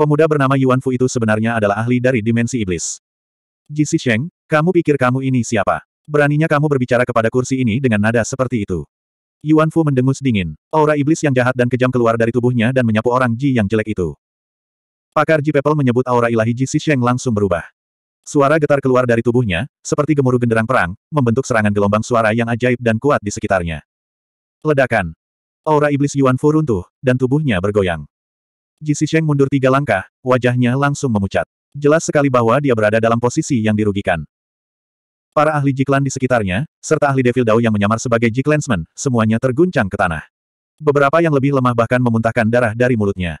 Pemuda bernama Yuan Fu itu sebenarnya adalah ahli dari dimensi iblis. Si Sheng, kamu pikir kamu ini siapa? Beraninya kamu berbicara kepada kursi ini dengan nada seperti itu. Yuan Fu mendengus dingin. Aura iblis yang jahat dan kejam keluar dari tubuhnya dan menyapu orang Ji yang jelek itu. Pakar Ji People menyebut aura ilahi Si Sheng langsung berubah. Suara getar keluar dari tubuhnya, seperti gemuruh genderang perang, membentuk serangan gelombang suara yang ajaib dan kuat di sekitarnya. Ledakan. Aura iblis Yuan Fu runtuh, dan tubuhnya bergoyang. Jisi Sheng mundur tiga langkah, wajahnya langsung memucat. Jelas sekali bahwa dia berada dalam posisi yang dirugikan. Para ahli Jiklan di sekitarnya, serta ahli Devil Dao yang menyamar sebagai Jiklansman, semuanya terguncang ke tanah. Beberapa yang lebih lemah bahkan memuntahkan darah dari mulutnya.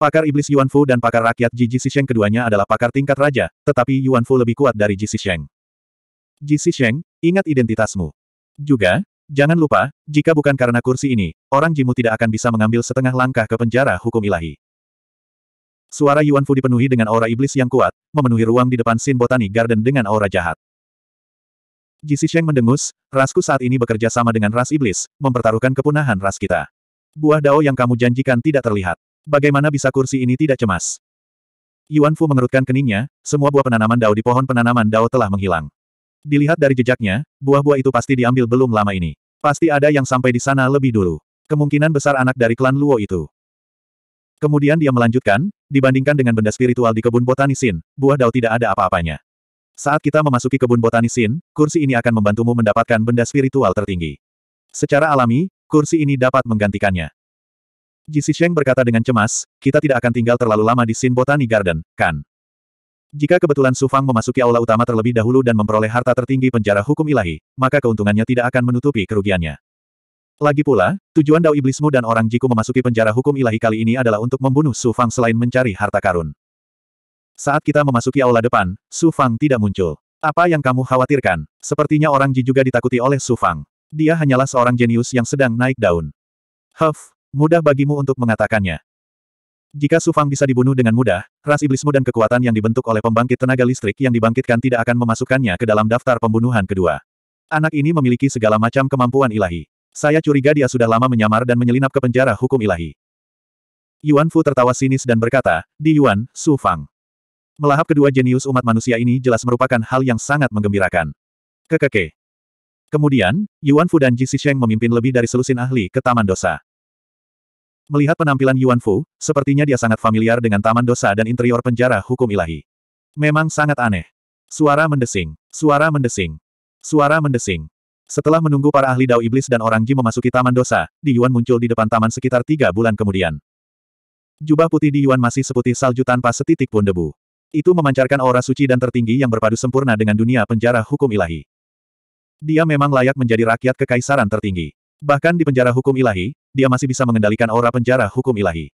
Pakar Iblis Yuan Fu dan pakar rakyat Ji Jisi Sheng keduanya adalah pakar tingkat raja, tetapi Yuan Fu lebih kuat dari Jisi Sheng. Jisi Sheng, ingat identitasmu. Juga, Jangan lupa, jika bukan karena kursi ini, orang Jimu tidak akan bisa mengambil setengah langkah ke penjara hukum ilahi. Suara Yuan Fu dipenuhi dengan aura iblis yang kuat, memenuhi ruang di depan Sin Botani Garden dengan aura jahat. Ji Sheng mendengus, rasku saat ini bekerja sama dengan ras iblis, mempertaruhkan kepunahan ras kita. Buah dao yang kamu janjikan tidak terlihat. Bagaimana bisa kursi ini tidak cemas? Yuan Fu mengerutkan keningnya, semua buah penanaman dao di pohon penanaman dao telah menghilang. Dilihat dari jejaknya, buah-buah itu pasti diambil belum lama ini. Pasti ada yang sampai di sana lebih dulu. Kemungkinan besar anak dari klan Luo itu. Kemudian dia melanjutkan, dibandingkan dengan benda spiritual di kebun botani Sin, buah dao tidak ada apa-apanya. Saat kita memasuki kebun botani Sin, kursi ini akan membantumu mendapatkan benda spiritual tertinggi. Secara alami, kursi ini dapat menggantikannya. Ji Sheng berkata dengan cemas, kita tidak akan tinggal terlalu lama di Sin Botani Garden, kan? Jika kebetulan Sufang memasuki aula utama terlebih dahulu dan memperoleh harta tertinggi penjara hukum ilahi, maka keuntungannya tidak akan menutupi kerugiannya. Lagi pula, tujuan Dao Iblismu dan orang Jiku memasuki penjara hukum ilahi kali ini adalah untuk membunuh Su Fang selain mencari harta karun. Saat kita memasuki aula depan, Su Fang tidak muncul. Apa yang kamu khawatirkan? Sepertinya orang Ji juga ditakuti oleh Su Fang. Dia hanyalah seorang jenius yang sedang naik daun. Huff, mudah bagimu untuk mengatakannya. Jika Sufang bisa dibunuh dengan mudah, ras iblismu dan kekuatan yang dibentuk oleh pembangkit tenaga listrik yang dibangkitkan tidak akan memasukkannya ke dalam daftar pembunuhan kedua. Anak ini memiliki segala macam kemampuan ilahi. Saya curiga dia sudah lama menyamar dan menyelinap ke penjara hukum ilahi. Yuan Fu tertawa sinis dan berkata, di Yuan, Su Fang. Melahap kedua jenius umat manusia ini jelas merupakan hal yang sangat menggembirakan. Kekeke. Kemudian, Yuan Fu dan Ji Sheng memimpin lebih dari selusin ahli ke Taman Dosa. Melihat penampilan Yuan Fu, sepertinya dia sangat familiar dengan taman dosa dan interior penjara hukum ilahi. Memang sangat aneh. Suara mendesing. Suara mendesing. Suara mendesing. Setelah menunggu para ahli Dao Iblis dan orang Ji memasuki taman dosa, Di Yuan muncul di depan taman sekitar tiga bulan kemudian. Jubah putih Di Yuan masih seputih salju tanpa setitik pun debu. Itu memancarkan aura suci dan tertinggi yang berpadu sempurna dengan dunia penjara hukum ilahi. Dia memang layak menjadi rakyat kekaisaran tertinggi. Bahkan di penjara hukum ilahi, dia masih bisa mengendalikan aura penjara hukum ilahi.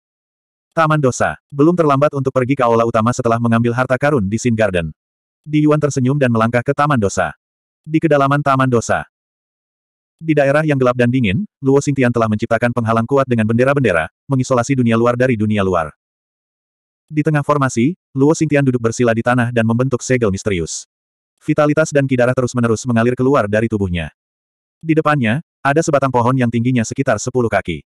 Taman dosa. Belum terlambat untuk pergi ke aula utama setelah mengambil harta karun di Sin Garden. Di Yuan tersenyum dan melangkah ke taman dosa. Di kedalaman taman dosa. Di daerah yang gelap dan dingin, Luo Xingtian telah menciptakan penghalang kuat dengan bendera-bendera, mengisolasi dunia luar dari dunia luar. Di tengah formasi, Luo Xingtian duduk bersila di tanah dan membentuk segel misterius. Vitalitas dan kidara terus-menerus mengalir keluar dari tubuhnya. Di depannya, ada sebatang pohon yang tingginya sekitar 10 kaki.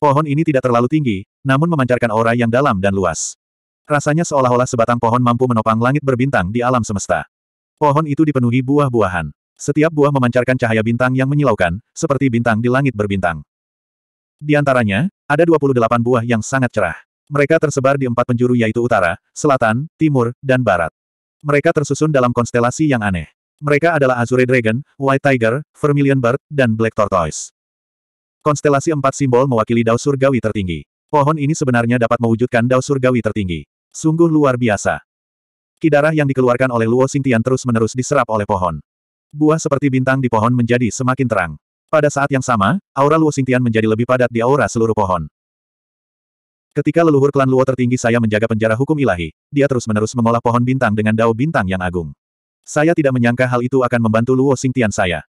Pohon ini tidak terlalu tinggi, namun memancarkan aura yang dalam dan luas. Rasanya seolah-olah sebatang pohon mampu menopang langit berbintang di alam semesta. Pohon itu dipenuhi buah-buahan. Setiap buah memancarkan cahaya bintang yang menyilaukan, seperti bintang di langit berbintang. Di antaranya, ada 28 buah yang sangat cerah. Mereka tersebar di empat penjuru yaitu utara, selatan, timur, dan barat. Mereka tersusun dalam konstelasi yang aneh. Mereka adalah Azure Dragon, White Tiger, Vermilion Bird, dan Black Tortoise. Konstelasi empat simbol mewakili dao surgawi tertinggi. Pohon ini sebenarnya dapat mewujudkan dao surgawi tertinggi. Sungguh luar biasa. Kidarah yang dikeluarkan oleh Luo Xingtian terus-menerus diserap oleh pohon. Buah seperti bintang di pohon menjadi semakin terang. Pada saat yang sama, aura Luo Xingtian menjadi lebih padat di aura seluruh pohon. Ketika leluhur klan Luo tertinggi saya menjaga penjara hukum ilahi, dia terus-menerus mengolah pohon bintang dengan dao bintang yang agung. Saya tidak menyangka hal itu akan membantu Luo Xingtian saya.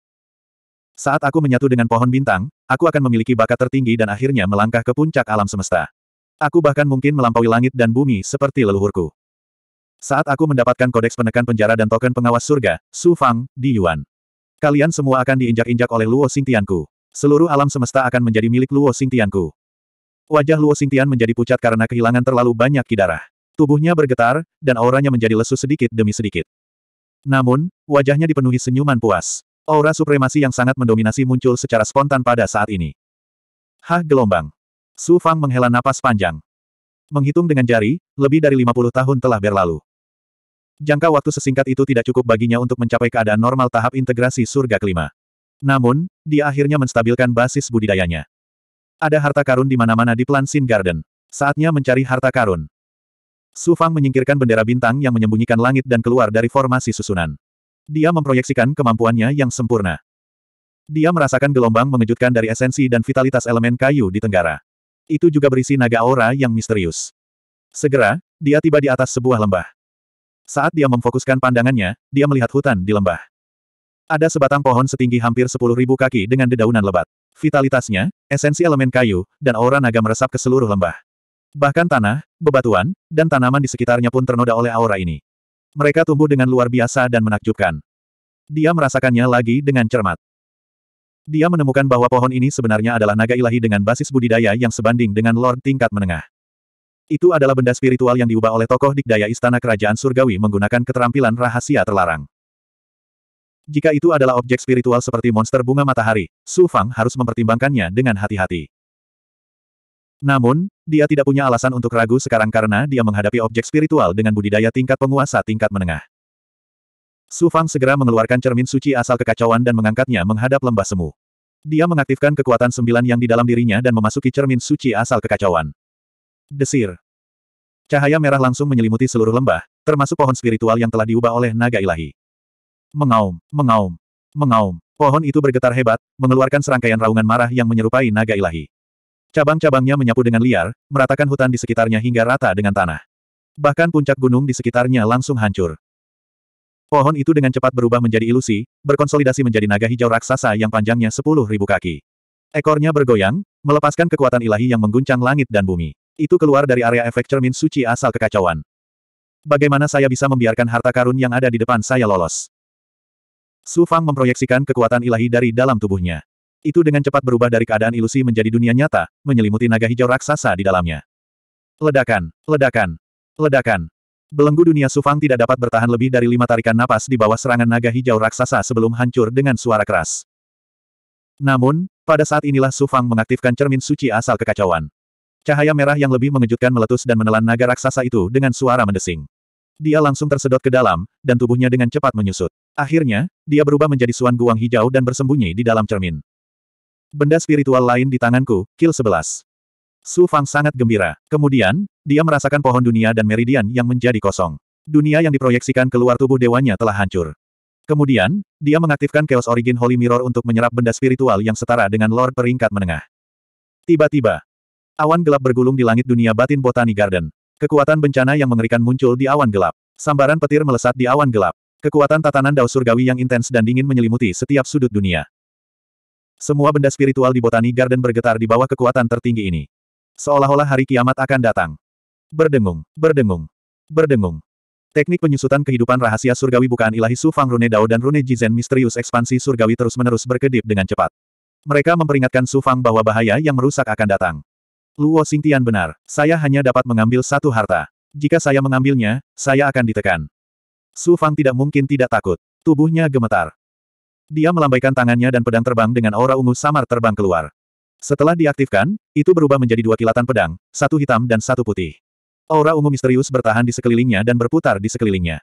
Saat aku menyatu dengan pohon bintang, aku akan memiliki bakat tertinggi dan akhirnya melangkah ke puncak alam semesta. Aku bahkan mungkin melampaui langit dan bumi seperti leluhurku. Saat aku mendapatkan kodeks penekan penjara dan token pengawas surga, Su Fang, di Yuan. Kalian semua akan diinjak-injak oleh Luo Xingtianku. Seluruh alam semesta akan menjadi milik Luo Xingtianku. Wajah Luo Xingtian menjadi pucat karena kehilangan terlalu banyak kidarah. Tubuhnya bergetar, dan auranya menjadi lesu sedikit demi sedikit. Namun, wajahnya dipenuhi senyuman puas. Aura supremasi yang sangat mendominasi muncul secara spontan pada saat ini. Hah gelombang. Su Fang menghela napas panjang. Menghitung dengan jari, lebih dari 50 tahun telah berlalu. Jangka waktu sesingkat itu tidak cukup baginya untuk mencapai keadaan normal tahap integrasi surga kelima. Namun, dia akhirnya menstabilkan basis budidayanya. Ada harta karun di mana-mana di Plansin Garden. Saatnya mencari harta karun. Su Fang menyingkirkan bendera bintang yang menyembunyikan langit dan keluar dari formasi susunan. Dia memproyeksikan kemampuannya yang sempurna. Dia merasakan gelombang mengejutkan dari esensi dan vitalitas elemen kayu di tenggara. Itu juga berisi naga aura yang misterius. Segera, dia tiba di atas sebuah lembah. Saat dia memfokuskan pandangannya, dia melihat hutan di lembah. Ada sebatang pohon setinggi hampir 10.000 kaki dengan dedaunan lebat. Vitalitasnya, esensi elemen kayu, dan aura naga meresap ke seluruh lembah. Bahkan tanah, bebatuan, dan tanaman di sekitarnya pun ternoda oleh aura ini. Mereka tumbuh dengan luar biasa dan menakjubkan. Dia merasakannya lagi dengan cermat. Dia menemukan bahwa pohon ini sebenarnya adalah naga ilahi dengan basis budidaya yang sebanding dengan lord tingkat menengah. Itu adalah benda spiritual yang diubah oleh tokoh dikdaya istana kerajaan surgawi menggunakan keterampilan rahasia terlarang. Jika itu adalah objek spiritual seperti monster bunga matahari, Su Fang harus mempertimbangkannya dengan hati-hati. Namun, dia tidak punya alasan untuk ragu sekarang karena dia menghadapi objek spiritual dengan budidaya tingkat penguasa tingkat menengah. Su Fang segera mengeluarkan cermin suci asal kekacauan dan mengangkatnya menghadap lembah semu. Dia mengaktifkan kekuatan sembilan yang di dalam dirinya dan memasuki cermin suci asal kekacauan. Desir. Cahaya merah langsung menyelimuti seluruh lembah, termasuk pohon spiritual yang telah diubah oleh naga ilahi. Mengaum, mengaum, mengaum. Pohon itu bergetar hebat, mengeluarkan serangkaian raungan marah yang menyerupai naga ilahi. Cabang-cabangnya menyapu dengan liar, meratakan hutan di sekitarnya hingga rata dengan tanah. Bahkan puncak gunung di sekitarnya langsung hancur. Pohon itu dengan cepat berubah menjadi ilusi, berkonsolidasi menjadi naga hijau raksasa yang panjangnya sepuluh ribu kaki. Ekornya bergoyang, melepaskan kekuatan ilahi yang mengguncang langit dan bumi. Itu keluar dari area efek cermin suci asal kekacauan. Bagaimana saya bisa membiarkan harta karun yang ada di depan saya lolos? Su Fang memproyeksikan kekuatan ilahi dari dalam tubuhnya. Itu dengan cepat berubah dari keadaan ilusi menjadi dunia nyata, menyelimuti naga hijau raksasa di dalamnya. Ledakan, ledakan, ledakan. Belenggu dunia Sufang tidak dapat bertahan lebih dari lima tarikan napas di bawah serangan naga hijau raksasa sebelum hancur dengan suara keras. Namun, pada saat inilah Sufang mengaktifkan cermin suci asal kekacauan. Cahaya merah yang lebih mengejutkan meletus dan menelan naga raksasa itu dengan suara mendesing. Dia langsung tersedot ke dalam, dan tubuhnya dengan cepat menyusut. Akhirnya, dia berubah menjadi suan guang hijau dan bersembunyi di dalam cermin. Benda spiritual lain di tanganku, kill 11. Su Fang sangat gembira. Kemudian, dia merasakan pohon dunia dan meridian yang menjadi kosong. Dunia yang diproyeksikan keluar tubuh dewanya telah hancur. Kemudian, dia mengaktifkan Chaos Origin Holy Mirror untuk menyerap benda spiritual yang setara dengan Lord peringkat menengah. Tiba-tiba, awan gelap bergulung di langit dunia batin Botani Garden. Kekuatan bencana yang mengerikan muncul di awan gelap. Sambaran petir melesat di awan gelap. Kekuatan tatanan daus surgawi yang intens dan dingin menyelimuti setiap sudut dunia. Semua benda spiritual di Botani Garden bergetar di bawah kekuatan tertinggi ini. Seolah-olah hari kiamat akan datang. Berdengung, berdengung, berdengung. Teknik penyusutan kehidupan rahasia surgawi bukan ilahi Su Fang Rune Dao dan Rune Jizen misterius ekspansi surgawi terus-menerus berkedip dengan cepat. Mereka memperingatkan Su Fang bahwa bahaya yang merusak akan datang. Luo Xingtian benar, saya hanya dapat mengambil satu harta. Jika saya mengambilnya, saya akan ditekan. Su Fang tidak mungkin tidak takut. Tubuhnya gemetar. Dia melambaikan tangannya dan pedang terbang dengan aura ungu samar terbang keluar. Setelah diaktifkan, itu berubah menjadi dua kilatan pedang, satu hitam dan satu putih. Aura ungu misterius bertahan di sekelilingnya dan berputar di sekelilingnya.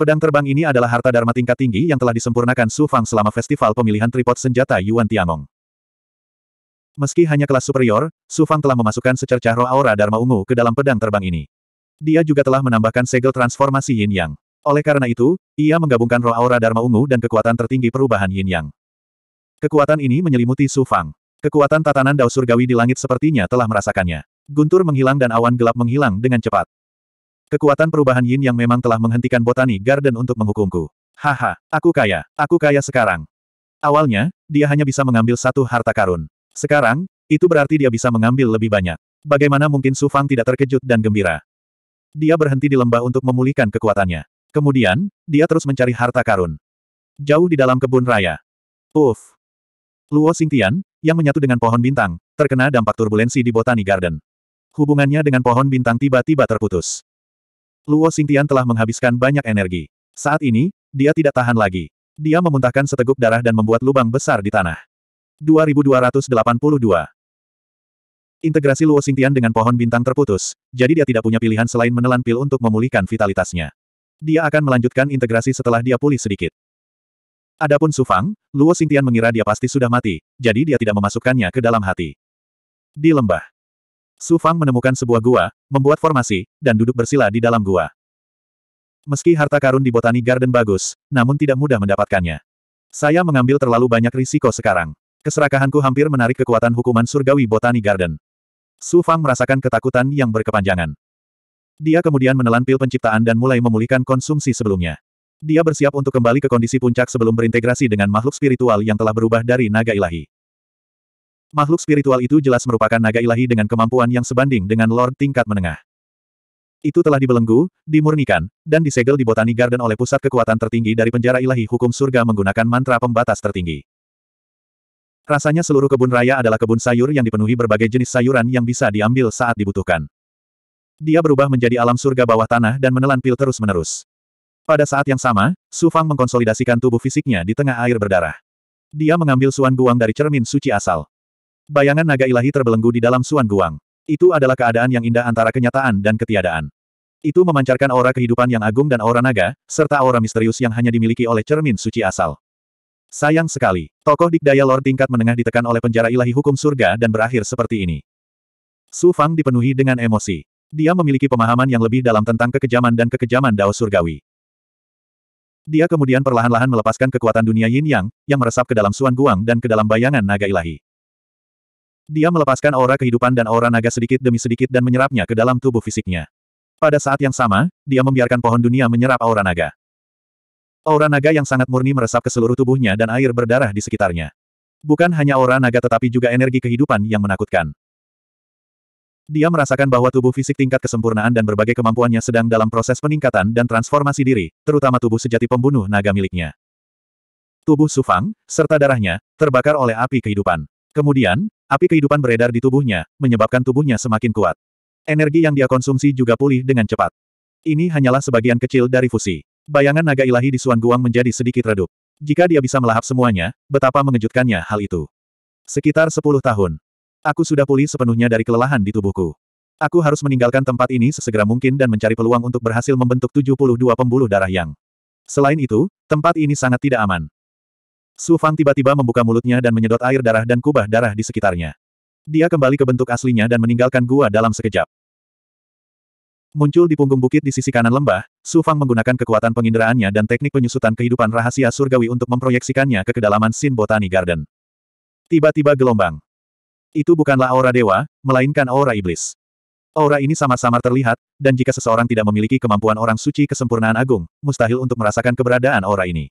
Pedang terbang ini adalah harta dharma tingkat tinggi yang telah disempurnakan Su Fang selama festival pemilihan tripod senjata Yuan Tiangong. Meski hanya kelas superior, Su Fang telah memasukkan secercah roh aura dharma ungu ke dalam pedang terbang ini. Dia juga telah menambahkan segel transformasi yin yang. Oleh karena itu, ia menggabungkan roh aura Dharma Ungu dan kekuatan tertinggi perubahan Yin Yang. Kekuatan ini menyelimuti Su Fang. Kekuatan tatanan Dao Surgawi di langit sepertinya telah merasakannya. Guntur menghilang dan awan gelap menghilang dengan cepat. Kekuatan perubahan Yin yang memang telah menghentikan Botani Garden untuk menghukumku. Haha, aku kaya, aku kaya sekarang. Awalnya, dia hanya bisa mengambil satu harta karun. Sekarang, itu berarti dia bisa mengambil lebih banyak. Bagaimana mungkin Su Fang tidak terkejut dan gembira? Dia berhenti di lembah untuk memulihkan kekuatannya. Kemudian, dia terus mencari harta karun. Jauh di dalam kebun raya. Uff. Luo Xingtian, yang menyatu dengan pohon bintang, terkena dampak turbulensi di Botani Garden. Hubungannya dengan pohon bintang tiba-tiba terputus. Luo Xingtian telah menghabiskan banyak energi. Saat ini, dia tidak tahan lagi. Dia memuntahkan seteguk darah dan membuat lubang besar di tanah. 2282 Integrasi Luo Xingtian dengan pohon bintang terputus, jadi dia tidak punya pilihan selain menelan pil untuk memulihkan vitalitasnya dia akan melanjutkan integrasi setelah dia pulih sedikit. Adapun Sufang, Luo Xingtian mengira dia pasti sudah mati, jadi dia tidak memasukkannya ke dalam hati. Di lembah, Sufang menemukan sebuah gua, membuat formasi, dan duduk bersila di dalam gua. Meski harta karun di Botani Garden bagus, namun tidak mudah mendapatkannya. Saya mengambil terlalu banyak risiko sekarang. Keserakahanku hampir menarik kekuatan hukuman surgawi Botani Garden. Sufang merasakan ketakutan yang berkepanjangan. Dia kemudian menelan pil penciptaan dan mulai memulihkan konsumsi sebelumnya. Dia bersiap untuk kembali ke kondisi puncak sebelum berintegrasi dengan makhluk spiritual yang telah berubah dari naga ilahi. Makhluk spiritual itu jelas merupakan naga ilahi dengan kemampuan yang sebanding dengan Lord tingkat menengah. Itu telah dibelenggu, dimurnikan, dan disegel di Botani Garden oleh pusat kekuatan tertinggi dari penjara ilahi hukum surga menggunakan mantra pembatas tertinggi. Rasanya seluruh kebun raya adalah kebun sayur yang dipenuhi berbagai jenis sayuran yang bisa diambil saat dibutuhkan dia berubah menjadi alam surga bawah tanah dan menelan pil terus-menerus. Pada saat yang sama, Su Fang mengkonsolidasikan tubuh fisiknya di tengah air berdarah. Dia mengambil Suan Guang dari cermin suci asal. Bayangan naga ilahi terbelenggu di dalam Suan Guang. Itu adalah keadaan yang indah antara kenyataan dan ketiadaan. Itu memancarkan aura kehidupan yang agung dan aura naga, serta aura misterius yang hanya dimiliki oleh cermin suci asal. Sayang sekali, tokoh dikdaya Lord tingkat menengah ditekan oleh penjara ilahi hukum surga dan berakhir seperti ini. Su Fang dipenuhi dengan emosi. Dia memiliki pemahaman yang lebih dalam tentang kekejaman dan kekejaman Dao Surgawi. Dia kemudian perlahan-lahan melepaskan kekuatan dunia yin yang, yang meresap ke dalam suan guang dan ke dalam bayangan naga ilahi. Dia melepaskan aura kehidupan dan aura naga sedikit demi sedikit dan menyerapnya ke dalam tubuh fisiknya. Pada saat yang sama, dia membiarkan pohon dunia menyerap aura naga. Aura naga yang sangat murni meresap ke seluruh tubuhnya dan air berdarah di sekitarnya. Bukan hanya aura naga tetapi juga energi kehidupan yang menakutkan. Dia merasakan bahwa tubuh fisik tingkat kesempurnaan dan berbagai kemampuannya sedang dalam proses peningkatan dan transformasi diri, terutama tubuh sejati pembunuh naga miliknya. Tubuh Sufang, serta darahnya, terbakar oleh api kehidupan. Kemudian, api kehidupan beredar di tubuhnya, menyebabkan tubuhnya semakin kuat. Energi yang dia konsumsi juga pulih dengan cepat. Ini hanyalah sebagian kecil dari fusi. Bayangan naga ilahi di Suan Guang menjadi sedikit redup. Jika dia bisa melahap semuanya, betapa mengejutkannya hal itu. Sekitar 10 tahun, Aku sudah pulih sepenuhnya dari kelelahan di tubuhku. Aku harus meninggalkan tempat ini sesegera mungkin dan mencari peluang untuk berhasil membentuk 72 pembuluh darah yang. Selain itu, tempat ini sangat tidak aman. Su Fang tiba-tiba membuka mulutnya dan menyedot air darah dan kubah darah di sekitarnya. Dia kembali ke bentuk aslinya dan meninggalkan gua dalam sekejap. Muncul di punggung bukit di sisi kanan lembah, Su Fang menggunakan kekuatan penginderaannya dan teknik penyusutan kehidupan rahasia surgawi untuk memproyeksikannya ke kedalaman Sin Botani Garden. Tiba-tiba gelombang itu bukanlah aura dewa, melainkan aura iblis. Aura ini samar-samar terlihat, dan jika seseorang tidak memiliki kemampuan orang suci kesempurnaan agung, mustahil untuk merasakan keberadaan aura ini.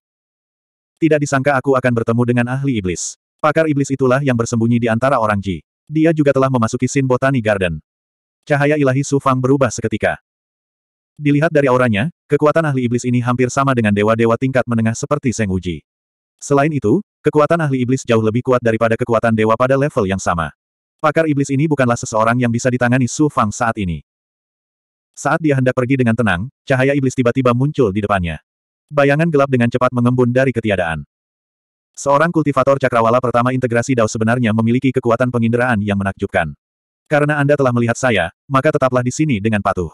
Tidak disangka aku akan bertemu dengan ahli iblis. Pakar iblis itulah yang bersembunyi di antara orang Ji. Dia juga telah memasuki Sin Botani Garden. Cahaya ilahi Su Fang berubah seketika. Dilihat dari auranya, kekuatan ahli iblis ini hampir sama dengan dewa-dewa tingkat menengah seperti Seng Uji. Selain itu, kekuatan ahli iblis jauh lebih kuat daripada kekuatan dewa pada level yang sama. Pakar iblis ini bukanlah seseorang yang bisa ditangani Su Fang saat ini. Saat dia hendak pergi dengan tenang, cahaya iblis tiba-tiba muncul di depannya. Bayangan gelap dengan cepat mengembun dari ketiadaan. Seorang kultivator cakrawala pertama integrasi Dao sebenarnya memiliki kekuatan penginderaan yang menakjubkan. Karena Anda telah melihat saya, maka tetaplah di sini dengan patuh.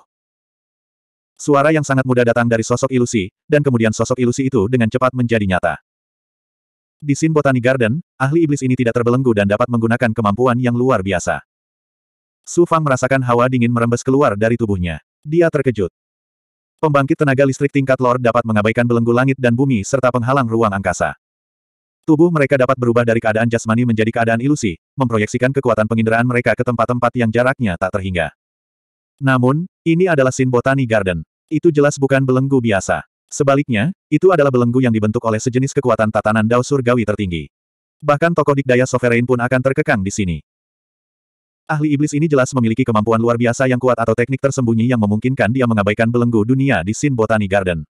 Suara yang sangat mudah datang dari sosok ilusi, dan kemudian sosok ilusi itu dengan cepat menjadi nyata. Di Sin Botani Garden, ahli iblis ini tidak terbelenggu dan dapat menggunakan kemampuan yang luar biasa. Su Fang merasakan hawa dingin merembes keluar dari tubuhnya. Dia terkejut. Pembangkit tenaga listrik tingkat Lord dapat mengabaikan belenggu langit dan bumi serta penghalang ruang angkasa. Tubuh mereka dapat berubah dari keadaan jasmani menjadi keadaan ilusi, memproyeksikan kekuatan penginderaan mereka ke tempat-tempat yang jaraknya tak terhingga. Namun, ini adalah Sin Botani Garden. Itu jelas bukan belenggu biasa. Sebaliknya, itu adalah belenggu yang dibentuk oleh sejenis kekuatan tatanan Dao Surgawi tertinggi. Bahkan tokoh dikdaya sovereign pun akan terkekang di sini. Ahli iblis ini jelas memiliki kemampuan luar biasa yang kuat atau teknik tersembunyi yang memungkinkan dia mengabaikan belenggu dunia di Sin Botani Garden.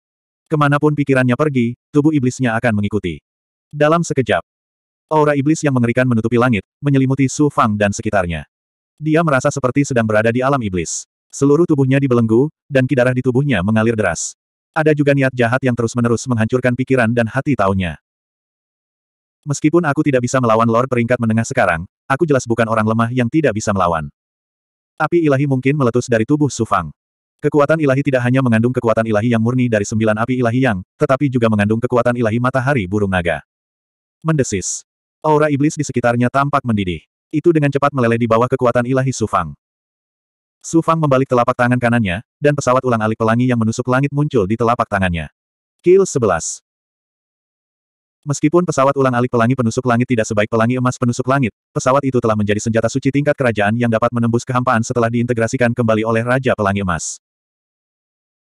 Kemanapun pikirannya pergi, tubuh iblisnya akan mengikuti. Dalam sekejap, aura iblis yang mengerikan menutupi langit, menyelimuti Su Fang dan sekitarnya. Dia merasa seperti sedang berada di alam iblis. Seluruh tubuhnya dibelenggu, dan kidarah di tubuhnya mengalir deras. Ada juga niat jahat yang terus-menerus menghancurkan pikiran dan hati taunya. Meskipun aku tidak bisa melawan Lord peringkat menengah sekarang, aku jelas bukan orang lemah yang tidak bisa melawan. Api ilahi mungkin meletus dari tubuh Sufang. Kekuatan ilahi tidak hanya mengandung kekuatan ilahi yang murni dari sembilan api ilahi yang, tetapi juga mengandung kekuatan ilahi matahari burung naga. Mendesis. Aura iblis di sekitarnya tampak mendidih. Itu dengan cepat meleleh di bawah kekuatan ilahi Sufang. Su Fang membalik telapak tangan kanannya, dan pesawat ulang-alik pelangi yang menusuk langit muncul di telapak tangannya. Kill 11 Meskipun pesawat ulang-alik pelangi penusuk langit tidak sebaik pelangi emas penusuk langit, pesawat itu telah menjadi senjata suci tingkat kerajaan yang dapat menembus kehampaan setelah diintegrasikan kembali oleh Raja Pelangi Emas.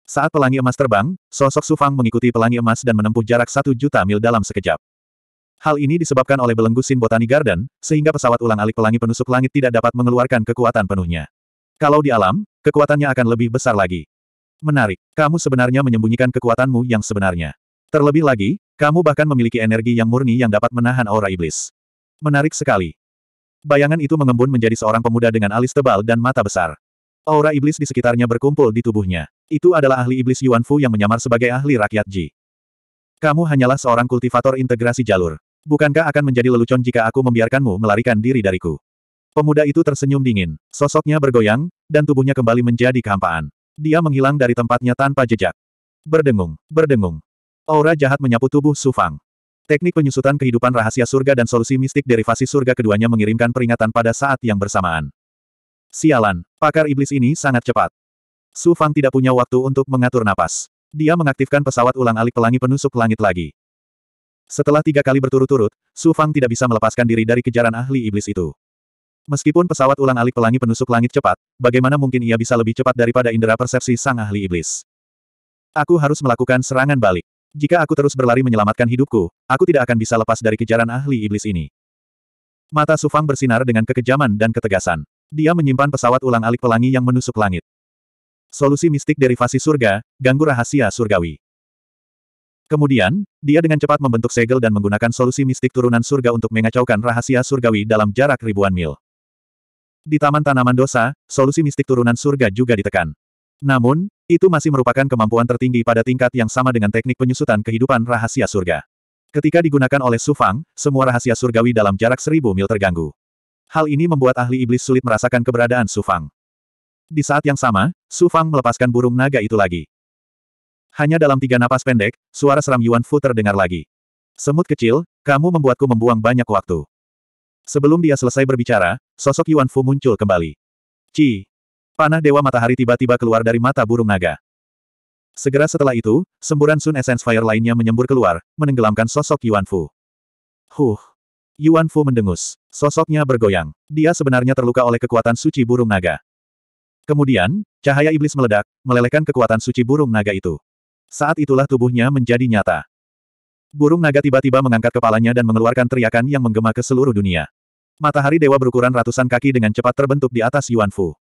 Saat pelangi emas terbang, sosok Su Fang mengikuti pelangi emas dan menempuh jarak satu juta mil dalam sekejap. Hal ini disebabkan oleh belenggu Sin Botani Garden, sehingga pesawat ulang-alik pelangi penusuk langit tidak dapat mengeluarkan kekuatan penuhnya. Kalau di alam, kekuatannya akan lebih besar lagi. Menarik, kamu sebenarnya menyembunyikan kekuatanmu yang sebenarnya. Terlebih lagi, kamu bahkan memiliki energi yang murni yang dapat menahan aura iblis. Menarik sekali. Bayangan itu mengembun menjadi seorang pemuda dengan alis tebal dan mata besar. Aura iblis di sekitarnya berkumpul di tubuhnya. Itu adalah ahli iblis Yuan Fu yang menyamar sebagai ahli rakyat Ji. Kamu hanyalah seorang kultivator integrasi jalur. Bukankah akan menjadi lelucon jika aku membiarkanmu melarikan diri dariku? Pemuda itu tersenyum dingin, sosoknya bergoyang, dan tubuhnya kembali menjadi kehampaan. Dia menghilang dari tempatnya tanpa jejak. Berdengung, berdengung. Aura jahat menyapu tubuh Sufang. Teknik penyusutan kehidupan rahasia surga dan solusi mistik derivasi surga keduanya mengirimkan peringatan pada saat yang bersamaan. Sialan, pakar iblis ini sangat cepat. Su Fang tidak punya waktu untuk mengatur napas. Dia mengaktifkan pesawat ulang-alik pelangi penusuk langit lagi. Setelah tiga kali berturut-turut, Su Fang tidak bisa melepaskan diri dari kejaran ahli iblis itu. Meskipun pesawat ulang-alik pelangi penusuk langit cepat, bagaimana mungkin ia bisa lebih cepat daripada indera persepsi sang ahli iblis? Aku harus melakukan serangan balik. Jika aku terus berlari menyelamatkan hidupku, aku tidak akan bisa lepas dari kejaran ahli iblis ini. Mata Sufang bersinar dengan kekejaman dan ketegasan. Dia menyimpan pesawat ulang-alik pelangi yang menusuk langit. Solusi mistik derivasi surga, ganggu rahasia surgawi. Kemudian, dia dengan cepat membentuk segel dan menggunakan solusi mistik turunan surga untuk mengacaukan rahasia surgawi dalam jarak ribuan mil. Di Taman Tanaman Dosa, solusi mistik turunan surga juga ditekan. Namun, itu masih merupakan kemampuan tertinggi pada tingkat yang sama dengan teknik penyusutan kehidupan rahasia surga. Ketika digunakan oleh Sufang, semua rahasia surgawi dalam jarak seribu mil terganggu. Hal ini membuat ahli iblis sulit merasakan keberadaan Sufang. Di saat yang sama, Sufang melepaskan burung naga itu lagi. Hanya dalam tiga napas pendek, suara seram Yuan Fu terdengar lagi. Semut kecil, kamu membuatku membuang banyak waktu. Sebelum dia selesai berbicara, Sosok Yuan Fu muncul kembali. Ci! Panah Dewa Matahari tiba-tiba keluar dari mata burung naga. Segera setelah itu, semburan Sun Essence Fire lainnya menyembur keluar, menenggelamkan sosok Yuan Fu. Huh! Yuan Fu mendengus. Sosoknya bergoyang. Dia sebenarnya terluka oleh kekuatan suci burung naga. Kemudian, cahaya iblis meledak, melelehkan kekuatan suci burung naga itu. Saat itulah tubuhnya menjadi nyata. Burung naga tiba-tiba mengangkat kepalanya dan mengeluarkan teriakan yang menggema ke seluruh dunia. Matahari dewa berukuran ratusan kaki dengan cepat terbentuk di atas Yuan Fu.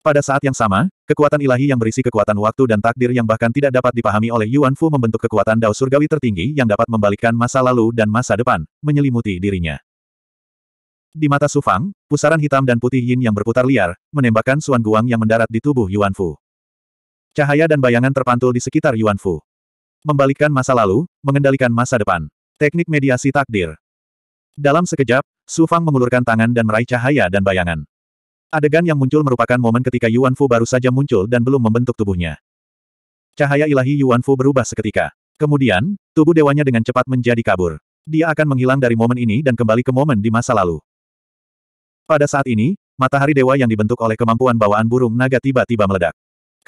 Pada saat yang sama, kekuatan ilahi yang berisi kekuatan waktu dan takdir yang bahkan tidak dapat dipahami oleh Yuan Fu membentuk kekuatan dao surgawi tertinggi yang dapat membalikkan masa lalu dan masa depan, menyelimuti dirinya. Di mata Su Fang, pusaran hitam dan putih yin yang berputar liar, menembakkan Suan Guang yang mendarat di tubuh Yuan Fu. Cahaya dan bayangan terpantul di sekitar Yuan Fu. Membalikkan masa lalu, mengendalikan masa depan. Teknik mediasi takdir. Dalam sekejap, Su Fang mengulurkan tangan dan meraih cahaya dan bayangan. Adegan yang muncul merupakan momen ketika Yuan Fu baru saja muncul dan belum membentuk tubuhnya. Cahaya ilahi Yuan Fu berubah seketika. Kemudian, tubuh dewanya dengan cepat menjadi kabur. Dia akan menghilang dari momen ini dan kembali ke momen di masa lalu. Pada saat ini, matahari dewa yang dibentuk oleh kemampuan bawaan burung naga tiba-tiba meledak.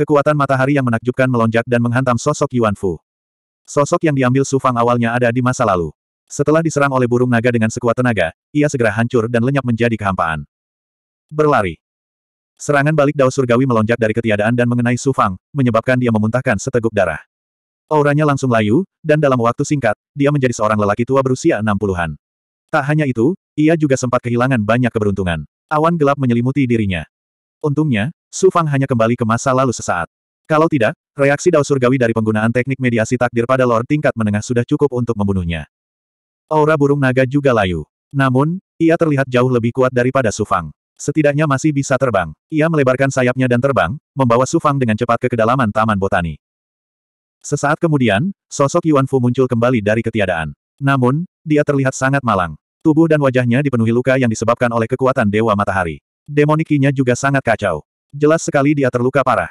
Kekuatan matahari yang menakjubkan melonjak dan menghantam sosok Yuan Fu. Sosok yang diambil Su Fang awalnya ada di masa lalu. Setelah diserang oleh burung naga dengan sekuat tenaga, ia segera hancur dan lenyap menjadi kehampaan. Berlari. Serangan balik Dao Surgawi melonjak dari ketiadaan dan mengenai Su Fang, menyebabkan dia memuntahkan seteguk darah. Auranya langsung layu, dan dalam waktu singkat, dia menjadi seorang lelaki tua berusia enam puluhan. Tak hanya itu, ia juga sempat kehilangan banyak keberuntungan. Awan gelap menyelimuti dirinya. Untungnya, Su Fang hanya kembali ke masa lalu sesaat. Kalau tidak, reaksi Dao Surgawi dari penggunaan teknik mediasi takdir pada Lord tingkat menengah sudah cukup untuk membunuhnya. Aura burung naga juga layu. Namun, ia terlihat jauh lebih kuat daripada Sufang. Setidaknya masih bisa terbang. Ia melebarkan sayapnya dan terbang, membawa Sufang dengan cepat ke kedalaman Taman Botani. Sesaat kemudian, sosok Yuan Fu muncul kembali dari ketiadaan. Namun, dia terlihat sangat malang. Tubuh dan wajahnya dipenuhi luka yang disebabkan oleh kekuatan Dewa Matahari. Demonikinya juga sangat kacau. Jelas sekali dia terluka parah.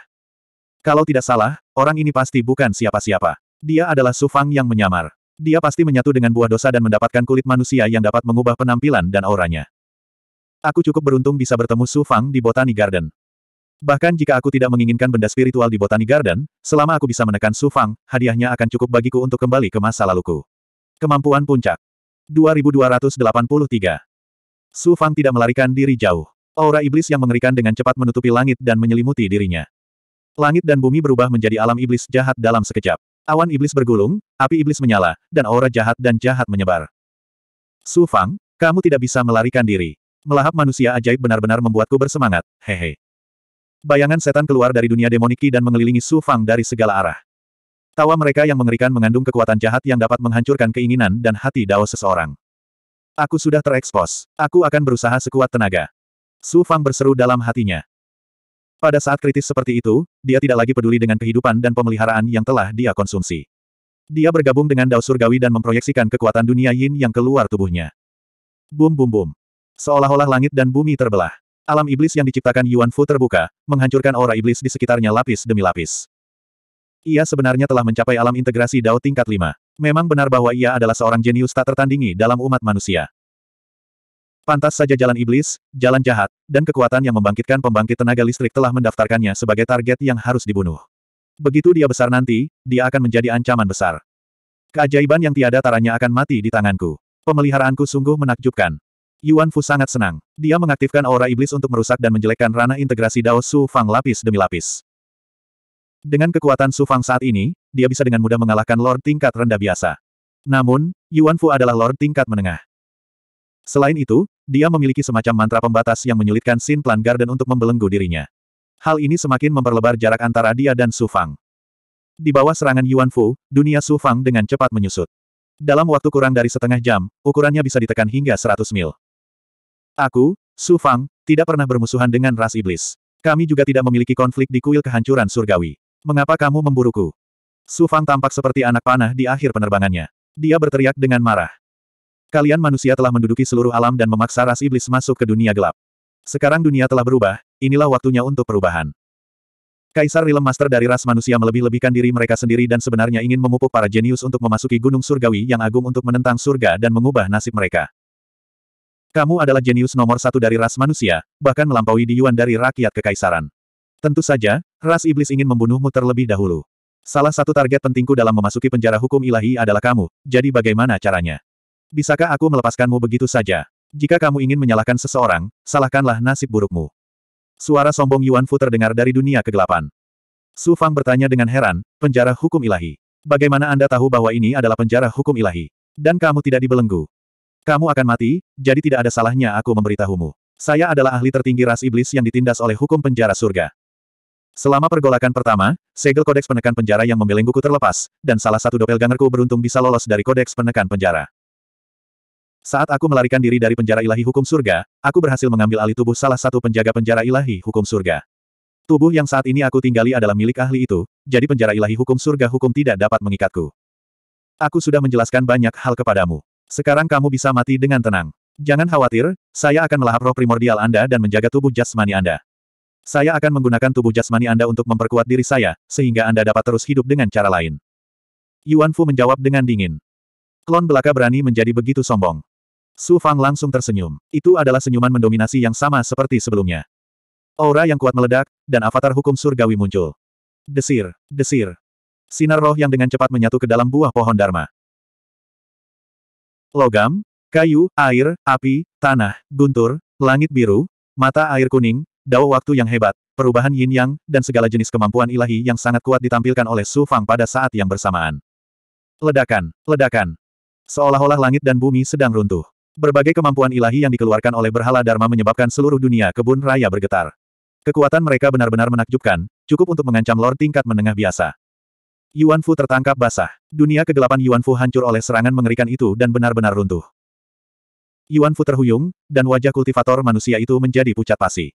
Kalau tidak salah, orang ini pasti bukan siapa-siapa. Dia adalah Sufang yang menyamar. Dia pasti menyatu dengan buah dosa dan mendapatkan kulit manusia yang dapat mengubah penampilan dan auranya. Aku cukup beruntung bisa bertemu Su Fang di Botani Garden. Bahkan jika aku tidak menginginkan benda spiritual di Botani Garden, selama aku bisa menekan Su Fang, hadiahnya akan cukup bagiku untuk kembali ke masa laluku. Kemampuan Puncak 2283 Su Fang tidak melarikan diri jauh. Aura iblis yang mengerikan dengan cepat menutupi langit dan menyelimuti dirinya. Langit dan bumi berubah menjadi alam iblis jahat dalam sekejap. Awan iblis bergulung, api iblis menyala, dan aura jahat dan jahat menyebar. Su Fang, kamu tidak bisa melarikan diri. Melahap manusia ajaib benar-benar membuatku bersemangat, hehe. Bayangan setan keluar dari dunia demoniki dan mengelilingi Su Fang dari segala arah. Tawa mereka yang mengerikan mengandung kekuatan jahat yang dapat menghancurkan keinginan dan hati dao seseorang. Aku sudah terekspos. Aku akan berusaha sekuat tenaga. Su Fang berseru dalam hatinya. Pada saat kritis seperti itu, dia tidak lagi peduli dengan kehidupan dan pemeliharaan yang telah dia konsumsi. Dia bergabung dengan Dao Surgawi dan memproyeksikan kekuatan dunia yin yang keluar tubuhnya. Bum bum bum. Seolah-olah langit dan bumi terbelah. Alam iblis yang diciptakan Yuan Fu terbuka, menghancurkan aura iblis di sekitarnya lapis demi lapis. Ia sebenarnya telah mencapai alam integrasi Dao tingkat 5. Memang benar bahwa ia adalah seorang jenius tak tertandingi dalam umat manusia. Pantas saja jalan iblis, jalan jahat, dan kekuatan yang membangkitkan pembangkit tenaga listrik telah mendaftarkannya sebagai target yang harus dibunuh. Begitu dia besar nanti, dia akan menjadi ancaman besar. Keajaiban yang tiada taranya akan mati di tanganku. Pemeliharaanku sungguh menakjubkan. Yuan Fu sangat senang. Dia mengaktifkan aura iblis untuk merusak dan menjelekkan ranah integrasi Dao Su Fang lapis demi lapis. Dengan kekuatan Su Fang saat ini, dia bisa dengan mudah mengalahkan Lord tingkat rendah biasa. Namun, Yuan Fu adalah Lord tingkat menengah. Selain itu, dia memiliki semacam mantra pembatas yang menyulitkan Sin Plan Garden untuk membelenggu dirinya. Hal ini semakin memperlebar jarak antara dia dan Su Fang. Di bawah serangan Yuan Fu, dunia Su Fang dengan cepat menyusut. Dalam waktu kurang dari setengah jam, ukurannya bisa ditekan hingga 100 mil. Aku, Su Fang, tidak pernah bermusuhan dengan ras iblis. Kami juga tidak memiliki konflik di kuil kehancuran surgawi. Mengapa kamu memburuku? Su Fang tampak seperti anak panah di akhir penerbangannya. Dia berteriak dengan marah. Kalian manusia telah menduduki seluruh alam dan memaksa ras iblis masuk ke dunia gelap. Sekarang dunia telah berubah, inilah waktunya untuk perubahan. Kaisar Rilem Master dari ras manusia melebih-lebihkan diri mereka sendiri dan sebenarnya ingin memupuk para jenius untuk memasuki gunung surgawi yang agung untuk menentang surga dan mengubah nasib mereka. Kamu adalah jenius nomor satu dari ras manusia, bahkan melampaui Di Yuan dari rakyat kekaisaran. Tentu saja, ras iblis ingin membunuhmu terlebih dahulu. Salah satu target pentingku dalam memasuki penjara hukum ilahi adalah kamu, jadi bagaimana caranya? Bisakah aku melepaskanmu begitu saja? Jika kamu ingin menyalahkan seseorang, salahkanlah nasib burukmu. Suara sombong Yuan Fu terdengar dari dunia kegelapan. Su Fang bertanya dengan heran, penjara hukum ilahi. Bagaimana Anda tahu bahwa ini adalah penjara hukum ilahi? Dan kamu tidak dibelenggu. Kamu akan mati, jadi tidak ada salahnya aku memberitahumu. Saya adalah ahli tertinggi ras iblis yang ditindas oleh hukum penjara surga. Selama pergolakan pertama, segel kodeks penekan penjara yang membelengguku terlepas, dan salah satu gangerku beruntung bisa lolos dari kodeks penekan penjara. Saat aku melarikan diri dari penjara ilahi hukum surga, aku berhasil mengambil alih tubuh salah satu penjaga penjara ilahi hukum surga. Tubuh yang saat ini aku tinggali adalah milik ahli itu, jadi penjara ilahi hukum surga hukum tidak dapat mengikatku. Aku sudah menjelaskan banyak hal kepadamu. Sekarang kamu bisa mati dengan tenang. Jangan khawatir, saya akan melahap roh primordial Anda dan menjaga tubuh jasmani Anda. Saya akan menggunakan tubuh jasmani Anda untuk memperkuat diri saya, sehingga Anda dapat terus hidup dengan cara lain. Yuan Fu menjawab dengan dingin. Klon belaka berani menjadi begitu sombong. Su Fang langsung tersenyum. Itu adalah senyuman mendominasi yang sama seperti sebelumnya. Aura yang kuat meledak, dan avatar hukum surgawi muncul. Desir, desir. Sinar roh yang dengan cepat menyatu ke dalam buah pohon Dharma. Logam, kayu, air, api, tanah, guntur, langit biru, mata air kuning, dao waktu yang hebat, perubahan yin yang, dan segala jenis kemampuan ilahi yang sangat kuat ditampilkan oleh Su Fang pada saat yang bersamaan. Ledakan, ledakan. Seolah-olah langit dan bumi sedang runtuh. Berbagai kemampuan ilahi yang dikeluarkan oleh Berhala Dharma menyebabkan seluruh dunia kebun raya bergetar. Kekuatan mereka benar-benar menakjubkan, cukup untuk mengancam Lord tingkat menengah biasa. Yuan Fu tertangkap basah. Dunia kegelapan Yuan Fu hancur oleh serangan mengerikan itu dan benar-benar runtuh. Yuan Fu terhuyung, dan wajah kultivator manusia itu menjadi pucat pasi.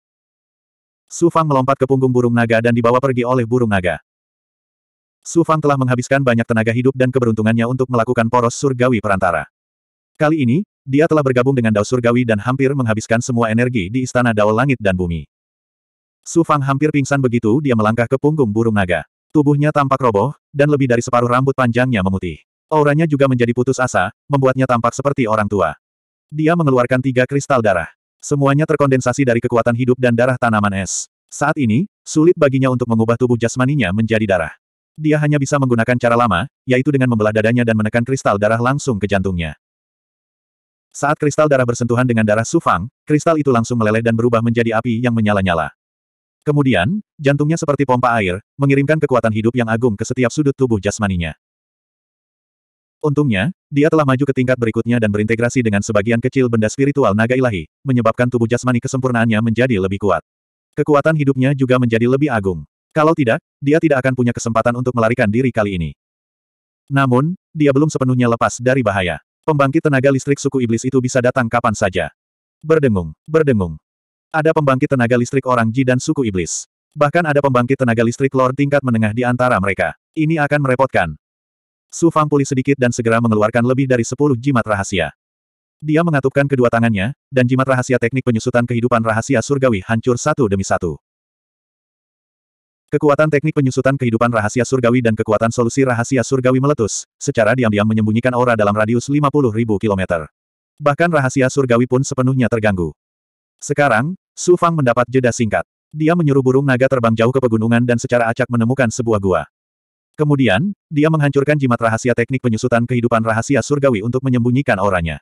Su Fang melompat ke punggung burung naga dan dibawa pergi oleh burung naga. Su Fang telah menghabiskan banyak tenaga hidup dan keberuntungannya untuk melakukan poros surgawi perantara. Kali ini, dia telah bergabung dengan Dao Surgawi dan hampir menghabiskan semua energi di istana Dao Langit dan Bumi. Su Fang hampir pingsan begitu dia melangkah ke punggung burung naga. Tubuhnya tampak roboh, dan lebih dari separuh rambut panjangnya memutih. Auranya juga menjadi putus asa, membuatnya tampak seperti orang tua. Dia mengeluarkan tiga kristal darah. Semuanya terkondensasi dari kekuatan hidup dan darah tanaman es. Saat ini, sulit baginya untuk mengubah tubuh jasmaninya menjadi darah. Dia hanya bisa menggunakan cara lama, yaitu dengan membelah dadanya dan menekan kristal darah langsung ke jantungnya. Saat kristal darah bersentuhan dengan darah Sufang, kristal itu langsung meleleh dan berubah menjadi api yang menyala-nyala. Kemudian, jantungnya seperti pompa air, mengirimkan kekuatan hidup yang agung ke setiap sudut tubuh jasmaninya. Untungnya, dia telah maju ke tingkat berikutnya dan berintegrasi dengan sebagian kecil benda spiritual naga ilahi, menyebabkan tubuh jasmani kesempurnaannya menjadi lebih kuat. Kekuatan hidupnya juga menjadi lebih agung. Kalau tidak, dia tidak akan punya kesempatan untuk melarikan diri kali ini. Namun, dia belum sepenuhnya lepas dari bahaya. Pembangkit tenaga listrik suku iblis itu bisa datang kapan saja. Berdengung, berdengung. Ada pembangkit tenaga listrik orang Ji dan suku iblis. Bahkan ada pembangkit tenaga listrik lord tingkat menengah di antara mereka. Ini akan merepotkan. Su Fang pulih sedikit dan segera mengeluarkan lebih dari sepuluh jimat rahasia. Dia mengatupkan kedua tangannya, dan jimat rahasia teknik penyusutan kehidupan rahasia surgawi hancur satu demi satu. Kekuatan teknik penyusutan kehidupan rahasia surgawi dan kekuatan solusi rahasia surgawi meletus, secara diam-diam menyembunyikan aura dalam radius 50 ribu kilometer. Bahkan rahasia surgawi pun sepenuhnya terganggu. Sekarang, Su Fang mendapat jeda singkat. Dia menyuruh burung naga terbang jauh ke pegunungan dan secara acak menemukan sebuah gua. Kemudian, dia menghancurkan jimat rahasia teknik penyusutan kehidupan rahasia surgawi untuk menyembunyikan auranya.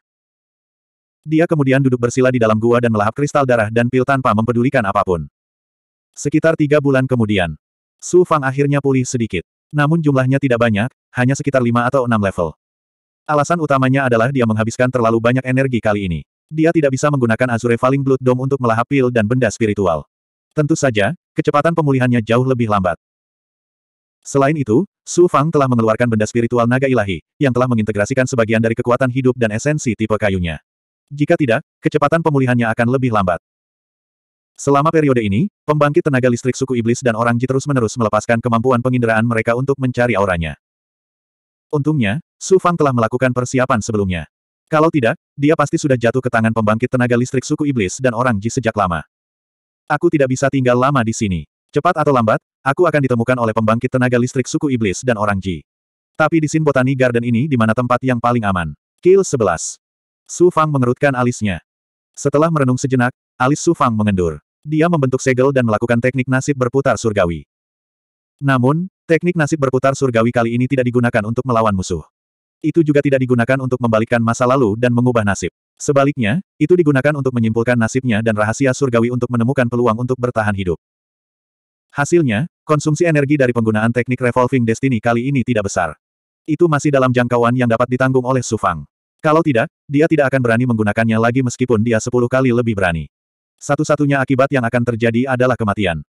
Dia kemudian duduk bersila di dalam gua dan melahap kristal darah dan pil tanpa mempedulikan apapun. Sekitar tiga bulan kemudian, Su Fang akhirnya pulih sedikit. Namun jumlahnya tidak banyak, hanya sekitar lima atau enam level. Alasan utamanya adalah dia menghabiskan terlalu banyak energi kali ini. Dia tidak bisa menggunakan Azure Falling Blood Dome untuk melahap pil dan benda spiritual. Tentu saja, kecepatan pemulihannya jauh lebih lambat. Selain itu, Su Fang telah mengeluarkan benda spiritual naga ilahi, yang telah mengintegrasikan sebagian dari kekuatan hidup dan esensi tipe kayunya. Jika tidak, kecepatan pemulihannya akan lebih lambat. Selama periode ini, pembangkit tenaga listrik suku iblis dan orang Ji terus-menerus melepaskan kemampuan penginderaan mereka untuk mencari auranya. Untungnya, Su Fang telah melakukan persiapan sebelumnya. Kalau tidak, dia pasti sudah jatuh ke tangan pembangkit tenaga listrik suku iblis dan orang Ji sejak lama. Aku tidak bisa tinggal lama di sini. Cepat atau lambat, aku akan ditemukan oleh pembangkit tenaga listrik suku iblis dan orang Ji. Tapi di Sin Botani Garden ini di mana tempat yang paling aman. Kill 11. Su Fang mengerutkan alisnya. Setelah merenung sejenak, alis Su Fang mengendur dia membentuk segel dan melakukan teknik nasib berputar surgawi. Namun, teknik nasib berputar surgawi kali ini tidak digunakan untuk melawan musuh. Itu juga tidak digunakan untuk membalikkan masa lalu dan mengubah nasib. Sebaliknya, itu digunakan untuk menyimpulkan nasibnya dan rahasia surgawi untuk menemukan peluang untuk bertahan hidup. Hasilnya, konsumsi energi dari penggunaan teknik Revolving Destiny kali ini tidak besar. Itu masih dalam jangkauan yang dapat ditanggung oleh Sufang. Kalau tidak, dia tidak akan berani menggunakannya lagi meskipun dia sepuluh kali lebih berani. Satu-satunya akibat yang akan terjadi adalah kematian.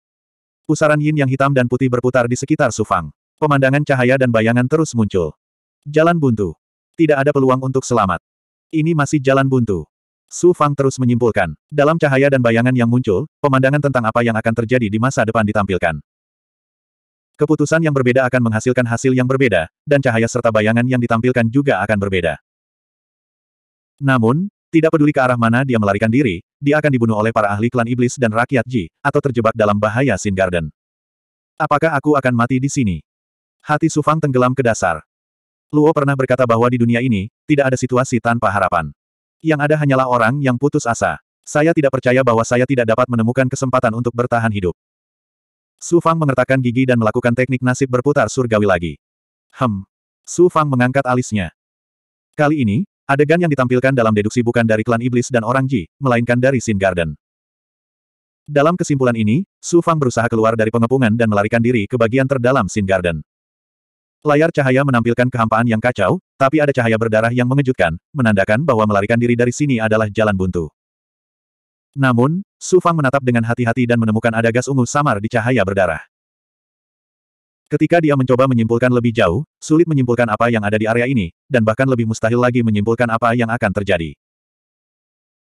Pusaran yin yang hitam dan putih berputar di sekitar Sufang. Pemandangan cahaya dan bayangan terus muncul. Jalan buntu. Tidak ada peluang untuk selamat. Ini masih jalan buntu. Su Fang terus menyimpulkan. Dalam cahaya dan bayangan yang muncul, pemandangan tentang apa yang akan terjadi di masa depan ditampilkan. Keputusan yang berbeda akan menghasilkan hasil yang berbeda, dan cahaya serta bayangan yang ditampilkan juga akan berbeda. Namun, tidak peduli ke arah mana dia melarikan diri, dia akan dibunuh oleh para ahli klan iblis dan rakyat Ji, atau terjebak dalam bahaya Sin Garden. Apakah aku akan mati di sini? Hati Sufang tenggelam ke dasar. Luo pernah berkata bahwa di dunia ini, tidak ada situasi tanpa harapan. Yang ada hanyalah orang yang putus asa. Saya tidak percaya bahwa saya tidak dapat menemukan kesempatan untuk bertahan hidup. Su Fang mengertakkan gigi dan melakukan teknik nasib berputar surgawi lagi. Hem. Su Fang mengangkat alisnya. Kali ini, Adegan yang ditampilkan dalam deduksi bukan dari klan iblis dan orang Ji, melainkan dari Sin Garden. Dalam kesimpulan ini, Su Fang berusaha keluar dari pengepungan dan melarikan diri ke bagian terdalam Sin Garden. Layar cahaya menampilkan kehampaan yang kacau, tapi ada cahaya berdarah yang mengejutkan, menandakan bahwa melarikan diri dari sini adalah jalan buntu. Namun, Su Fang menatap dengan hati-hati dan menemukan ada gas ungu samar di cahaya berdarah. Ketika dia mencoba menyimpulkan lebih jauh, sulit menyimpulkan apa yang ada di area ini, dan bahkan lebih mustahil lagi menyimpulkan apa yang akan terjadi.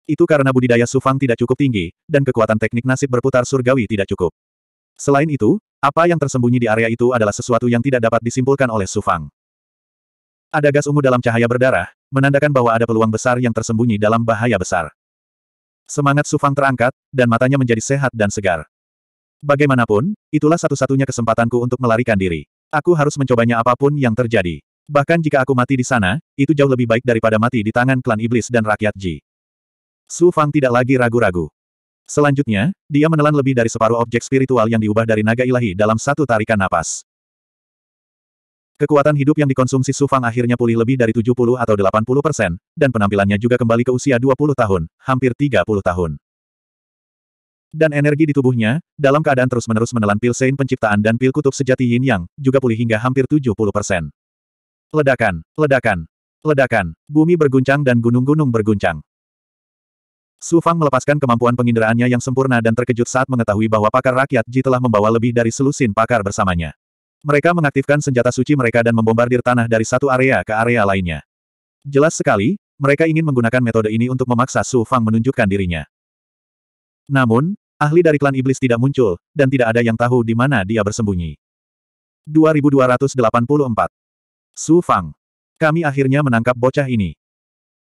Itu karena budidaya Sufang tidak cukup tinggi, dan kekuatan teknik nasib berputar surgawi tidak cukup. Selain itu, apa yang tersembunyi di area itu adalah sesuatu yang tidak dapat disimpulkan oleh Sufang. Ada gas ungu dalam cahaya berdarah, menandakan bahwa ada peluang besar yang tersembunyi dalam bahaya besar. Semangat Sufang terangkat, dan matanya menjadi sehat dan segar. Bagaimanapun, itulah satu-satunya kesempatanku untuk melarikan diri. Aku harus mencobanya apapun yang terjadi. Bahkan jika aku mati di sana, itu jauh lebih baik daripada mati di tangan klan iblis dan rakyat Ji. Su Fang tidak lagi ragu-ragu. Selanjutnya, dia menelan lebih dari separuh objek spiritual yang diubah dari naga ilahi dalam satu tarikan napas. Kekuatan hidup yang dikonsumsi Su Fang akhirnya pulih lebih dari 70 atau 80 persen, dan penampilannya juga kembali ke usia 20 tahun, hampir 30 tahun. Dan energi di tubuhnya, dalam keadaan terus-menerus menelan pil Sein penciptaan dan pil kutub sejati Yin Yang, juga pulih hingga hampir 70 persen. Ledakan, ledakan, ledakan, bumi berguncang dan gunung-gunung berguncang. Su Fang melepaskan kemampuan penginderaannya yang sempurna dan terkejut saat mengetahui bahwa pakar rakyat Ji telah membawa lebih dari selusin pakar bersamanya. Mereka mengaktifkan senjata suci mereka dan membombardir tanah dari satu area ke area lainnya. Jelas sekali, mereka ingin menggunakan metode ini untuk memaksa Su Fang menunjukkan dirinya. Namun, ahli dari klan iblis tidak muncul, dan tidak ada yang tahu di mana dia bersembunyi. 2284 Su Fang Kami akhirnya menangkap bocah ini.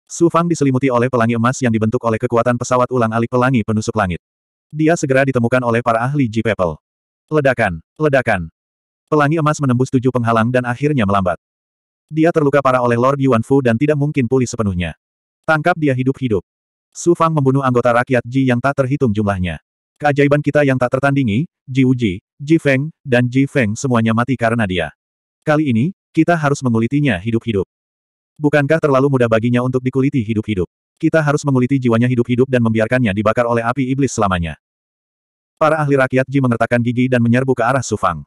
Su Fang diselimuti oleh pelangi emas yang dibentuk oleh kekuatan pesawat ulang-alik pelangi penusuk langit. Dia segera ditemukan oleh para ahli Ji people Ledakan, ledakan. Pelangi emas menembus tujuh penghalang dan akhirnya melambat. Dia terluka parah oleh Lord Yuan Fu dan tidak mungkin pulih sepenuhnya. Tangkap dia hidup-hidup. Su Fang membunuh anggota rakyat Ji yang tak terhitung jumlahnya. Keajaiban kita yang tak tertandingi, Ji Uji, Ji Feng, dan Ji Feng semuanya mati karena dia. Kali ini, kita harus mengulitinya hidup-hidup. Bukankah terlalu mudah baginya untuk dikuliti hidup-hidup? Kita harus menguliti jiwanya hidup-hidup dan membiarkannya dibakar oleh api iblis selamanya. Para ahli rakyat Ji mengertakkan gigi dan menyerbu ke arah Sufang.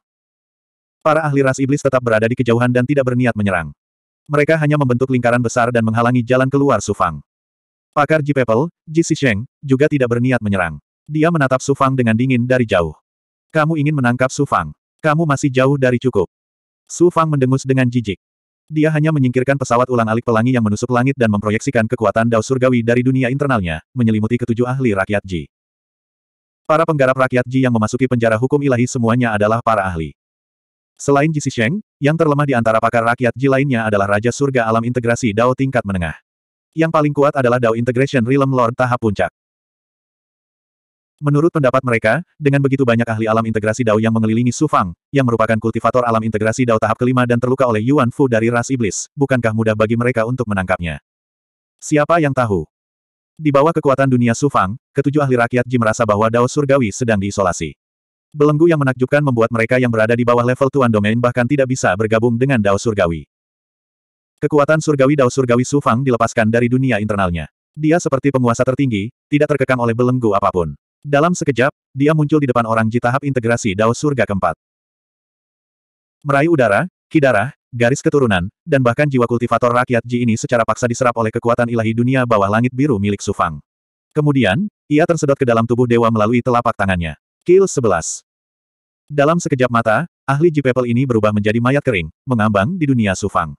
Para ahli ras iblis tetap berada di kejauhan dan tidak berniat menyerang. Mereka hanya membentuk lingkaran besar dan menghalangi jalan keluar Sufang. Pakar Ji People, Ji Sheng, juga tidak berniat menyerang. Dia menatap Su Fang dengan dingin dari jauh. Kamu ingin menangkap Su Fang. Kamu masih jauh dari cukup. Su Fang mendengus dengan jijik. Dia hanya menyingkirkan pesawat ulang alik pelangi yang menusuk langit dan memproyeksikan kekuatan dao surgawi dari dunia internalnya, menyelimuti ketujuh ahli rakyat Ji. Para penggarap rakyat Ji yang memasuki penjara hukum ilahi semuanya adalah para ahli. Selain Ji Sheng, yang terlemah di antara pakar rakyat Ji lainnya adalah Raja Surga Alam Integrasi Dao tingkat menengah. Yang paling kuat adalah Dao Integration Realm Lord tahap puncak. Menurut pendapat mereka, dengan begitu banyak ahli alam integrasi Dao yang mengelilingi Su Fang, yang merupakan kultivator alam integrasi Dao tahap kelima dan terluka oleh Yuan Fu dari ras iblis, bukankah mudah bagi mereka untuk menangkapnya? Siapa yang tahu? Di bawah kekuatan dunia Su Fang, ketujuh ahli rakyat Ji merasa bahwa Dao Surgawi sedang diisolasi. Belenggu yang menakjubkan membuat mereka yang berada di bawah level Tuan Domain bahkan tidak bisa bergabung dengan Dao Surgawi. Kekuatan surgawi Dao surgawi Sufang dilepaskan dari dunia internalnya. Dia seperti penguasa tertinggi, tidak terkekang oleh belenggu apapun. Dalam sekejap, dia muncul di depan orang Ji tahap integrasi Dao surga keempat. Meraih udara, kidarah, garis keturunan, dan bahkan jiwa kultivator rakyat Ji ini secara paksa diserap oleh kekuatan ilahi dunia bawah langit biru milik Sufang. Kemudian, ia tersedot ke dalam tubuh dewa melalui telapak tangannya. Kill 11. Dalam sekejap mata, ahli Ji People ini berubah menjadi mayat kering, mengambang di dunia Sufang.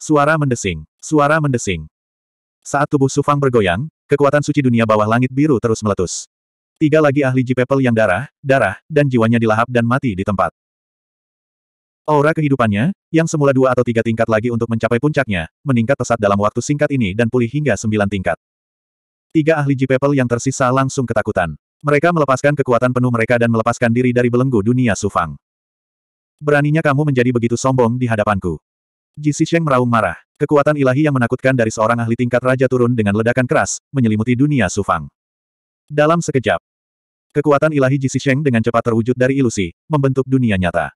Suara mendesing. Suara mendesing. Saat tubuh Sufang bergoyang, kekuatan suci dunia bawah langit biru terus meletus. Tiga lagi ahli Jipepel yang darah, darah, dan jiwanya dilahap dan mati di tempat. Aura kehidupannya, yang semula dua atau tiga tingkat lagi untuk mencapai puncaknya, meningkat pesat dalam waktu singkat ini dan pulih hingga sembilan tingkat. Tiga ahli Jipepel yang tersisa langsung ketakutan. Mereka melepaskan kekuatan penuh mereka dan melepaskan diri dari belenggu dunia Sufang. Beraninya kamu menjadi begitu sombong di hadapanku. Ji Sheng meraung marah. Kekuatan ilahi yang menakutkan dari seorang ahli tingkat raja turun dengan ledakan keras, menyelimuti dunia Sufang. Dalam sekejap, kekuatan ilahi Ji Sheng dengan cepat terwujud dari ilusi, membentuk dunia nyata.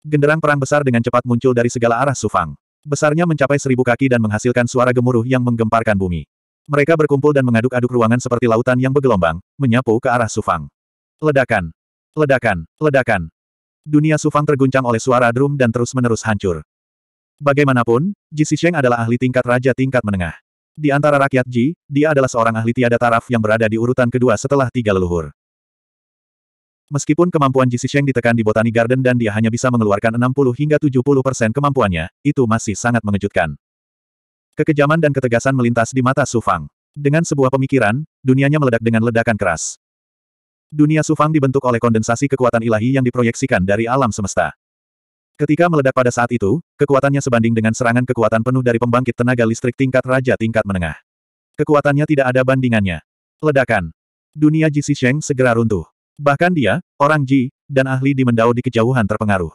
Genderang perang besar dengan cepat muncul dari segala arah Sufang. Besarnya mencapai seribu kaki dan menghasilkan suara gemuruh yang menggemparkan bumi. Mereka berkumpul dan mengaduk-aduk ruangan seperti lautan yang bergelombang, menyapu ke arah Sufang. Ledakan! Ledakan! Ledakan! Dunia Sufang terguncang oleh suara drum dan terus-menerus hancur. Bagaimanapun, Ji Sisheng adalah ahli tingkat raja tingkat menengah. Di antara rakyat Ji, dia adalah seorang ahli tiada taraf yang berada di urutan kedua setelah tiga leluhur. Meskipun kemampuan Ji Sisheng ditekan di Botani Garden dan dia hanya bisa mengeluarkan 60 hingga 70 persen kemampuannya, itu masih sangat mengejutkan. Kekejaman dan ketegasan melintas di mata Sufang. Dengan sebuah pemikiran, dunianya meledak dengan ledakan keras. Dunia Sufang dibentuk oleh kondensasi kekuatan ilahi yang diproyeksikan dari alam semesta. Ketika meledak pada saat itu, kekuatannya sebanding dengan serangan kekuatan penuh dari pembangkit tenaga listrik tingkat raja tingkat menengah. Kekuatannya tidak ada bandingannya. Ledakan. Dunia Si Sheng segera runtuh. Bahkan dia, orang Ji, dan ahli di mendao di kejauhan terpengaruh.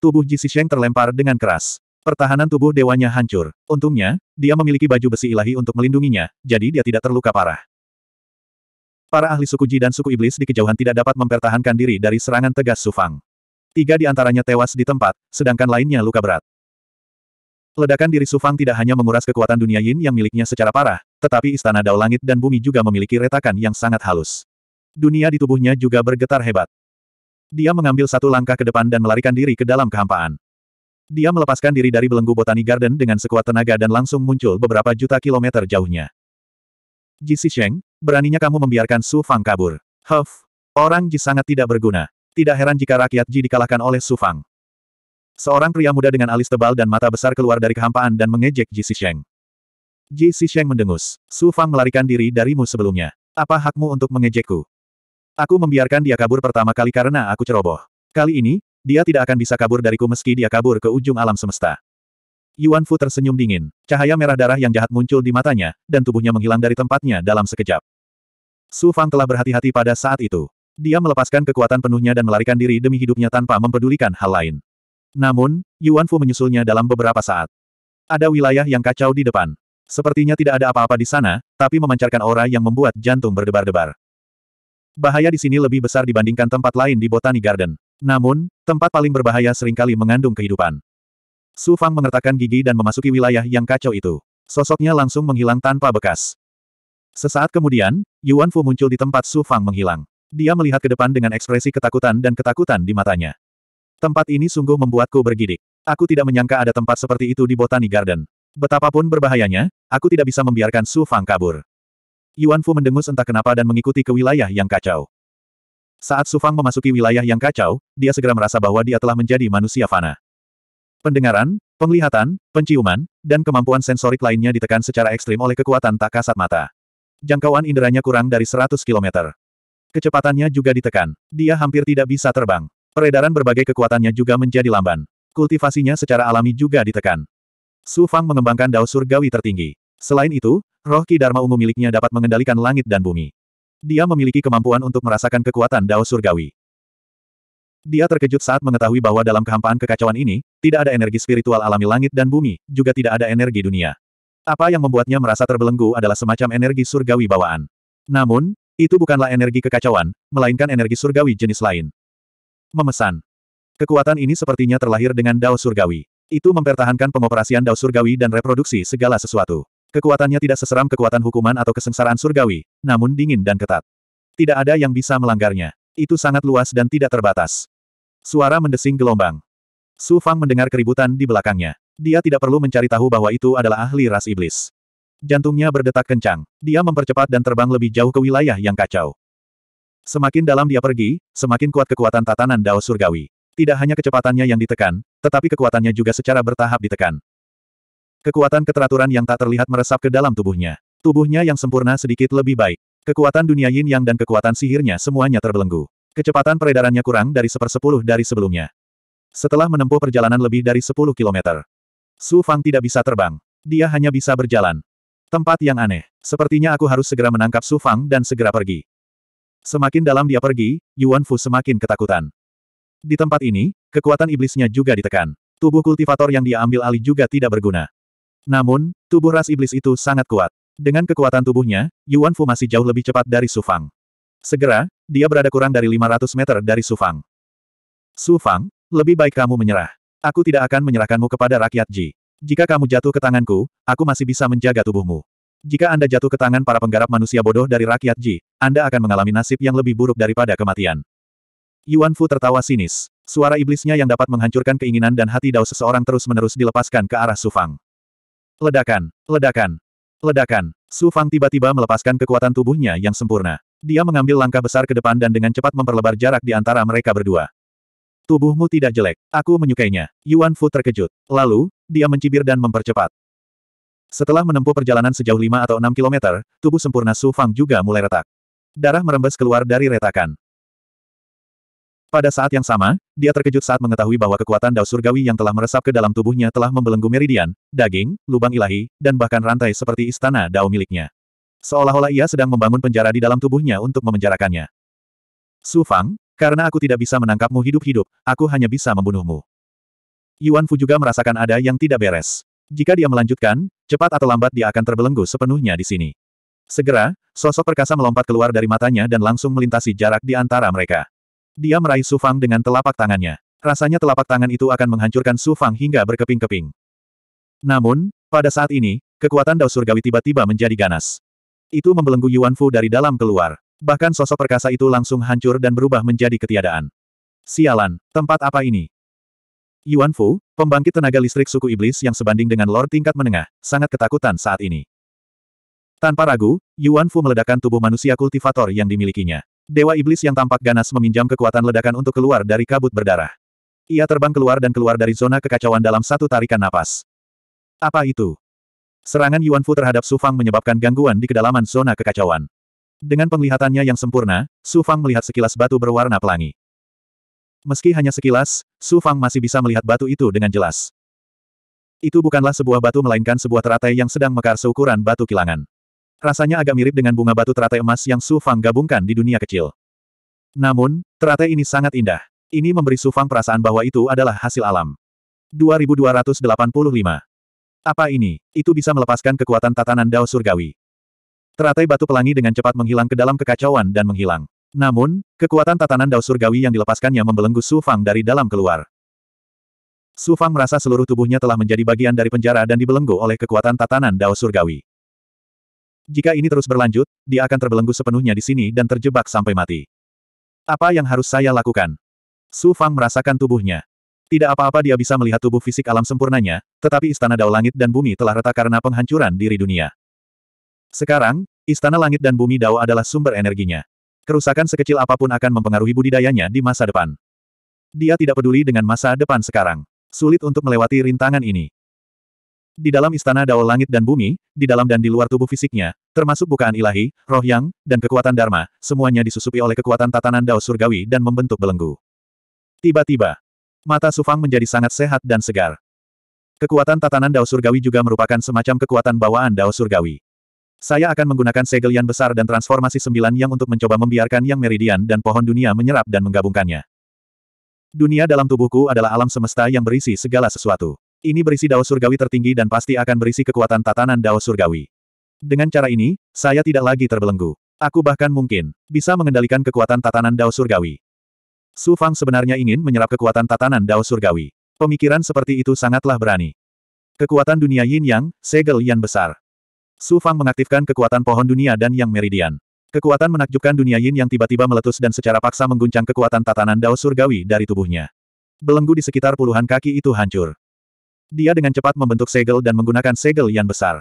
Tubuh Si Sheng terlempar dengan keras. Pertahanan tubuh dewanya hancur. Untungnya, dia memiliki baju besi ilahi untuk melindunginya, jadi dia tidak terluka parah. Para ahli suku Ji dan suku Iblis di kejauhan tidak dapat mempertahankan diri dari serangan tegas Sufang. Tiga di antaranya tewas di tempat, sedangkan lainnya luka berat. Ledakan diri Sufang tidak hanya menguras kekuatan dunia yin yang miliknya secara parah, tetapi istana dao langit dan bumi juga memiliki retakan yang sangat halus. Dunia di tubuhnya juga bergetar hebat. Dia mengambil satu langkah ke depan dan melarikan diri ke dalam kehampaan. Dia melepaskan diri dari belenggu Botani Garden dengan sekuat tenaga dan langsung muncul beberapa juta kilometer jauhnya. Ji Sheng, beraninya kamu membiarkan Su Fang kabur. Huff, orang Ji sangat tidak berguna. Tidak heran jika rakyat Ji dikalahkan oleh Su Fang. Seorang pria muda dengan alis tebal dan mata besar keluar dari kehampaan dan mengejek Ji Sisheng. Ji Sisheng mendengus. Su Fang melarikan diri darimu sebelumnya. Apa hakmu untuk mengejekku? Aku membiarkan dia kabur pertama kali karena aku ceroboh. Kali ini, dia tidak akan bisa kabur dariku meski dia kabur ke ujung alam semesta. Yuan Fu tersenyum dingin. Cahaya merah darah yang jahat muncul di matanya, dan tubuhnya menghilang dari tempatnya dalam sekejap. Su Fang telah berhati-hati pada saat itu. Dia melepaskan kekuatan penuhnya dan melarikan diri demi hidupnya tanpa mempedulikan hal lain. Namun, Yuan Fu menyusulnya dalam beberapa saat. Ada wilayah yang kacau di depan. Sepertinya tidak ada apa-apa di sana, tapi memancarkan aura yang membuat jantung berdebar-debar. Bahaya di sini lebih besar dibandingkan tempat lain di Botani Garden. Namun, tempat paling berbahaya seringkali mengandung kehidupan. Su Fang mengertakkan gigi dan memasuki wilayah yang kacau itu. Sosoknya langsung menghilang tanpa bekas. Sesaat kemudian, Yuan Fu muncul di tempat Su Fang menghilang. Dia melihat ke depan dengan ekspresi ketakutan dan ketakutan di matanya. Tempat ini sungguh membuatku bergidik. Aku tidak menyangka ada tempat seperti itu di Botani Garden. Betapapun berbahayanya, aku tidak bisa membiarkan Su Fang kabur. Yuan Fu mendengus entah kenapa dan mengikuti ke wilayah yang kacau. Saat Su Fang memasuki wilayah yang kacau, dia segera merasa bahwa dia telah menjadi manusia fana. Pendengaran, penglihatan, penciuman, dan kemampuan sensorik lainnya ditekan secara ekstrim oleh kekuatan tak kasat mata. Jangkauan inderanya kurang dari 100 km. Kecepatannya juga ditekan. Dia hampir tidak bisa terbang. Peredaran berbagai kekuatannya juga menjadi lamban. Kultivasinya secara alami juga ditekan. Su Fang mengembangkan dao surgawi tertinggi. Selain itu, roh Ki Dharma ungu miliknya dapat mengendalikan langit dan bumi. Dia memiliki kemampuan untuk merasakan kekuatan dao surgawi. Dia terkejut saat mengetahui bahwa dalam kehampaan kekacauan ini, tidak ada energi spiritual alami langit dan bumi, juga tidak ada energi dunia. Apa yang membuatnya merasa terbelenggu adalah semacam energi surgawi bawaan. Namun, itu bukanlah energi kekacauan, melainkan energi surgawi jenis lain. Memesan. Kekuatan ini sepertinya terlahir dengan Dao Surgawi. Itu mempertahankan pengoperasian Dao Surgawi dan reproduksi segala sesuatu. Kekuatannya tidak seseram kekuatan hukuman atau kesengsaraan surgawi, namun dingin dan ketat. Tidak ada yang bisa melanggarnya. Itu sangat luas dan tidak terbatas. Suara mendesing gelombang. Su Fang mendengar keributan di belakangnya. Dia tidak perlu mencari tahu bahwa itu adalah ahli ras iblis. Jantungnya berdetak kencang. Dia mempercepat dan terbang lebih jauh ke wilayah yang kacau. Semakin dalam dia pergi, semakin kuat kekuatan tatanan Dao Surgawi. Tidak hanya kecepatannya yang ditekan, tetapi kekuatannya juga secara bertahap ditekan. Kekuatan keteraturan yang tak terlihat meresap ke dalam tubuhnya. Tubuhnya yang sempurna sedikit lebih baik. Kekuatan dunia yin yang dan kekuatan sihirnya semuanya terbelenggu. Kecepatan peredarannya kurang dari sepersepuluh dari sebelumnya. Setelah menempuh perjalanan lebih dari 10 kilometer, Su Fang tidak bisa terbang. Dia hanya bisa berjalan. Tempat yang aneh. Sepertinya aku harus segera menangkap Su Fang dan segera pergi. Semakin dalam dia pergi, Yuan Fu semakin ketakutan. Di tempat ini, kekuatan iblisnya juga ditekan. Tubuh kultivator yang dia ambil alih juga tidak berguna. Namun, tubuh ras iblis itu sangat kuat. Dengan kekuatan tubuhnya, Yuan Fu masih jauh lebih cepat dari Su Fang. Segera, dia berada kurang dari 500 meter dari Su Fang. Su Fang, lebih baik kamu menyerah. Aku tidak akan menyerahkanmu kepada rakyat Ji. Jika kamu jatuh ke tanganku, aku masih bisa menjaga tubuhmu. Jika Anda jatuh ke tangan para penggarap manusia bodoh dari rakyat Ji, Anda akan mengalami nasib yang lebih buruk daripada kematian. Yuan Fu tertawa sinis. Suara iblisnya yang dapat menghancurkan keinginan dan hati dao seseorang terus-menerus dilepaskan ke arah Sufang. Ledakan, ledakan, ledakan. Sufang tiba-tiba melepaskan kekuatan tubuhnya yang sempurna. Dia mengambil langkah besar ke depan dan dengan cepat memperlebar jarak di antara mereka berdua. Tubuhmu tidak jelek. Aku menyukainya. Yuan Fu terkejut. Lalu, dia mencibir dan mempercepat. Setelah menempuh perjalanan sejauh 5 atau 6 kilometer, tubuh sempurna Su Fang juga mulai retak. Darah merembes keluar dari retakan. Pada saat yang sama, dia terkejut saat mengetahui bahwa kekuatan dao surgawi yang telah meresap ke dalam tubuhnya telah membelenggu meridian, daging, lubang ilahi, dan bahkan rantai seperti istana dao miliknya. Seolah-olah ia sedang membangun penjara di dalam tubuhnya untuk memenjarakannya. Su Fang, karena aku tidak bisa menangkapmu hidup-hidup, aku hanya bisa membunuhmu. Yuan Fu juga merasakan ada yang tidak beres. Jika dia melanjutkan, cepat atau lambat dia akan terbelenggu sepenuhnya di sini. Segera, sosok perkasa melompat keluar dari matanya dan langsung melintasi jarak di antara mereka. Dia meraih Su Fang dengan telapak tangannya. Rasanya telapak tangan itu akan menghancurkan Su Fang hingga berkeping-keping. Namun, pada saat ini, kekuatan Dao Surgawi tiba-tiba menjadi ganas. Itu membelenggu Yuan Fu dari dalam keluar. Bahkan sosok perkasa itu langsung hancur dan berubah menjadi ketiadaan. Sialan, tempat apa ini? Yuan Fu, pembangkit tenaga listrik suku iblis yang sebanding dengan Lord tingkat menengah, sangat ketakutan saat ini. Tanpa ragu, Yuan Fu meledakkan tubuh manusia kultivator yang dimilikinya. Dewa iblis yang tampak ganas meminjam kekuatan ledakan untuk keluar dari kabut berdarah. Ia terbang keluar dan keluar dari zona kekacauan dalam satu tarikan napas. Apa itu? Serangan Yuan Fu terhadap Su Fang menyebabkan gangguan di kedalaman zona kekacauan. Dengan penglihatannya yang sempurna, Su Fang melihat sekilas batu berwarna pelangi. Meski hanya sekilas, Su Fang masih bisa melihat batu itu dengan jelas. Itu bukanlah sebuah batu melainkan sebuah teratai yang sedang mekar seukuran batu kilangan. Rasanya agak mirip dengan bunga batu teratai emas yang Su Fang gabungkan di dunia kecil. Namun, teratai ini sangat indah. Ini memberi Su Fang perasaan bahwa itu adalah hasil alam. 2285. Apa ini? Itu bisa melepaskan kekuatan tatanan Dao Surgawi. Teratai batu pelangi dengan cepat menghilang ke dalam kekacauan dan menghilang. Namun, kekuatan tatanan dao surgawi yang dilepaskannya membelenggu Su Fang dari dalam keluar. Su Fang merasa seluruh tubuhnya telah menjadi bagian dari penjara dan dibelenggu oleh kekuatan tatanan dao surgawi. Jika ini terus berlanjut, dia akan terbelenggu sepenuhnya di sini dan terjebak sampai mati. Apa yang harus saya lakukan? Su Fang merasakan tubuhnya. Tidak apa-apa dia bisa melihat tubuh fisik alam sempurnanya, tetapi istana Dao Langit dan Bumi telah retak karena penghancuran diri dunia. Sekarang, Istana Langit dan Bumi Dao adalah sumber energinya. Kerusakan sekecil apapun akan mempengaruhi budidayanya di masa depan. Dia tidak peduli dengan masa depan sekarang. Sulit untuk melewati rintangan ini. Di dalam istana Dao Langit dan Bumi, di dalam dan di luar tubuh fisiknya, termasuk bukaan ilahi, roh yang, dan kekuatan dharma, semuanya disusupi oleh kekuatan tatanan Dao Surgawi dan membentuk belenggu. Tiba-tiba, mata Sufang menjadi sangat sehat dan segar. Kekuatan tatanan Dao Surgawi juga merupakan semacam kekuatan bawaan Dao Surgawi. Saya akan menggunakan segel yang besar dan transformasi sembilan yang untuk mencoba membiarkan yang meridian dan pohon dunia menyerap dan menggabungkannya. Dunia dalam tubuhku adalah alam semesta yang berisi segala sesuatu. Ini berisi dao surgawi tertinggi dan pasti akan berisi kekuatan tatanan dao surgawi. Dengan cara ini, saya tidak lagi terbelenggu. Aku bahkan mungkin bisa mengendalikan kekuatan tatanan dao surgawi. Su Fang sebenarnya ingin menyerap kekuatan tatanan dao surgawi. Pemikiran seperti itu sangatlah berani. Kekuatan dunia yin yang, segel yang besar. Su Fang mengaktifkan kekuatan pohon dunia dan yang meridian. Kekuatan menakjubkan dunia yin yang tiba-tiba meletus dan secara paksa mengguncang kekuatan tatanan dao surgawi dari tubuhnya. Belenggu di sekitar puluhan kaki itu hancur. Dia dengan cepat membentuk segel dan menggunakan segel yang besar.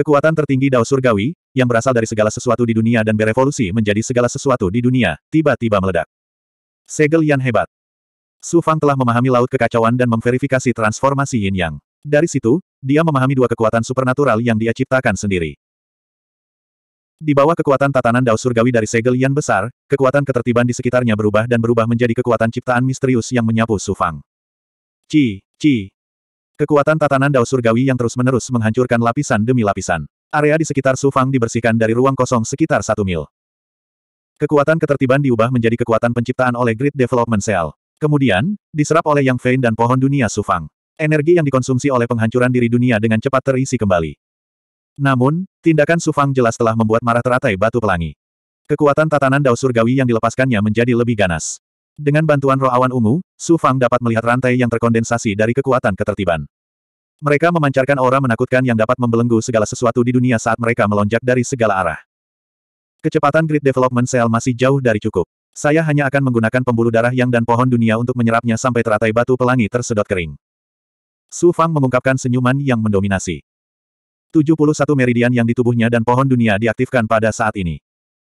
Kekuatan tertinggi dao surgawi, yang berasal dari segala sesuatu di dunia dan berevolusi menjadi segala sesuatu di dunia, tiba-tiba meledak. Segel yang hebat. Su Fang telah memahami laut kekacauan dan memverifikasi transformasi yin yang. Dari situ, dia memahami dua kekuatan supernatural yang dia ciptakan sendiri. Di bawah kekuatan tatanan Dao surgawi dari segel yang besar, kekuatan ketertiban di sekitarnya berubah dan berubah menjadi kekuatan ciptaan misterius yang menyapu Sufang. Ci, ci. Kekuatan tatanan Dao surgawi yang terus-menerus menghancurkan lapisan demi lapisan. Area di sekitar Sufang dibersihkan dari ruang kosong sekitar satu mil. Kekuatan ketertiban diubah menjadi kekuatan penciptaan oleh Grid Development Cell. Kemudian, diserap oleh Yang Fein dan pohon dunia Sufang. Energi yang dikonsumsi oleh penghancuran diri dunia dengan cepat terisi kembali. Namun, tindakan Sufang jelas telah membuat marah teratai batu pelangi. Kekuatan tatanan dao surgawi yang dilepaskannya menjadi lebih ganas. Dengan bantuan roh awan ungu, Sufang dapat melihat rantai yang terkondensasi dari kekuatan ketertiban. Mereka memancarkan aura menakutkan yang dapat membelenggu segala sesuatu di dunia saat mereka melonjak dari segala arah. Kecepatan grid development cell masih jauh dari cukup. Saya hanya akan menggunakan pembuluh darah yang dan pohon dunia untuk menyerapnya sampai teratai batu pelangi tersedot kering. Su Fang mengungkapkan senyuman yang mendominasi. 71 meridian yang di tubuhnya dan pohon dunia diaktifkan pada saat ini.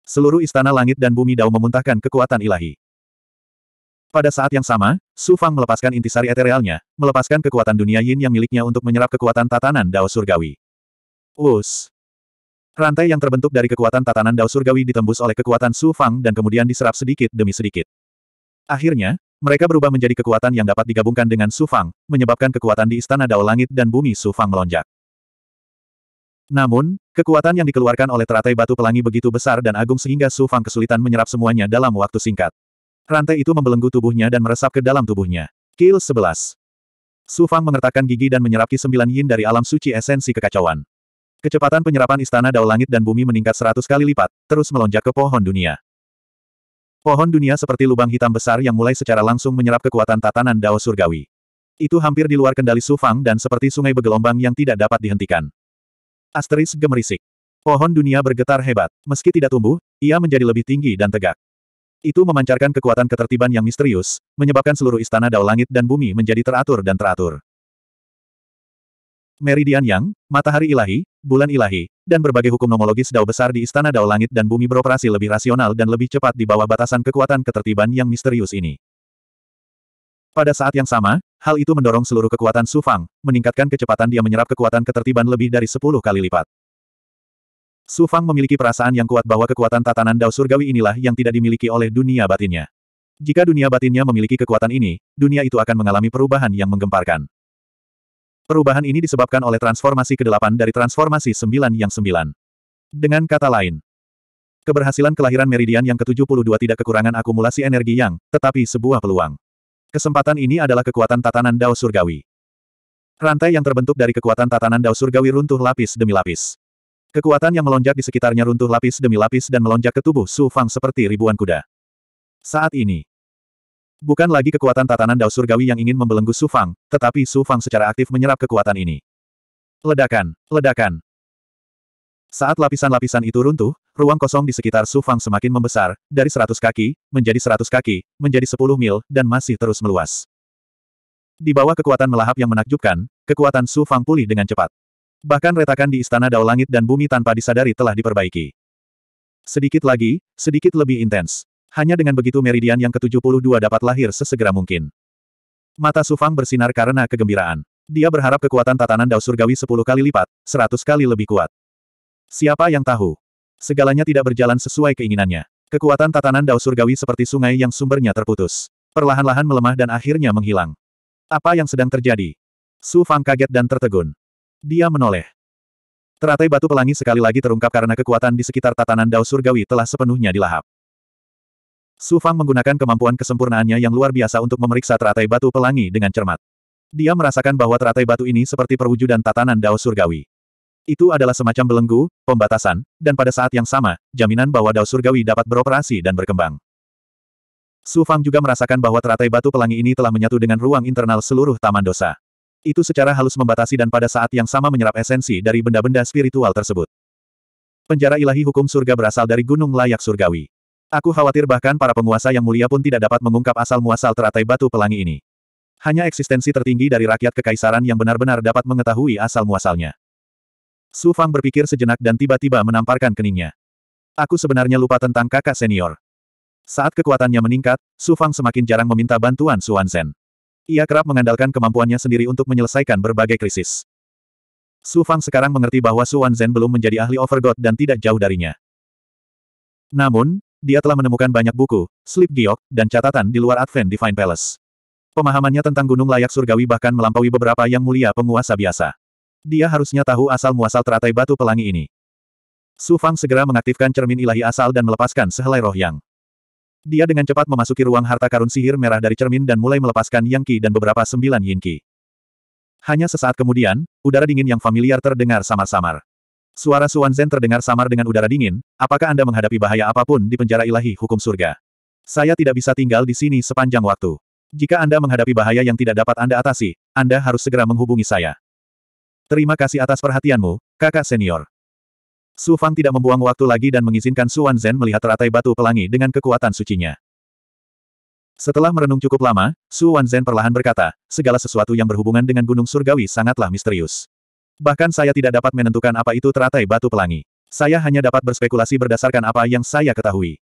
Seluruh istana langit dan bumi Dao memuntahkan kekuatan ilahi. Pada saat yang sama, Su Fang melepaskan intisari eterealnya, melepaskan kekuatan dunia yin yang miliknya untuk menyerap kekuatan tatanan Dao surgawi. Us. Rantai yang terbentuk dari kekuatan tatanan Dao surgawi ditembus oleh kekuatan Su Fang dan kemudian diserap sedikit demi sedikit. Akhirnya, mereka berubah menjadi kekuatan yang dapat digabungkan dengan Sufang, menyebabkan kekuatan di Istana Dao Langit dan Bumi Sufang melonjak. Namun, kekuatan yang dikeluarkan oleh teratai batu pelangi begitu besar dan agung sehingga Sufang kesulitan menyerap semuanya dalam waktu singkat. Rantai itu membelenggu tubuhnya dan meresap ke dalam tubuhnya. Kill 11. Sufang mengertakkan gigi dan menyerap ki sembilan yin dari alam suci esensi kekacauan. Kecepatan penyerapan istana Dao Langit dan Bumi meningkat seratus kali lipat, terus melonjak ke pohon dunia. Pohon dunia seperti lubang hitam besar yang mulai secara langsung menyerap kekuatan tatanan Dao Surgawi. Itu hampir di luar kendali Sufang dan seperti sungai bergelombang yang tidak dapat dihentikan. Asteris gemerisik. Pohon dunia bergetar hebat. Meski tidak tumbuh, ia menjadi lebih tinggi dan tegak. Itu memancarkan kekuatan ketertiban yang misterius, menyebabkan seluruh istana Dao Langit dan Bumi menjadi teratur dan teratur meridian yang, matahari ilahi, bulan ilahi, dan berbagai hukum nomologis dao besar di istana dao langit dan bumi beroperasi lebih rasional dan lebih cepat di bawah batasan kekuatan ketertiban yang misterius ini. Pada saat yang sama, hal itu mendorong seluruh kekuatan Su Fang, meningkatkan kecepatan dia menyerap kekuatan ketertiban lebih dari 10 kali lipat. Su Fang memiliki perasaan yang kuat bahwa kekuatan tatanan dao surgawi inilah yang tidak dimiliki oleh dunia batinnya. Jika dunia batinnya memiliki kekuatan ini, dunia itu akan mengalami perubahan yang menggemparkan. Perubahan ini disebabkan oleh transformasi ke-8 dari transformasi 9 yang 9. Dengan kata lain, keberhasilan kelahiran meridian yang ke-72 tidak kekurangan akumulasi energi yang, tetapi sebuah peluang. Kesempatan ini adalah kekuatan tatanan Dao Surgawi. Rantai yang terbentuk dari kekuatan tatanan Dao Surgawi runtuh lapis demi lapis. Kekuatan yang melonjak di sekitarnya runtuh lapis demi lapis dan melonjak ke tubuh Su Fang seperti ribuan kuda. Saat ini, Bukan lagi kekuatan tatanan Dao Surgawi yang ingin membelenggu Su Fang, tetapi Su Fang secara aktif menyerap kekuatan ini. Ledakan, ledakan. Saat lapisan-lapisan itu runtuh, ruang kosong di sekitar Su Fang semakin membesar, dari 100 kaki, menjadi 100 kaki, menjadi 10 mil, dan masih terus meluas. Di bawah kekuatan melahap yang menakjubkan, kekuatan Su Fang pulih dengan cepat. Bahkan retakan di istana Dao Langit dan Bumi tanpa disadari telah diperbaiki. Sedikit lagi, sedikit lebih intens. Hanya dengan begitu meridian yang ke-72 dapat lahir sesegera mungkin. Mata Sufang bersinar karena kegembiraan. Dia berharap kekuatan tatanan dao surgawi 10 kali lipat, 100 kali lebih kuat. Siapa yang tahu? Segalanya tidak berjalan sesuai keinginannya. Kekuatan tatanan dao surgawi seperti sungai yang sumbernya terputus. Perlahan-lahan melemah dan akhirnya menghilang. Apa yang sedang terjadi? Su Fang kaget dan tertegun. Dia menoleh. Teratai batu pelangi sekali lagi terungkap karena kekuatan di sekitar tatanan dao surgawi telah sepenuhnya dilahap. Su Fang menggunakan kemampuan kesempurnaannya yang luar biasa untuk memeriksa teratai batu pelangi dengan cermat. Dia merasakan bahwa teratai batu ini seperti perwujudan tatanan Dao Surgawi. Itu adalah semacam belenggu, pembatasan, dan pada saat yang sama, jaminan bahwa Dao Surgawi dapat beroperasi dan berkembang. Su Fang juga merasakan bahwa teratai batu pelangi ini telah menyatu dengan ruang internal seluruh Taman Dosa. Itu secara halus membatasi dan pada saat yang sama menyerap esensi dari benda-benda spiritual tersebut. Penjara ilahi hukum surga berasal dari gunung layak surgawi. Aku khawatir bahkan para penguasa yang mulia pun tidak dapat mengungkap asal-muasal teratai batu pelangi ini. Hanya eksistensi tertinggi dari rakyat kekaisaran yang benar-benar dapat mengetahui asal-muasalnya. Su Fang berpikir sejenak dan tiba-tiba menamparkan keningnya. Aku sebenarnya lupa tentang kakak senior. Saat kekuatannya meningkat, Su Fang semakin jarang meminta bantuan Su Zen. Ia kerap mengandalkan kemampuannya sendiri untuk menyelesaikan berbagai krisis. Su Fang sekarang mengerti bahwa Su Wanzhen belum menjadi ahli Overgod dan tidak jauh darinya. Namun, dia telah menemukan banyak buku, slip giok, dan catatan di luar Advent Divine Palace. Pemahamannya tentang gunung layak surgawi bahkan melampaui beberapa yang mulia penguasa biasa. Dia harusnya tahu asal-muasal teratai batu pelangi ini. Su Fang segera mengaktifkan cermin ilahi asal dan melepaskan sehelai roh yang. Dia dengan cepat memasuki ruang harta karun sihir merah dari cermin dan mulai melepaskan yang ki dan beberapa sembilan yin ki. Hanya sesaat kemudian, udara dingin yang familiar terdengar samar-samar. Suara Suan Zen terdengar samar dengan udara dingin, apakah Anda menghadapi bahaya apapun di penjara ilahi hukum surga? Saya tidak bisa tinggal di sini sepanjang waktu. Jika Anda menghadapi bahaya yang tidak dapat Anda atasi, Anda harus segera menghubungi saya. Terima kasih atas perhatianmu, kakak senior. Su Fang tidak membuang waktu lagi dan mengizinkan Suan Zen melihat teratai batu pelangi dengan kekuatan sucinya. Setelah merenung cukup lama, Su Zen perlahan berkata, segala sesuatu yang berhubungan dengan gunung surgawi sangatlah misterius. Bahkan saya tidak dapat menentukan apa itu teratai batu pelangi. Saya hanya dapat berspekulasi berdasarkan apa yang saya ketahui.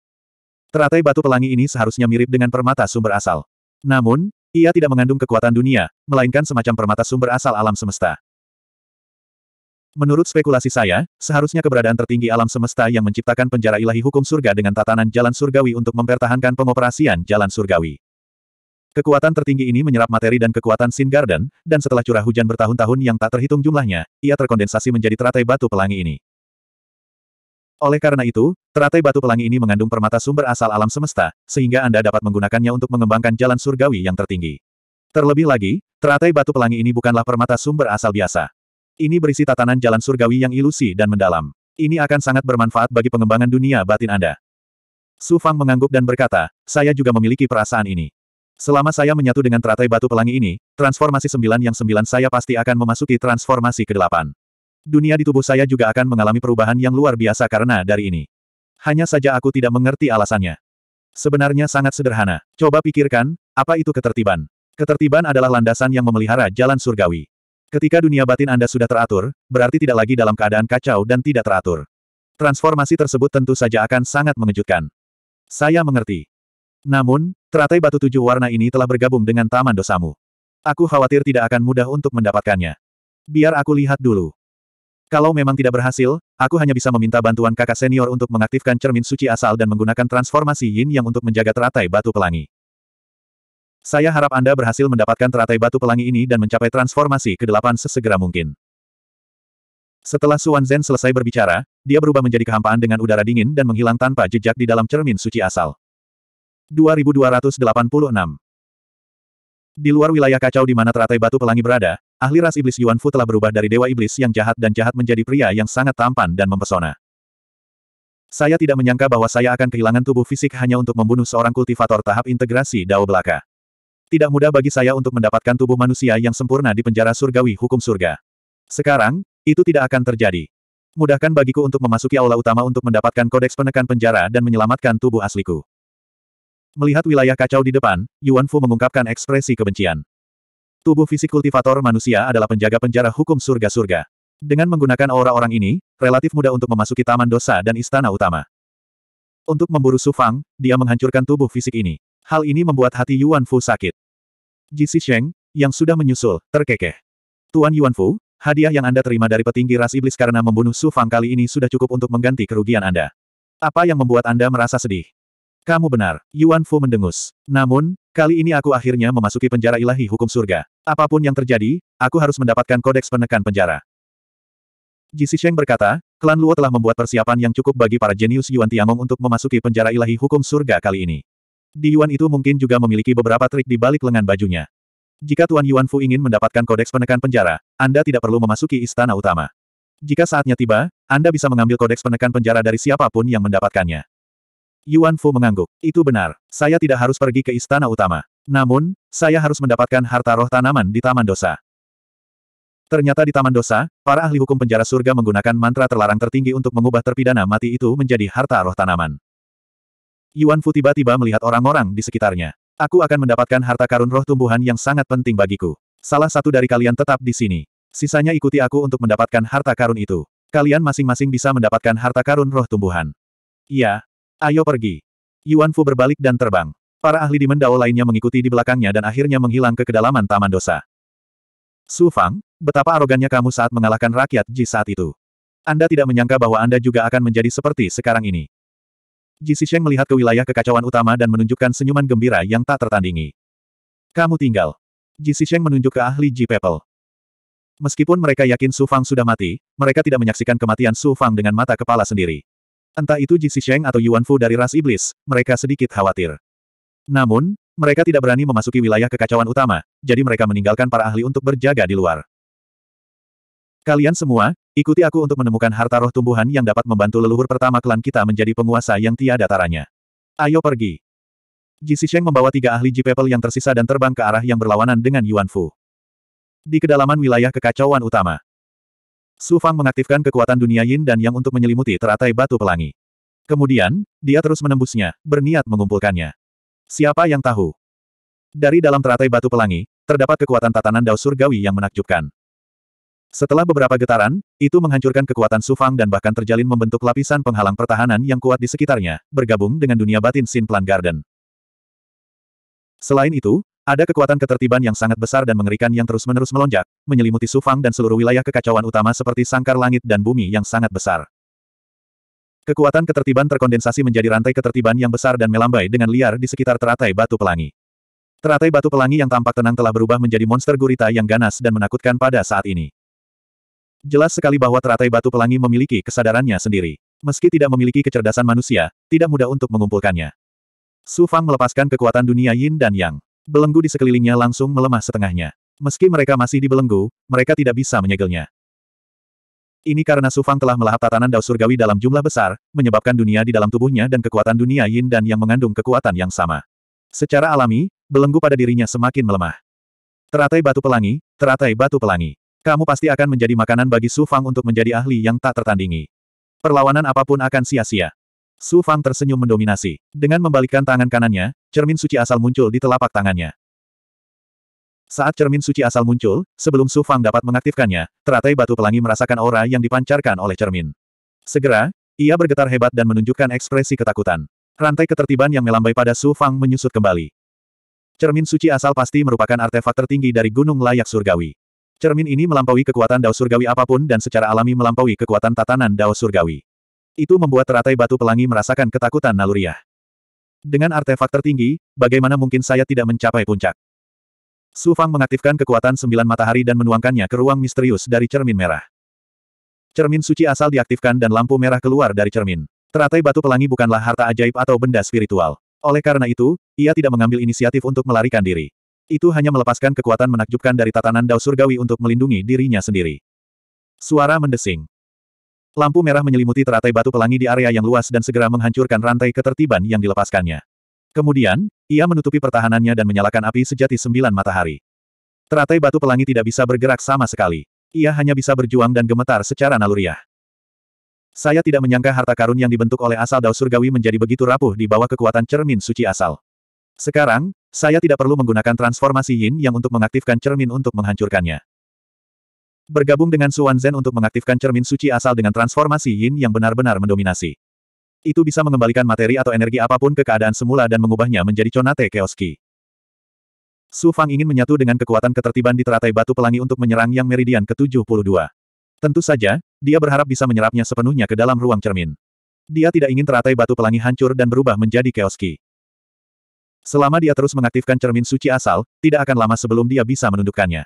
Teratai batu pelangi ini seharusnya mirip dengan permata sumber asal. Namun, ia tidak mengandung kekuatan dunia, melainkan semacam permata sumber asal alam semesta. Menurut spekulasi saya, seharusnya keberadaan tertinggi alam semesta yang menciptakan penjara ilahi hukum surga dengan tatanan jalan surgawi untuk mempertahankan pengoperasian jalan surgawi. Kekuatan tertinggi ini menyerap materi dan kekuatan Sin Garden, dan setelah curah hujan bertahun-tahun yang tak terhitung jumlahnya, ia terkondensasi menjadi teratai batu pelangi ini. Oleh karena itu, teratai batu pelangi ini mengandung permata sumber asal alam semesta, sehingga Anda dapat menggunakannya untuk mengembangkan jalan surgawi yang tertinggi. Terlebih lagi, teratai batu pelangi ini bukanlah permata sumber asal biasa. Ini berisi tatanan jalan surgawi yang ilusi dan mendalam. Ini akan sangat bermanfaat bagi pengembangan dunia batin Anda. Su Fang mengangguk dan berkata, saya juga memiliki perasaan ini. Selama saya menyatu dengan teratai batu pelangi ini, transformasi sembilan yang sembilan saya pasti akan memasuki transformasi kedelapan. Dunia di tubuh saya juga akan mengalami perubahan yang luar biasa karena dari ini. Hanya saja aku tidak mengerti alasannya. Sebenarnya sangat sederhana. Coba pikirkan, apa itu ketertiban? Ketertiban adalah landasan yang memelihara jalan surgawi. Ketika dunia batin Anda sudah teratur, berarti tidak lagi dalam keadaan kacau dan tidak teratur. Transformasi tersebut tentu saja akan sangat mengejutkan. Saya mengerti. Namun, Teratai batu tujuh warna ini telah bergabung dengan taman dosamu. Aku khawatir tidak akan mudah untuk mendapatkannya. Biar aku lihat dulu. Kalau memang tidak berhasil, aku hanya bisa meminta bantuan kakak senior untuk mengaktifkan cermin suci asal dan menggunakan transformasi yin yang untuk menjaga teratai batu pelangi. Saya harap Anda berhasil mendapatkan teratai batu pelangi ini dan mencapai transformasi ke-8 sesegera mungkin. Setelah Suan Zen selesai berbicara, dia berubah menjadi kehampaan dengan udara dingin dan menghilang tanpa jejak di dalam cermin suci asal. 2286. Di luar wilayah kacau di mana teratai batu pelangi berada, ahli ras iblis Yuan Fu telah berubah dari dewa iblis yang jahat dan jahat menjadi pria yang sangat tampan dan mempesona. Saya tidak menyangka bahwa saya akan kehilangan tubuh fisik hanya untuk membunuh seorang kultivator tahap integrasi Dao Belaka. Tidak mudah bagi saya untuk mendapatkan tubuh manusia yang sempurna di penjara surgawi hukum surga. Sekarang, itu tidak akan terjadi. Mudahkan bagiku untuk memasuki aula utama untuk mendapatkan kodeks penekan penjara dan menyelamatkan tubuh asliku. Melihat wilayah kacau di depan, Yuan Fu mengungkapkan ekspresi kebencian. Tubuh fisik kultivator manusia adalah penjaga penjara hukum surga-surga. Dengan menggunakan aura orang ini, relatif mudah untuk memasuki taman dosa dan istana utama. Untuk memburu Su Fang, dia menghancurkan tubuh fisik ini. Hal ini membuat hati Yuan Fu sakit. Si Sheng, yang sudah menyusul, terkekeh. Tuan Yuan Fu, hadiah yang Anda terima dari petinggi ras iblis karena membunuh Su Fang kali ini sudah cukup untuk mengganti kerugian Anda. Apa yang membuat Anda merasa sedih? Kamu benar, Yuan Fu mendengus. Namun, kali ini aku akhirnya memasuki penjara ilahi hukum surga. Apapun yang terjadi, aku harus mendapatkan kodeks penekan penjara. Ji Sheng berkata, klan Luo telah membuat persiapan yang cukup bagi para jenius Yuan Tiangong untuk memasuki penjara ilahi hukum surga kali ini. Di Yuan itu mungkin juga memiliki beberapa trik di balik lengan bajunya. Jika Tuan Yuan Fu ingin mendapatkan kodeks penekan penjara, Anda tidak perlu memasuki istana utama. Jika saatnya tiba, Anda bisa mengambil kodeks penekan penjara dari siapapun yang mendapatkannya. Yuan Fu mengangguk. Itu benar, saya tidak harus pergi ke istana utama. Namun, saya harus mendapatkan harta roh tanaman di Taman Dosa. Ternyata di Taman Dosa, para ahli hukum penjara surga menggunakan mantra terlarang tertinggi untuk mengubah terpidana mati itu menjadi harta roh tanaman. Yuan Fu tiba-tiba melihat orang-orang di sekitarnya. Aku akan mendapatkan harta karun roh tumbuhan yang sangat penting bagiku. Salah satu dari kalian tetap di sini. Sisanya ikuti aku untuk mendapatkan harta karun itu. Kalian masing-masing bisa mendapatkan harta karun roh tumbuhan. Iya, Ayo pergi. Yuan Fu berbalik dan terbang. Para ahli di Mendao lainnya mengikuti di belakangnya dan akhirnya menghilang ke kedalaman Taman Dosa. Su Fang, betapa arogannya kamu saat mengalahkan rakyat Ji saat itu. Anda tidak menyangka bahwa Anda juga akan menjadi seperti sekarang ini. Ji Sheng melihat ke wilayah kekacauan utama dan menunjukkan senyuman gembira yang tak tertandingi. Kamu tinggal. Ji Sheng menunjuk ke ahli Ji People. Meskipun mereka yakin Su Fang sudah mati, mereka tidak menyaksikan kematian Su Fang dengan mata kepala sendiri. Entah itu Ji Sheng atau Yuan Fu dari ras iblis, mereka sedikit khawatir. Namun, mereka tidak berani memasuki wilayah kekacauan utama, jadi mereka meninggalkan para ahli untuk berjaga di luar. Kalian semua, ikuti aku untuk menemukan harta roh tumbuhan yang dapat membantu leluhur pertama klan kita menjadi penguasa yang tiada taranya. Ayo pergi. Ji Sheng membawa tiga ahli Ji People yang tersisa dan terbang ke arah yang berlawanan dengan Yuan Fu. Di kedalaman wilayah kekacauan utama, Su Fang mengaktifkan kekuatan dunia Yin dan Yang untuk menyelimuti teratai batu pelangi. Kemudian, dia terus menembusnya, berniat mengumpulkannya. Siapa yang tahu? Dari dalam teratai batu pelangi, terdapat kekuatan tatanan Dao Surgawi yang menakjubkan. Setelah beberapa getaran, itu menghancurkan kekuatan Su Fang dan bahkan terjalin membentuk lapisan penghalang pertahanan yang kuat di sekitarnya, bergabung dengan dunia batin Sin Plan Garden. Selain itu, ada kekuatan ketertiban yang sangat besar dan mengerikan yang terus-menerus melonjak, menyelimuti Sufang dan seluruh wilayah kekacauan utama seperti sangkar langit dan bumi yang sangat besar. Kekuatan ketertiban terkondensasi menjadi rantai ketertiban yang besar dan melambai dengan liar di sekitar teratai batu pelangi. Teratai batu pelangi yang tampak tenang telah berubah menjadi monster gurita yang ganas dan menakutkan pada saat ini. Jelas sekali bahwa teratai batu pelangi memiliki kesadarannya sendiri. Meski tidak memiliki kecerdasan manusia, tidak mudah untuk mengumpulkannya. Su Fang melepaskan kekuatan dunia Yin dan Yang. Belenggu di sekelilingnya langsung melemah setengahnya. Meski mereka masih dibelenggu, mereka tidak bisa menyegelnya. Ini karena Sufang telah melahap tatanan dao surgawi dalam jumlah besar, menyebabkan dunia di dalam tubuhnya dan kekuatan dunia yin dan yang mengandung kekuatan yang sama. Secara alami, belenggu pada dirinya semakin melemah. Teratai batu pelangi, teratai batu pelangi. Kamu pasti akan menjadi makanan bagi Sufang untuk menjadi ahli yang tak tertandingi. Perlawanan apapun akan sia-sia. Su Fang tersenyum mendominasi. Dengan membalikkan tangan kanannya, cermin suci asal muncul di telapak tangannya. Saat cermin suci asal muncul, sebelum Su Fang dapat mengaktifkannya, teratai batu pelangi merasakan aura yang dipancarkan oleh cermin. Segera, ia bergetar hebat dan menunjukkan ekspresi ketakutan. Rantai ketertiban yang melambai pada Su Fang menyusut kembali. Cermin suci asal pasti merupakan artefak tertinggi dari gunung layak surgawi. Cermin ini melampaui kekuatan Dao Surgawi apapun dan secara alami melampaui kekuatan tatanan Dao Surgawi. Itu membuat teratai batu pelangi merasakan ketakutan naluriah. Dengan artefak tertinggi, bagaimana mungkin saya tidak mencapai puncak? Su Fang mengaktifkan kekuatan sembilan matahari dan menuangkannya ke ruang misterius dari cermin merah. Cermin suci asal diaktifkan dan lampu merah keluar dari cermin. Teratai batu pelangi bukanlah harta ajaib atau benda spiritual. Oleh karena itu, ia tidak mengambil inisiatif untuk melarikan diri. Itu hanya melepaskan kekuatan menakjubkan dari tatanan dao surgawi untuk melindungi dirinya sendiri. Suara mendesing. Lampu merah menyelimuti teratai batu pelangi di area yang luas dan segera menghancurkan rantai ketertiban yang dilepaskannya. Kemudian, ia menutupi pertahanannya dan menyalakan api sejati sembilan matahari. Teratai batu pelangi tidak bisa bergerak sama sekali. Ia hanya bisa berjuang dan gemetar secara naluriah. Saya tidak menyangka harta karun yang dibentuk oleh asal Dao Surgawi menjadi begitu rapuh di bawah kekuatan cermin suci asal. Sekarang, saya tidak perlu menggunakan transformasi yin yang untuk mengaktifkan cermin untuk menghancurkannya. Bergabung dengan Suan Zen untuk mengaktifkan cermin suci asal dengan transformasi yin yang benar-benar mendominasi. Itu bisa mengembalikan materi atau energi apapun ke keadaan semula dan mengubahnya menjadi conate keoski. Su Fang ingin menyatu dengan kekuatan ketertiban di teratai batu pelangi untuk menyerang yang meridian ke-72. Tentu saja, dia berharap bisa menyerapnya sepenuhnya ke dalam ruang cermin. Dia tidak ingin teratai batu pelangi hancur dan berubah menjadi keoski. Selama dia terus mengaktifkan cermin suci asal, tidak akan lama sebelum dia bisa menundukkannya.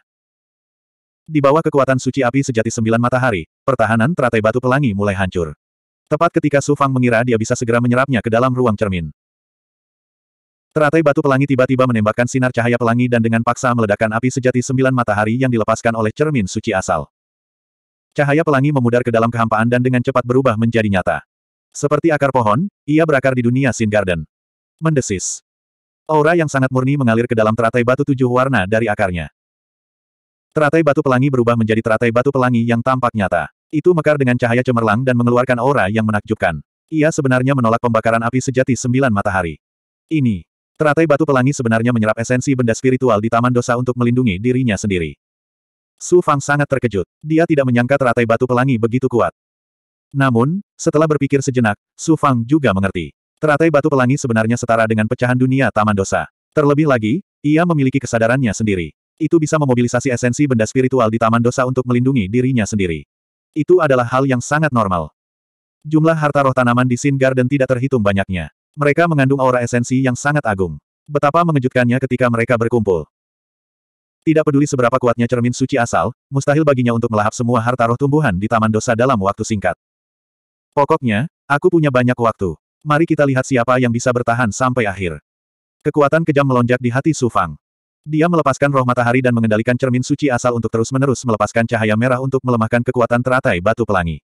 Di bawah kekuatan suci api sejati sembilan matahari, pertahanan teratai batu pelangi mulai hancur. Tepat ketika Su Fang mengira dia bisa segera menyerapnya ke dalam ruang cermin. Teratai batu pelangi tiba-tiba menembakkan sinar cahaya pelangi dan dengan paksa meledakkan api sejati sembilan matahari yang dilepaskan oleh cermin suci asal. Cahaya pelangi memudar ke dalam kehampaan dan dengan cepat berubah menjadi nyata. Seperti akar pohon, ia berakar di dunia Sin Garden. Mendesis. Aura yang sangat murni mengalir ke dalam teratai batu tujuh warna dari akarnya. Teratai batu pelangi berubah menjadi teratai batu pelangi yang tampak nyata. Itu mekar dengan cahaya cemerlang dan mengeluarkan aura yang menakjubkan. Ia sebenarnya menolak pembakaran api sejati sembilan matahari. Ini. Teratai batu pelangi sebenarnya menyerap esensi benda spiritual di Taman Dosa untuk melindungi dirinya sendiri. Su Fang sangat terkejut. Dia tidak menyangka teratai batu pelangi begitu kuat. Namun, setelah berpikir sejenak, Su Fang juga mengerti. Teratai batu pelangi sebenarnya setara dengan pecahan dunia Taman Dosa. Terlebih lagi, ia memiliki kesadarannya sendiri. Itu bisa memobilisasi esensi benda spiritual di Taman Dosa untuk melindungi dirinya sendiri. Itu adalah hal yang sangat normal. Jumlah harta roh tanaman di Sin Garden tidak terhitung banyaknya. Mereka mengandung aura esensi yang sangat agung. Betapa mengejutkannya ketika mereka berkumpul. Tidak peduli seberapa kuatnya cermin suci asal, mustahil baginya untuk melahap semua harta roh tumbuhan di Taman Dosa dalam waktu singkat. Pokoknya, aku punya banyak waktu. Mari kita lihat siapa yang bisa bertahan sampai akhir. Kekuatan kejam melonjak di hati Su Fang. Dia melepaskan roh matahari dan mengendalikan cermin suci asal untuk terus-menerus melepaskan cahaya merah untuk melemahkan kekuatan teratai batu pelangi.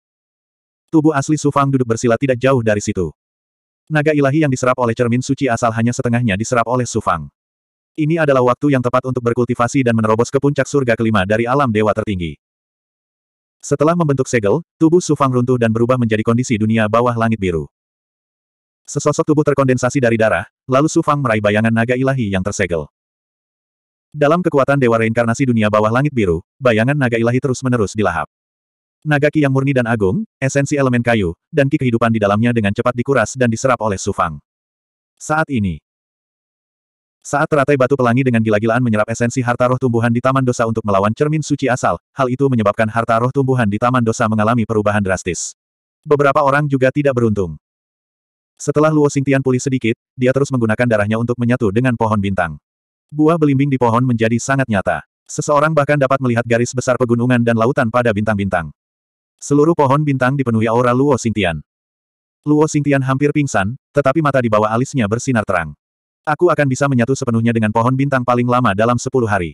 Tubuh asli Sufang duduk bersila tidak jauh dari situ. Naga ilahi yang diserap oleh cermin suci asal hanya setengahnya diserap oleh Sufang. Ini adalah waktu yang tepat untuk berkultivasi dan menerobos ke puncak surga kelima dari alam dewa tertinggi. Setelah membentuk segel, tubuh Sufang runtuh dan berubah menjadi kondisi dunia bawah langit biru. Sesosok tubuh terkondensasi dari darah, lalu Sufang meraih bayangan naga ilahi yang tersegel. Dalam kekuatan Dewa Reinkarnasi Dunia Bawah Langit Biru, bayangan naga ilahi terus-menerus dilahap. Naga ki yang murni dan agung, esensi elemen kayu, dan ki kehidupan di dalamnya dengan cepat dikuras dan diserap oleh Sufang. Saat ini, saat teratai batu pelangi dengan gila-gilaan menyerap esensi harta roh tumbuhan di Taman Dosa untuk melawan cermin suci asal, hal itu menyebabkan harta roh tumbuhan di Taman Dosa mengalami perubahan drastis. Beberapa orang juga tidak beruntung. Setelah Luo Xingtian pulih sedikit, dia terus menggunakan darahnya untuk menyatu dengan pohon bintang. Buah belimbing di pohon menjadi sangat nyata. Seseorang bahkan dapat melihat garis besar pegunungan dan lautan pada bintang-bintang. Seluruh pohon bintang dipenuhi aura Luo Xingtian. Luo Xingtian hampir pingsan, tetapi mata di bawah alisnya bersinar terang. Aku akan bisa menyatu sepenuhnya dengan pohon bintang paling lama dalam sepuluh hari.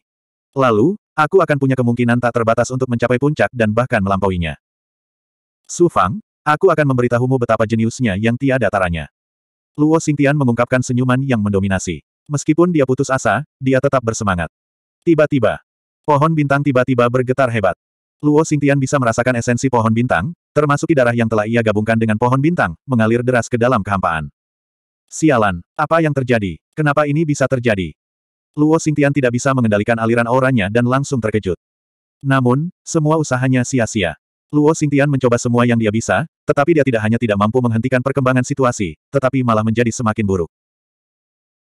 Lalu, aku akan punya kemungkinan tak terbatas untuk mencapai puncak dan bahkan melampauinya. Su Fang, aku akan memberitahumu betapa jeniusnya yang tiada taranya. Luo Xingtian mengungkapkan senyuman yang mendominasi. Meskipun dia putus asa, dia tetap bersemangat. Tiba-tiba, pohon bintang tiba-tiba bergetar hebat. Luo Xingtian bisa merasakan esensi pohon bintang, termasuk di darah yang telah ia gabungkan dengan pohon bintang, mengalir deras ke dalam kehampaan. Sialan, apa yang terjadi? Kenapa ini bisa terjadi? Luo Xingtian tidak bisa mengendalikan aliran auranya dan langsung terkejut. Namun, semua usahanya sia-sia. Luo Xingtian mencoba semua yang dia bisa, tetapi dia tidak hanya tidak mampu menghentikan perkembangan situasi, tetapi malah menjadi semakin buruk.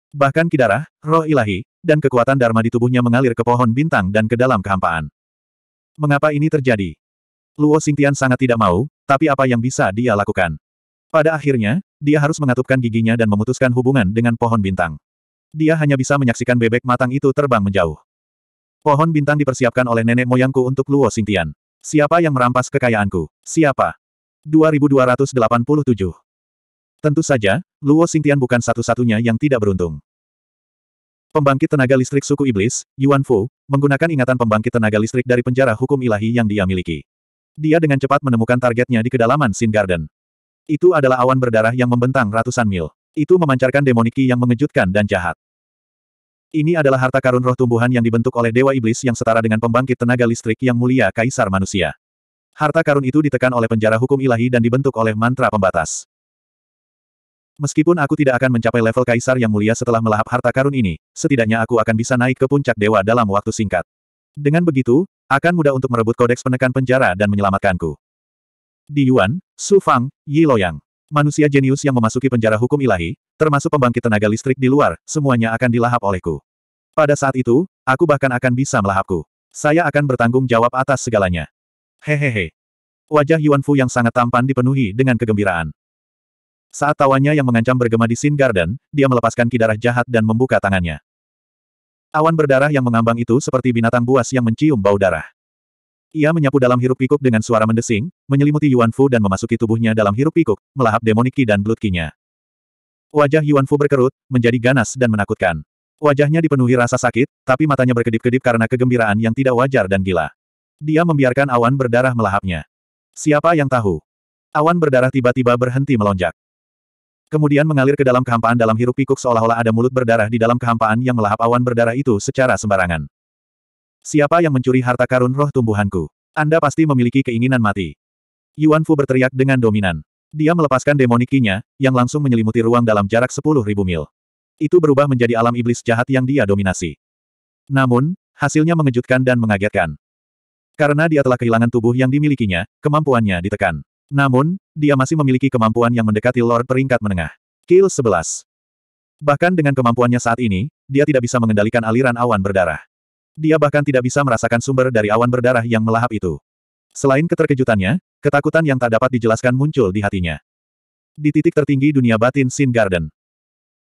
Bahkan kidarah, roh ilahi, dan kekuatan Dharma di tubuhnya mengalir ke pohon bintang dan ke dalam kehampaan. Mengapa ini terjadi? Luo Xingtian sangat tidak mau, tapi apa yang bisa dia lakukan? Pada akhirnya, dia harus mengatupkan giginya dan memutuskan hubungan dengan pohon bintang. Dia hanya bisa menyaksikan bebek matang itu terbang menjauh. Pohon bintang dipersiapkan oleh nenek moyangku untuk Luo Xingtian. Siapa yang merampas kekayaanku? Siapa? 2287. Tentu saja, Luo Xingtian bukan satu-satunya yang tidak beruntung. Pembangkit tenaga listrik suku iblis, Yuan Fu, menggunakan ingatan pembangkit tenaga listrik dari penjara hukum ilahi yang dia miliki. Dia dengan cepat menemukan targetnya di kedalaman Sin Garden. Itu adalah awan berdarah yang membentang ratusan mil. Itu memancarkan demoniki yang mengejutkan dan jahat. Ini adalah harta karun roh tumbuhan yang dibentuk oleh Dewa Iblis yang setara dengan pembangkit tenaga listrik yang mulia Kaisar Manusia. Harta karun itu ditekan oleh penjara hukum ilahi dan dibentuk oleh mantra pembatas. Meskipun aku tidak akan mencapai level kaisar yang mulia setelah melahap harta karun ini, setidaknya aku akan bisa naik ke puncak dewa dalam waktu singkat. Dengan begitu, akan mudah untuk merebut kodeks penekan penjara dan menyelamatkanku. Di Yuan, Su Fang, Yi Loyang. Manusia jenius yang memasuki penjara hukum ilahi, termasuk pembangkit tenaga listrik di luar, semuanya akan dilahap olehku. Pada saat itu, aku bahkan akan bisa melahapku. Saya akan bertanggung jawab atas segalanya. Hehehe. Wajah Yuan Fu yang sangat tampan dipenuhi dengan kegembiraan. Saat tawanya yang mengancam bergema di Sin Garden, dia melepaskan kidarah jahat dan membuka tangannya. Awan berdarah yang mengambang itu seperti binatang buas yang mencium bau darah. Ia menyapu dalam hirup pikuk dengan suara mendesing, menyelimuti Yuan Fu dan memasuki tubuhnya dalam hirup pikuk melahap demoniki dan kinya. Wajah Yuan Fu berkerut, menjadi ganas dan menakutkan. Wajahnya dipenuhi rasa sakit, tapi matanya berkedip-kedip karena kegembiraan yang tidak wajar dan gila. Dia membiarkan awan berdarah melahapnya. Siapa yang tahu? Awan berdarah tiba-tiba berhenti melonjak. Kemudian mengalir ke dalam kehampaan dalam hiruk pikuk seolah-olah ada mulut berdarah di dalam kehampaan yang melahap awan berdarah itu secara sembarangan. Siapa yang mencuri harta karun roh tumbuhanku? Anda pasti memiliki keinginan mati. Yuan Fu berteriak dengan dominan. Dia melepaskan demonikinya, yang langsung menyelimuti ruang dalam jarak 10.000 mil. Itu berubah menjadi alam iblis jahat yang dia dominasi. Namun, hasilnya mengejutkan dan mengagetkan. Karena dia telah kehilangan tubuh yang dimilikinya, kemampuannya ditekan. Namun, dia masih memiliki kemampuan yang mendekati Lord peringkat menengah. Kill 11. Bahkan dengan kemampuannya saat ini, dia tidak bisa mengendalikan aliran awan berdarah. Dia bahkan tidak bisa merasakan sumber dari awan berdarah yang melahap itu. Selain keterkejutannya, ketakutan yang tak dapat dijelaskan muncul di hatinya. Di titik tertinggi dunia batin Sin Garden.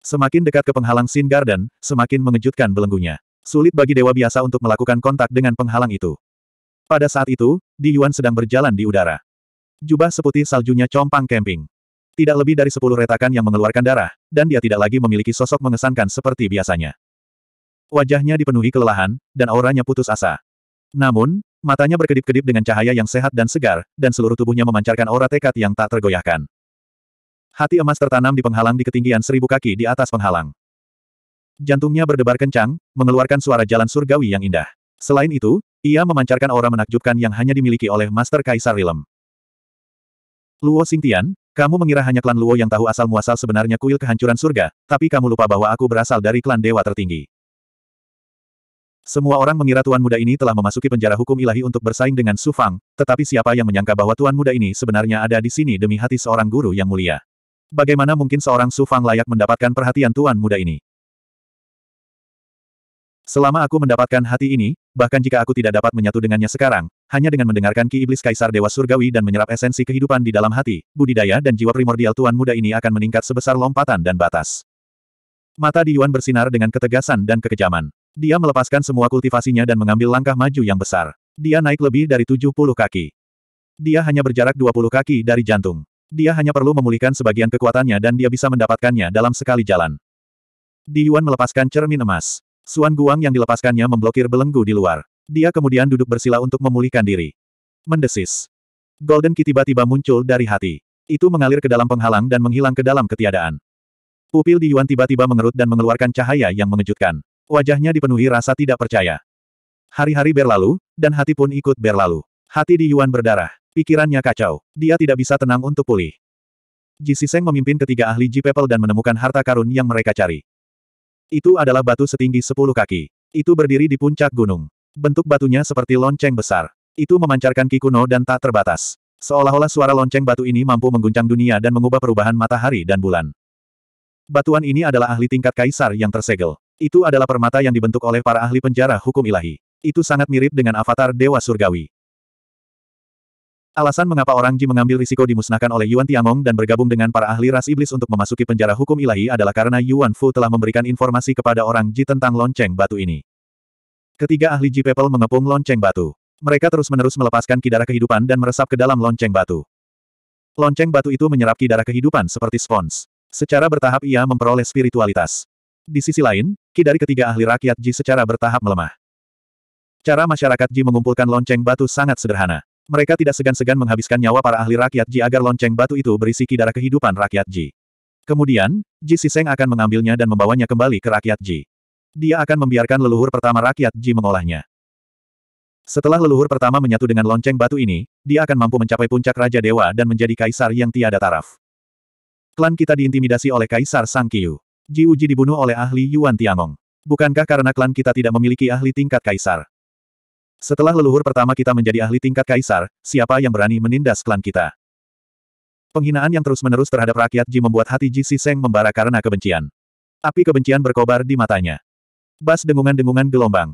Semakin dekat ke penghalang Sin Garden, semakin mengejutkan belenggunya. Sulit bagi dewa biasa untuk melakukan kontak dengan penghalang itu. Pada saat itu, Di Yuan sedang berjalan di udara. Jubah seputih saljunya compang camping. Tidak lebih dari sepuluh retakan yang mengeluarkan darah, dan dia tidak lagi memiliki sosok mengesankan seperti biasanya. Wajahnya dipenuhi kelelahan, dan auranya putus asa. Namun, matanya berkedip-kedip dengan cahaya yang sehat dan segar, dan seluruh tubuhnya memancarkan aura tekad yang tak tergoyahkan. Hati emas tertanam di penghalang di ketinggian seribu kaki di atas penghalang. Jantungnya berdebar kencang, mengeluarkan suara jalan surgawi yang indah. Selain itu, ia memancarkan aura menakjubkan yang hanya dimiliki oleh Master Kaisar Rilem. Luo Xingtian, kamu mengira hanya klan Luo yang tahu asal-muasal sebenarnya kuil kehancuran surga, tapi kamu lupa bahwa aku berasal dari klan dewa tertinggi. Semua orang mengira tuan muda ini telah memasuki penjara hukum ilahi untuk bersaing dengan Su Fang, tetapi siapa yang menyangka bahwa tuan muda ini sebenarnya ada di sini demi hati seorang guru yang mulia. Bagaimana mungkin seorang Su Fang layak mendapatkan perhatian tuan muda ini? Selama aku mendapatkan hati ini, bahkan jika aku tidak dapat menyatu dengannya sekarang, hanya dengan mendengarkan Ki Iblis Kaisar Dewa Surgawi dan menyerap esensi kehidupan di dalam hati, budidaya dan jiwa primordial Tuan Muda ini akan meningkat sebesar lompatan dan batas. Mata di Yuan bersinar dengan ketegasan dan kekejaman. Dia melepaskan semua kultivasinya dan mengambil langkah maju yang besar. Dia naik lebih dari 70 kaki. Dia hanya berjarak 20 kaki dari jantung. Dia hanya perlu memulihkan sebagian kekuatannya dan dia bisa mendapatkannya dalam sekali jalan. Di Yuan melepaskan cermin emas. Suan Guang yang dilepaskannya memblokir belenggu di luar. Dia kemudian duduk bersila untuk memulihkan diri. Mendesis. Golden Key tiba-tiba muncul dari hati. Itu mengalir ke dalam penghalang dan menghilang ke dalam ketiadaan. Pupil di Yuan tiba-tiba mengerut dan mengeluarkan cahaya yang mengejutkan. Wajahnya dipenuhi rasa tidak percaya. Hari-hari berlalu, dan hati pun ikut berlalu. Hati di Yuan berdarah. Pikirannya kacau. Dia tidak bisa tenang untuk pulih. Ji Siseng memimpin ketiga ahli Ji People dan menemukan harta karun yang mereka cari. Itu adalah batu setinggi sepuluh kaki. Itu berdiri di puncak gunung. Bentuk batunya seperti lonceng besar. Itu memancarkan kikuno dan tak terbatas. Seolah-olah suara lonceng batu ini mampu mengguncang dunia dan mengubah perubahan matahari dan bulan. Batuan ini adalah ahli tingkat kaisar yang tersegel. Itu adalah permata yang dibentuk oleh para ahli penjara hukum ilahi. Itu sangat mirip dengan avatar Dewa Surgawi. Alasan mengapa orang Ji mengambil risiko dimusnahkan oleh Yuan Tiangong dan bergabung dengan para ahli ras iblis untuk memasuki penjara hukum ilahi adalah karena Yuan Fu telah memberikan informasi kepada orang Ji tentang lonceng batu ini. Ketiga ahli Ji People mengepung lonceng batu. Mereka terus-menerus melepaskan kidara kehidupan dan meresap ke dalam lonceng batu. Lonceng batu itu menyerap kidara kehidupan seperti spons. Secara bertahap ia memperoleh spiritualitas. Di sisi lain, kidari ketiga ahli rakyat Ji secara bertahap melemah. Cara masyarakat Ji mengumpulkan lonceng batu sangat sederhana. Mereka tidak segan-segan menghabiskan nyawa para ahli rakyat Ji agar lonceng batu itu berisi kidara kehidupan rakyat Ji. Kemudian, Ji Siseng akan mengambilnya dan membawanya kembali ke rakyat Ji dia akan membiarkan leluhur pertama rakyat Ji mengolahnya. Setelah leluhur pertama menyatu dengan lonceng batu ini, dia akan mampu mencapai puncak Raja Dewa dan menjadi kaisar yang tiada taraf. Klan kita diintimidasi oleh Kaisar Sang Kiyu. Ji Uji dibunuh oleh ahli Yuan Tiangong. Bukankah karena klan kita tidak memiliki ahli tingkat kaisar? Setelah leluhur pertama kita menjadi ahli tingkat kaisar, siapa yang berani menindas klan kita? Penghinaan yang terus-menerus terhadap rakyat Ji membuat hati Ji Si Seng membara karena kebencian. Api kebencian berkobar di matanya. Bas dengungan-dengungan gelombang.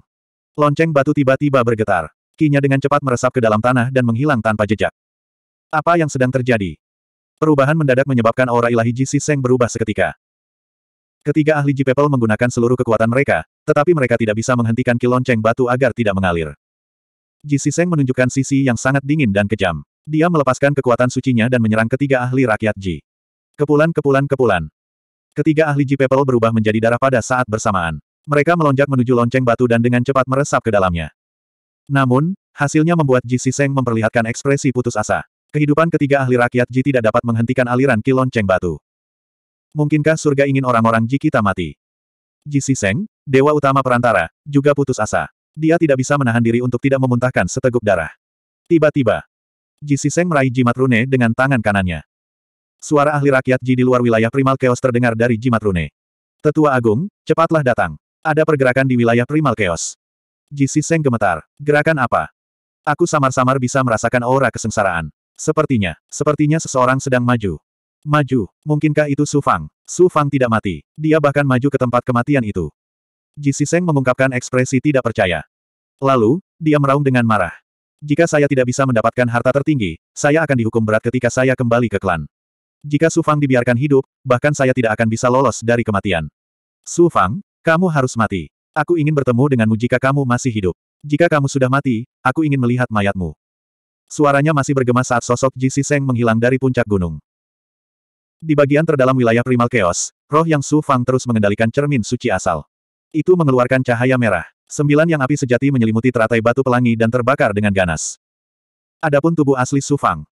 Lonceng batu tiba-tiba bergetar. Kinya dengan cepat meresap ke dalam tanah dan menghilang tanpa jejak. Apa yang sedang terjadi? Perubahan mendadak menyebabkan aura ilahi Ji Siseng berubah seketika. Ketiga ahli Ji People menggunakan seluruh kekuatan mereka, tetapi mereka tidak bisa menghentikan ki lonceng batu agar tidak mengalir. Ji Siseng menunjukkan sisi yang sangat dingin dan kejam. Dia melepaskan kekuatan sucinya dan menyerang ketiga ahli rakyat Ji. Kepulan kepulan kepulan. Ketiga ahli Ji People berubah menjadi darah pada saat bersamaan. Mereka melonjak menuju lonceng batu dan dengan cepat meresap ke dalamnya. Namun, hasilnya membuat Ji Siseng memperlihatkan ekspresi putus asa. Kehidupan ketiga ahli rakyat Ji tidak dapat menghentikan aliran ki lonceng batu. Mungkinkah surga ingin orang-orang Ji kita mati? Ji Siseng, dewa utama perantara, juga putus asa. Dia tidak bisa menahan diri untuk tidak memuntahkan seteguk darah. Tiba-tiba, Ji Siseng meraih jimat rune dengan tangan kanannya. Suara ahli rakyat Ji di luar wilayah primal chaos terdengar dari jimat rune. Tetua Agung, cepatlah datang. Ada pergerakan di wilayah primal chaos. Jisi Seng gemetar. Gerakan apa? Aku samar-samar bisa merasakan aura kesengsaraan. Sepertinya, sepertinya seseorang sedang maju. Maju, mungkinkah itu Su Fang? Su Fang tidak mati, dia bahkan maju ke tempat kematian itu. Jisi Seng mengungkapkan ekspresi tidak percaya. Lalu, dia meraung dengan marah. Jika saya tidak bisa mendapatkan harta tertinggi, saya akan dihukum berat ketika saya kembali ke klan. Jika Su Fang dibiarkan hidup, bahkan saya tidak akan bisa lolos dari kematian. Su Fang, kamu harus mati. Aku ingin bertemu denganmu jika kamu masih hidup. Jika kamu sudah mati, aku ingin melihat mayatmu. Suaranya masih bergema saat sosok Ji Siseng menghilang dari puncak gunung. Di bagian terdalam wilayah primal chaos, roh yang Su Fang terus mengendalikan cermin suci asal. Itu mengeluarkan cahaya merah. Sembilan yang api sejati menyelimuti teratai batu pelangi dan terbakar dengan ganas. Adapun tubuh asli Su Fang.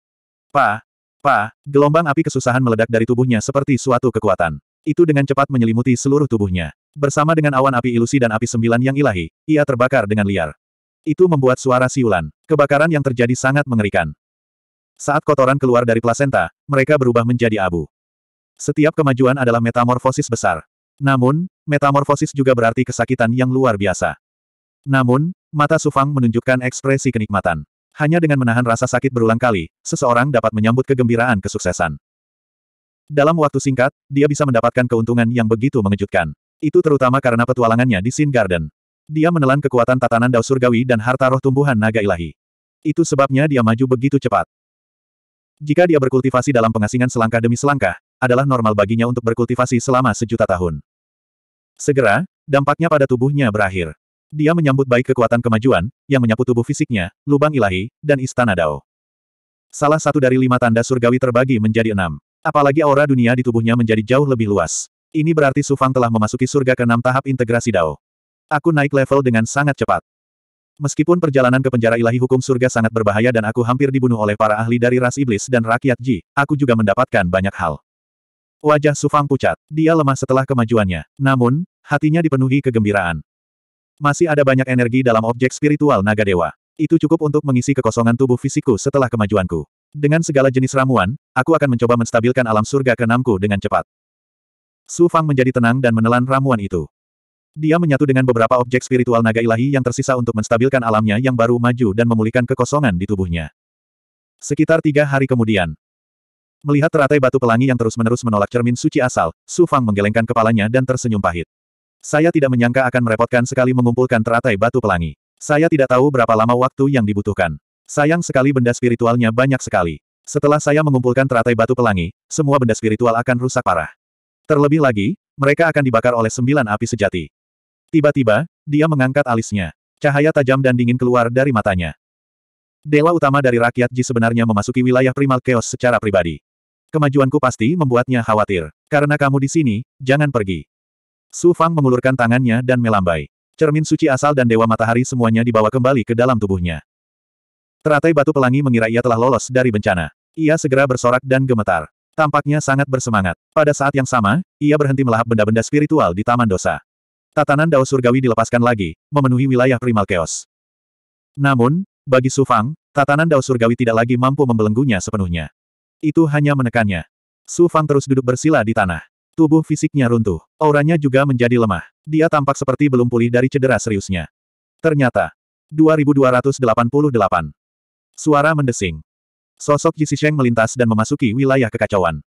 Pa, pa, gelombang api kesusahan meledak dari tubuhnya seperti suatu kekuatan. Itu dengan cepat menyelimuti seluruh tubuhnya. Bersama dengan awan api ilusi dan api sembilan yang ilahi, ia terbakar dengan liar. Itu membuat suara siulan. Kebakaran yang terjadi sangat mengerikan. Saat kotoran keluar dari plasenta, mereka berubah menjadi abu. Setiap kemajuan adalah metamorfosis besar. Namun, metamorfosis juga berarti kesakitan yang luar biasa. Namun, mata Sufang menunjukkan ekspresi kenikmatan. Hanya dengan menahan rasa sakit berulang kali, seseorang dapat menyambut kegembiraan kesuksesan. Dalam waktu singkat, dia bisa mendapatkan keuntungan yang begitu mengejutkan. Itu terutama karena petualangannya di Sin Garden. Dia menelan kekuatan tatanan dao surgawi dan harta roh tumbuhan naga ilahi. Itu sebabnya dia maju begitu cepat. Jika dia berkultivasi dalam pengasingan selangkah demi selangkah, adalah normal baginya untuk berkultivasi selama sejuta tahun. Segera, dampaknya pada tubuhnya berakhir. Dia menyambut baik kekuatan kemajuan, yang menyapu tubuh fisiknya, lubang ilahi, dan istana Dao. Salah satu dari lima tanda surgawi terbagi menjadi enam. Apalagi aura dunia di tubuhnya menjadi jauh lebih luas. Ini berarti Sufang telah memasuki surga ke-6 tahap integrasi Dao. Aku naik level dengan sangat cepat. Meskipun perjalanan ke penjara ilahi hukum surga sangat berbahaya dan aku hampir dibunuh oleh para ahli dari ras iblis dan rakyat Ji, aku juga mendapatkan banyak hal. Wajah Sufang pucat. Dia lemah setelah kemajuannya. Namun, hatinya dipenuhi kegembiraan. Masih ada banyak energi dalam objek spiritual naga dewa. Itu cukup untuk mengisi kekosongan tubuh fisikku setelah kemajuanku. Dengan segala jenis ramuan, aku akan mencoba menstabilkan alam surga keenamku dengan cepat. Su Fang menjadi tenang dan menelan ramuan itu. Dia menyatu dengan beberapa objek spiritual naga ilahi yang tersisa untuk menstabilkan alamnya yang baru maju dan memulihkan kekosongan di tubuhnya. Sekitar tiga hari kemudian, melihat teratai batu pelangi yang terus-menerus menolak cermin suci asal, Su Fang menggelengkan kepalanya dan tersenyum pahit. Saya tidak menyangka akan merepotkan sekali mengumpulkan teratai batu pelangi. Saya tidak tahu berapa lama waktu yang dibutuhkan. Sayang sekali benda spiritualnya banyak sekali. Setelah saya mengumpulkan teratai batu pelangi, semua benda spiritual akan rusak parah. Terlebih lagi, mereka akan dibakar oleh sembilan api sejati. Tiba-tiba, dia mengangkat alisnya. Cahaya tajam dan dingin keluar dari matanya. Dewa utama dari rakyat Ji sebenarnya memasuki wilayah primal chaos secara pribadi. Kemajuanku pasti membuatnya khawatir. Karena kamu di sini, jangan pergi. Su Fang mengulurkan tangannya dan melambai. Cermin suci asal dan Dewa Matahari semuanya dibawa kembali ke dalam tubuhnya. Teratai batu pelangi mengira ia telah lolos dari bencana. Ia segera bersorak dan gemetar. Tampaknya sangat bersemangat. Pada saat yang sama, ia berhenti melahap benda-benda spiritual di Taman Dosa. Tatanan Dao Surgawi dilepaskan lagi, memenuhi wilayah primal chaos. Namun, bagi Su Fang, tatanan Dao Surgawi tidak lagi mampu membelenggunya sepenuhnya. Itu hanya menekannya. Su Fang terus duduk bersila di tanah. Tubuh fisiknya runtuh. Auranya juga menjadi lemah. Dia tampak seperti belum pulih dari cedera seriusnya. Ternyata, 2288. Suara mendesing. Sosok Ji Jisisheng melintas dan memasuki wilayah kekacauan.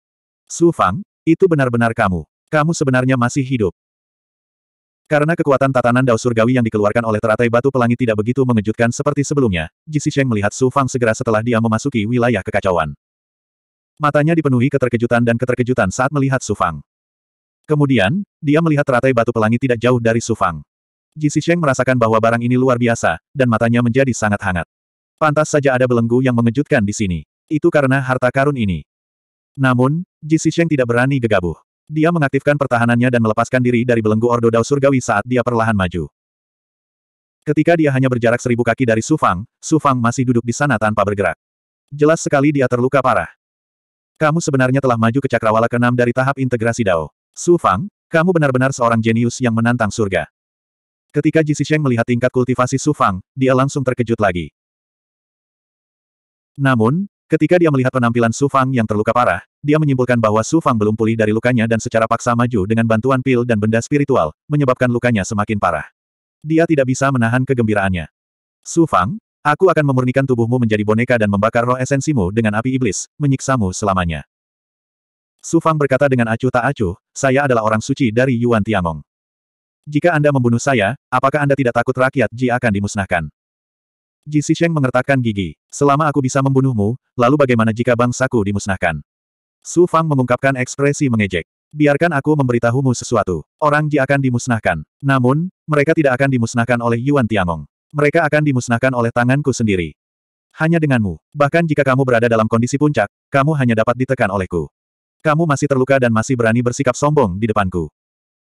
Su Fang, itu benar-benar kamu. Kamu sebenarnya masih hidup. Karena kekuatan tatanan Dao Surgawi yang dikeluarkan oleh teratai batu pelangi tidak begitu mengejutkan seperti sebelumnya, Ji Jisisheng melihat Su Fang segera setelah dia memasuki wilayah kekacauan. Matanya dipenuhi keterkejutan dan keterkejutan saat melihat Su Fang. Kemudian, dia melihat teratai batu pelangi tidak jauh dari Su Fang. Ji Jisisheng merasakan bahwa barang ini luar biasa, dan matanya menjadi sangat hangat. Pantas saja ada belenggu yang mengejutkan di sini. Itu karena harta karun ini. Namun, Ji Sisheng tidak berani gegabah. Dia mengaktifkan pertahanannya dan melepaskan diri dari belenggu Ordo Dao Surgawi saat dia perlahan maju. Ketika dia hanya berjarak seribu kaki dari Sufang, Sufang masih duduk di sana tanpa bergerak. Jelas sekali dia terluka parah. Kamu sebenarnya telah maju ke cakrawala keenam dari tahap integrasi Dao. Sufang, kamu benar-benar seorang jenius yang menantang surga. Ketika Ji Sisheng melihat tingkat kultivasi Sufang, dia langsung terkejut lagi. Namun, ketika dia melihat penampilan Su Fang yang terluka parah, dia menyimpulkan bahwa Su Fang belum pulih dari lukanya dan secara paksa maju dengan bantuan pil dan benda spiritual, menyebabkan lukanya semakin parah. Dia tidak bisa menahan kegembiraannya. Su Fang, aku akan memurnikan tubuhmu menjadi boneka dan membakar roh esensimu dengan api iblis, menyiksamu selamanya. Su Fang berkata dengan acuh tak acuh, saya adalah orang suci dari Yuan Tiangong. Jika Anda membunuh saya, apakah Anda tidak takut rakyat Ji akan dimusnahkan? Ji Sheng mengertakkan gigi. Selama aku bisa membunuhmu, lalu bagaimana jika bangsaku dimusnahkan? Su Fang mengungkapkan ekspresi mengejek. Biarkan aku memberitahumu sesuatu. Orang Ji akan dimusnahkan. Namun, mereka tidak akan dimusnahkan oleh Yuan Tiangong. Mereka akan dimusnahkan oleh tanganku sendiri. Hanya denganmu. Bahkan jika kamu berada dalam kondisi puncak, kamu hanya dapat ditekan olehku. Kamu masih terluka dan masih berani bersikap sombong di depanku.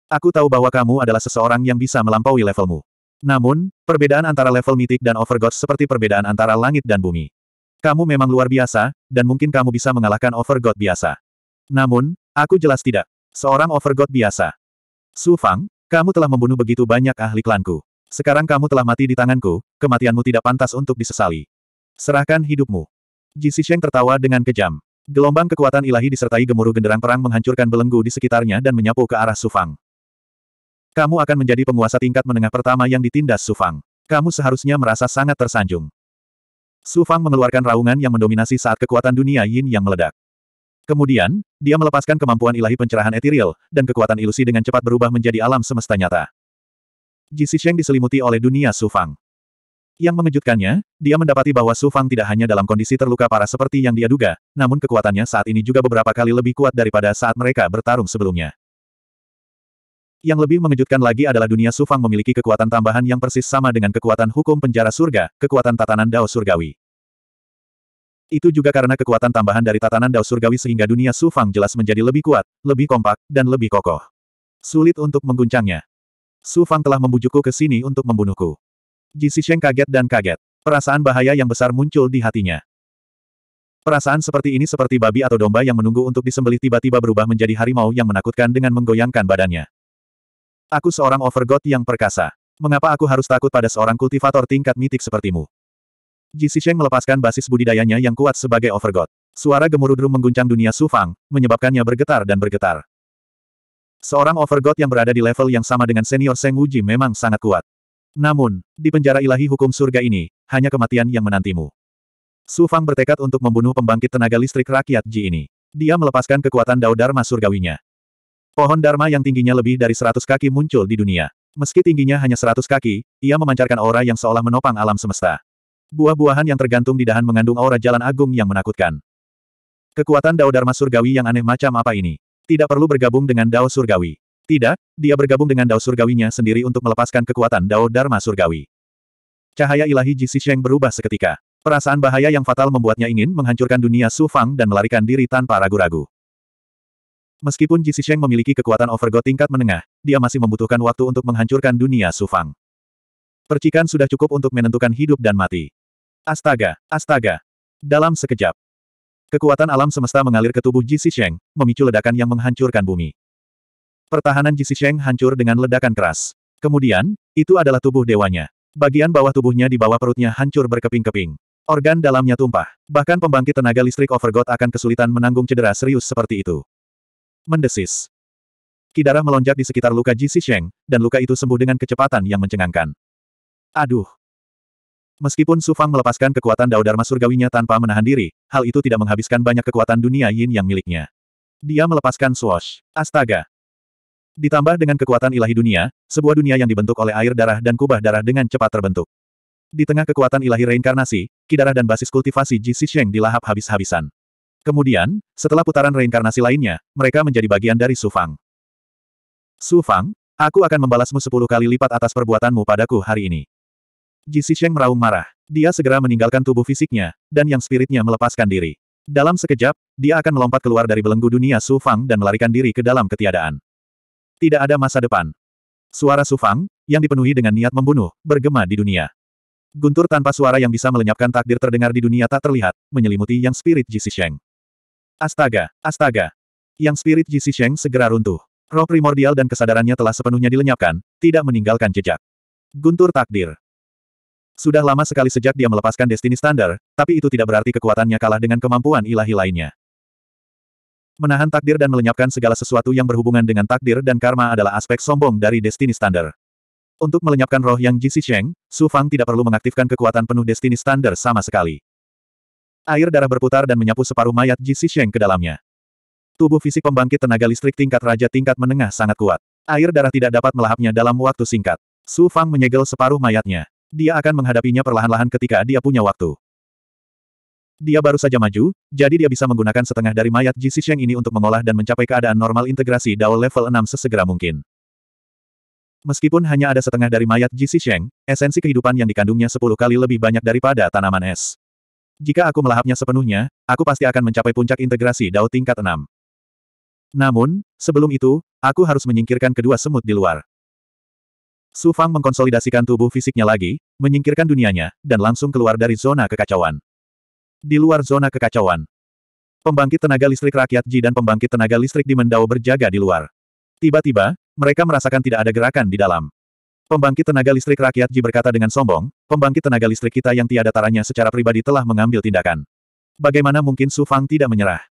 Aku tahu bahwa kamu adalah seseorang yang bisa melampaui levelmu. Namun, perbedaan antara level mitik dan Overgod seperti perbedaan antara langit dan bumi. Kamu memang luar biasa, dan mungkin kamu bisa mengalahkan Overgod biasa. Namun, aku jelas tidak. Seorang Overgod biasa. Su Fang, kamu telah membunuh begitu banyak ahli klanku. Sekarang kamu telah mati di tanganku, kematianmu tidak pantas untuk disesali. Serahkan hidupmu. Ji Sheng tertawa dengan kejam. Gelombang kekuatan ilahi disertai gemuruh genderang perang menghancurkan belenggu di sekitarnya dan menyapu ke arah Sufang. Kamu akan menjadi penguasa tingkat menengah pertama yang ditindas Sufang. Kamu seharusnya merasa sangat tersanjung. Sufang mengeluarkan raungan yang mendominasi saat kekuatan dunia Yin yang meledak. Kemudian, dia melepaskan kemampuan ilahi pencerahan etiril, dan kekuatan ilusi dengan cepat berubah menjadi alam semesta nyata. Ji Sheng diselimuti oleh dunia Sufang. Yang mengejutkannya, dia mendapati bahwa Sufang tidak hanya dalam kondisi terluka parah seperti yang dia duga, namun kekuatannya saat ini juga beberapa kali lebih kuat daripada saat mereka bertarung sebelumnya. Yang lebih mengejutkan lagi adalah dunia Sufang memiliki kekuatan tambahan yang persis sama dengan kekuatan hukum penjara surga, kekuatan tatanan Dao Surgawi. Itu juga karena kekuatan tambahan dari tatanan Dao Surgawi sehingga dunia Sufang jelas menjadi lebih kuat, lebih kompak, dan lebih kokoh. Sulit untuk mengguncangnya. Sufang telah membujukku ke sini untuk membunuhku. Jisi Sheng kaget dan kaget. Perasaan bahaya yang besar muncul di hatinya. Perasaan seperti ini seperti babi atau domba yang menunggu untuk disembelih tiba-tiba berubah menjadi harimau yang menakutkan dengan menggoyangkan badannya. Aku seorang overgod yang perkasa. Mengapa aku harus takut pada seorang kultivator tingkat mitik sepertimu? Ji Sisheng melepaskan basis budidayanya yang kuat sebagai overgod. Suara gemuruh drum mengguncang dunia Sufang, menyebabkannya bergetar dan bergetar. Seorang overgod yang berada di level yang sama dengan senior Seng Wuji memang sangat kuat. Namun, di penjara ilahi hukum surga ini, hanya kematian yang menantimu. Sufang bertekad untuk membunuh pembangkit tenaga listrik rakyat Ji ini. Dia melepaskan kekuatan Dao Dharma surgawinya. Pohon Dharma yang tingginya lebih dari 100 kaki muncul di dunia. Meski tingginya hanya 100 kaki, ia memancarkan aura yang seolah menopang alam semesta. Buah-buahan yang tergantung di dahan mengandung aura jalan agung yang menakutkan. Kekuatan Dao Dharma Surgawi yang aneh macam apa ini? Tidak perlu bergabung dengan Dao Surgawi. Tidak, dia bergabung dengan Dao Surgawinya sendiri untuk melepaskan kekuatan Dao Dharma Surgawi. Cahaya ilahi Ji Sheng berubah seketika. Perasaan bahaya yang fatal membuatnya ingin menghancurkan dunia Su Fang dan melarikan diri tanpa ragu-ragu. Meskipun Ji Sheng memiliki kekuatan overgod tingkat menengah, dia masih membutuhkan waktu untuk menghancurkan dunia Sufang. Percikan sudah cukup untuk menentukan hidup dan mati. Astaga, astaga. Dalam sekejap. Kekuatan alam semesta mengalir ke tubuh Ji Sheng, memicu ledakan yang menghancurkan bumi. Pertahanan Ji Sheng hancur dengan ledakan keras. Kemudian, itu adalah tubuh dewanya. Bagian bawah tubuhnya di bawah perutnya hancur berkeping-keping. Organ dalamnya tumpah. Bahkan pembangkit tenaga listrik overgod akan kesulitan menanggung cedera serius seperti itu mendesis. Kidara melonjak di sekitar luka Ji Sheng, dan luka itu sembuh dengan kecepatan yang mencengangkan. Aduh! Meskipun Su Fang melepaskan kekuatan Dao Dharma surgawinya tanpa menahan diri, hal itu tidak menghabiskan banyak kekuatan dunia yin yang miliknya. Dia melepaskan swash. Astaga! Ditambah dengan kekuatan ilahi dunia, sebuah dunia yang dibentuk oleh air darah dan kubah darah dengan cepat terbentuk. Di tengah kekuatan ilahi reinkarnasi, kidarah dan basis kultivasi Ji Sheng dilahap habis-habisan. Kemudian, setelah putaran reinkarnasi lainnya, mereka menjadi bagian dari Sufang. Sufang, aku akan membalasmu sepuluh kali lipat atas perbuatanmu padaku hari ini. Ji Sisheng meraung marah. Dia segera meninggalkan tubuh fisiknya, dan yang spiritnya melepaskan diri. Dalam sekejap, dia akan melompat keluar dari belenggu dunia Sufang dan melarikan diri ke dalam ketiadaan. Tidak ada masa depan. Suara Sufang, yang dipenuhi dengan niat membunuh, bergema di dunia. Guntur tanpa suara yang bisa melenyapkan takdir terdengar di dunia tak terlihat, menyelimuti yang spirit Ji Sisheng. Astaga, astaga. Yang spirit Jisi Sheng segera runtuh. Roh primordial dan kesadarannya telah sepenuhnya dilenyapkan, tidak meninggalkan jejak. Guntur takdir. Sudah lama sekali sejak dia melepaskan Destiny Standar, tapi itu tidak berarti kekuatannya kalah dengan kemampuan ilahi lainnya. Menahan takdir dan melenyapkan segala sesuatu yang berhubungan dengan takdir dan karma adalah aspek sombong dari Destiny Standar. Untuk melenyapkan roh yang Jisi Sheng, Su Fang tidak perlu mengaktifkan kekuatan penuh Destiny Standar sama sekali. Air darah berputar dan menyapu separuh mayat Ji Sheng ke dalamnya. Tubuh fisik pembangkit tenaga listrik tingkat raja tingkat menengah sangat kuat. Air darah tidak dapat melahapnya dalam waktu singkat. Su Fang menyegel separuh mayatnya. Dia akan menghadapinya perlahan-lahan ketika dia punya waktu. Dia baru saja maju, jadi dia bisa menggunakan setengah dari mayat Ji Sheng ini untuk mengolah dan mencapai keadaan normal integrasi Dao level 6 sesegera mungkin. Meskipun hanya ada setengah dari mayat Ji Sheng, esensi kehidupan yang dikandungnya 10 kali lebih banyak daripada tanaman es. Jika aku melahapnya sepenuhnya, aku pasti akan mencapai puncak integrasi Dao tingkat 6. Namun, sebelum itu, aku harus menyingkirkan kedua semut di luar. Su Fang mengkonsolidasikan tubuh fisiknya lagi, menyingkirkan dunianya, dan langsung keluar dari zona kekacauan. Di luar zona kekacauan, pembangkit tenaga listrik rakyat Ji dan pembangkit tenaga listrik di Mendao berjaga di luar. Tiba-tiba, mereka merasakan tidak ada gerakan di dalam. Pembangkit tenaga listrik rakyat Ji berkata dengan sombong, pembangkit tenaga listrik kita yang tiada taranya secara pribadi telah mengambil tindakan. Bagaimana mungkin Su Fang tidak menyerah?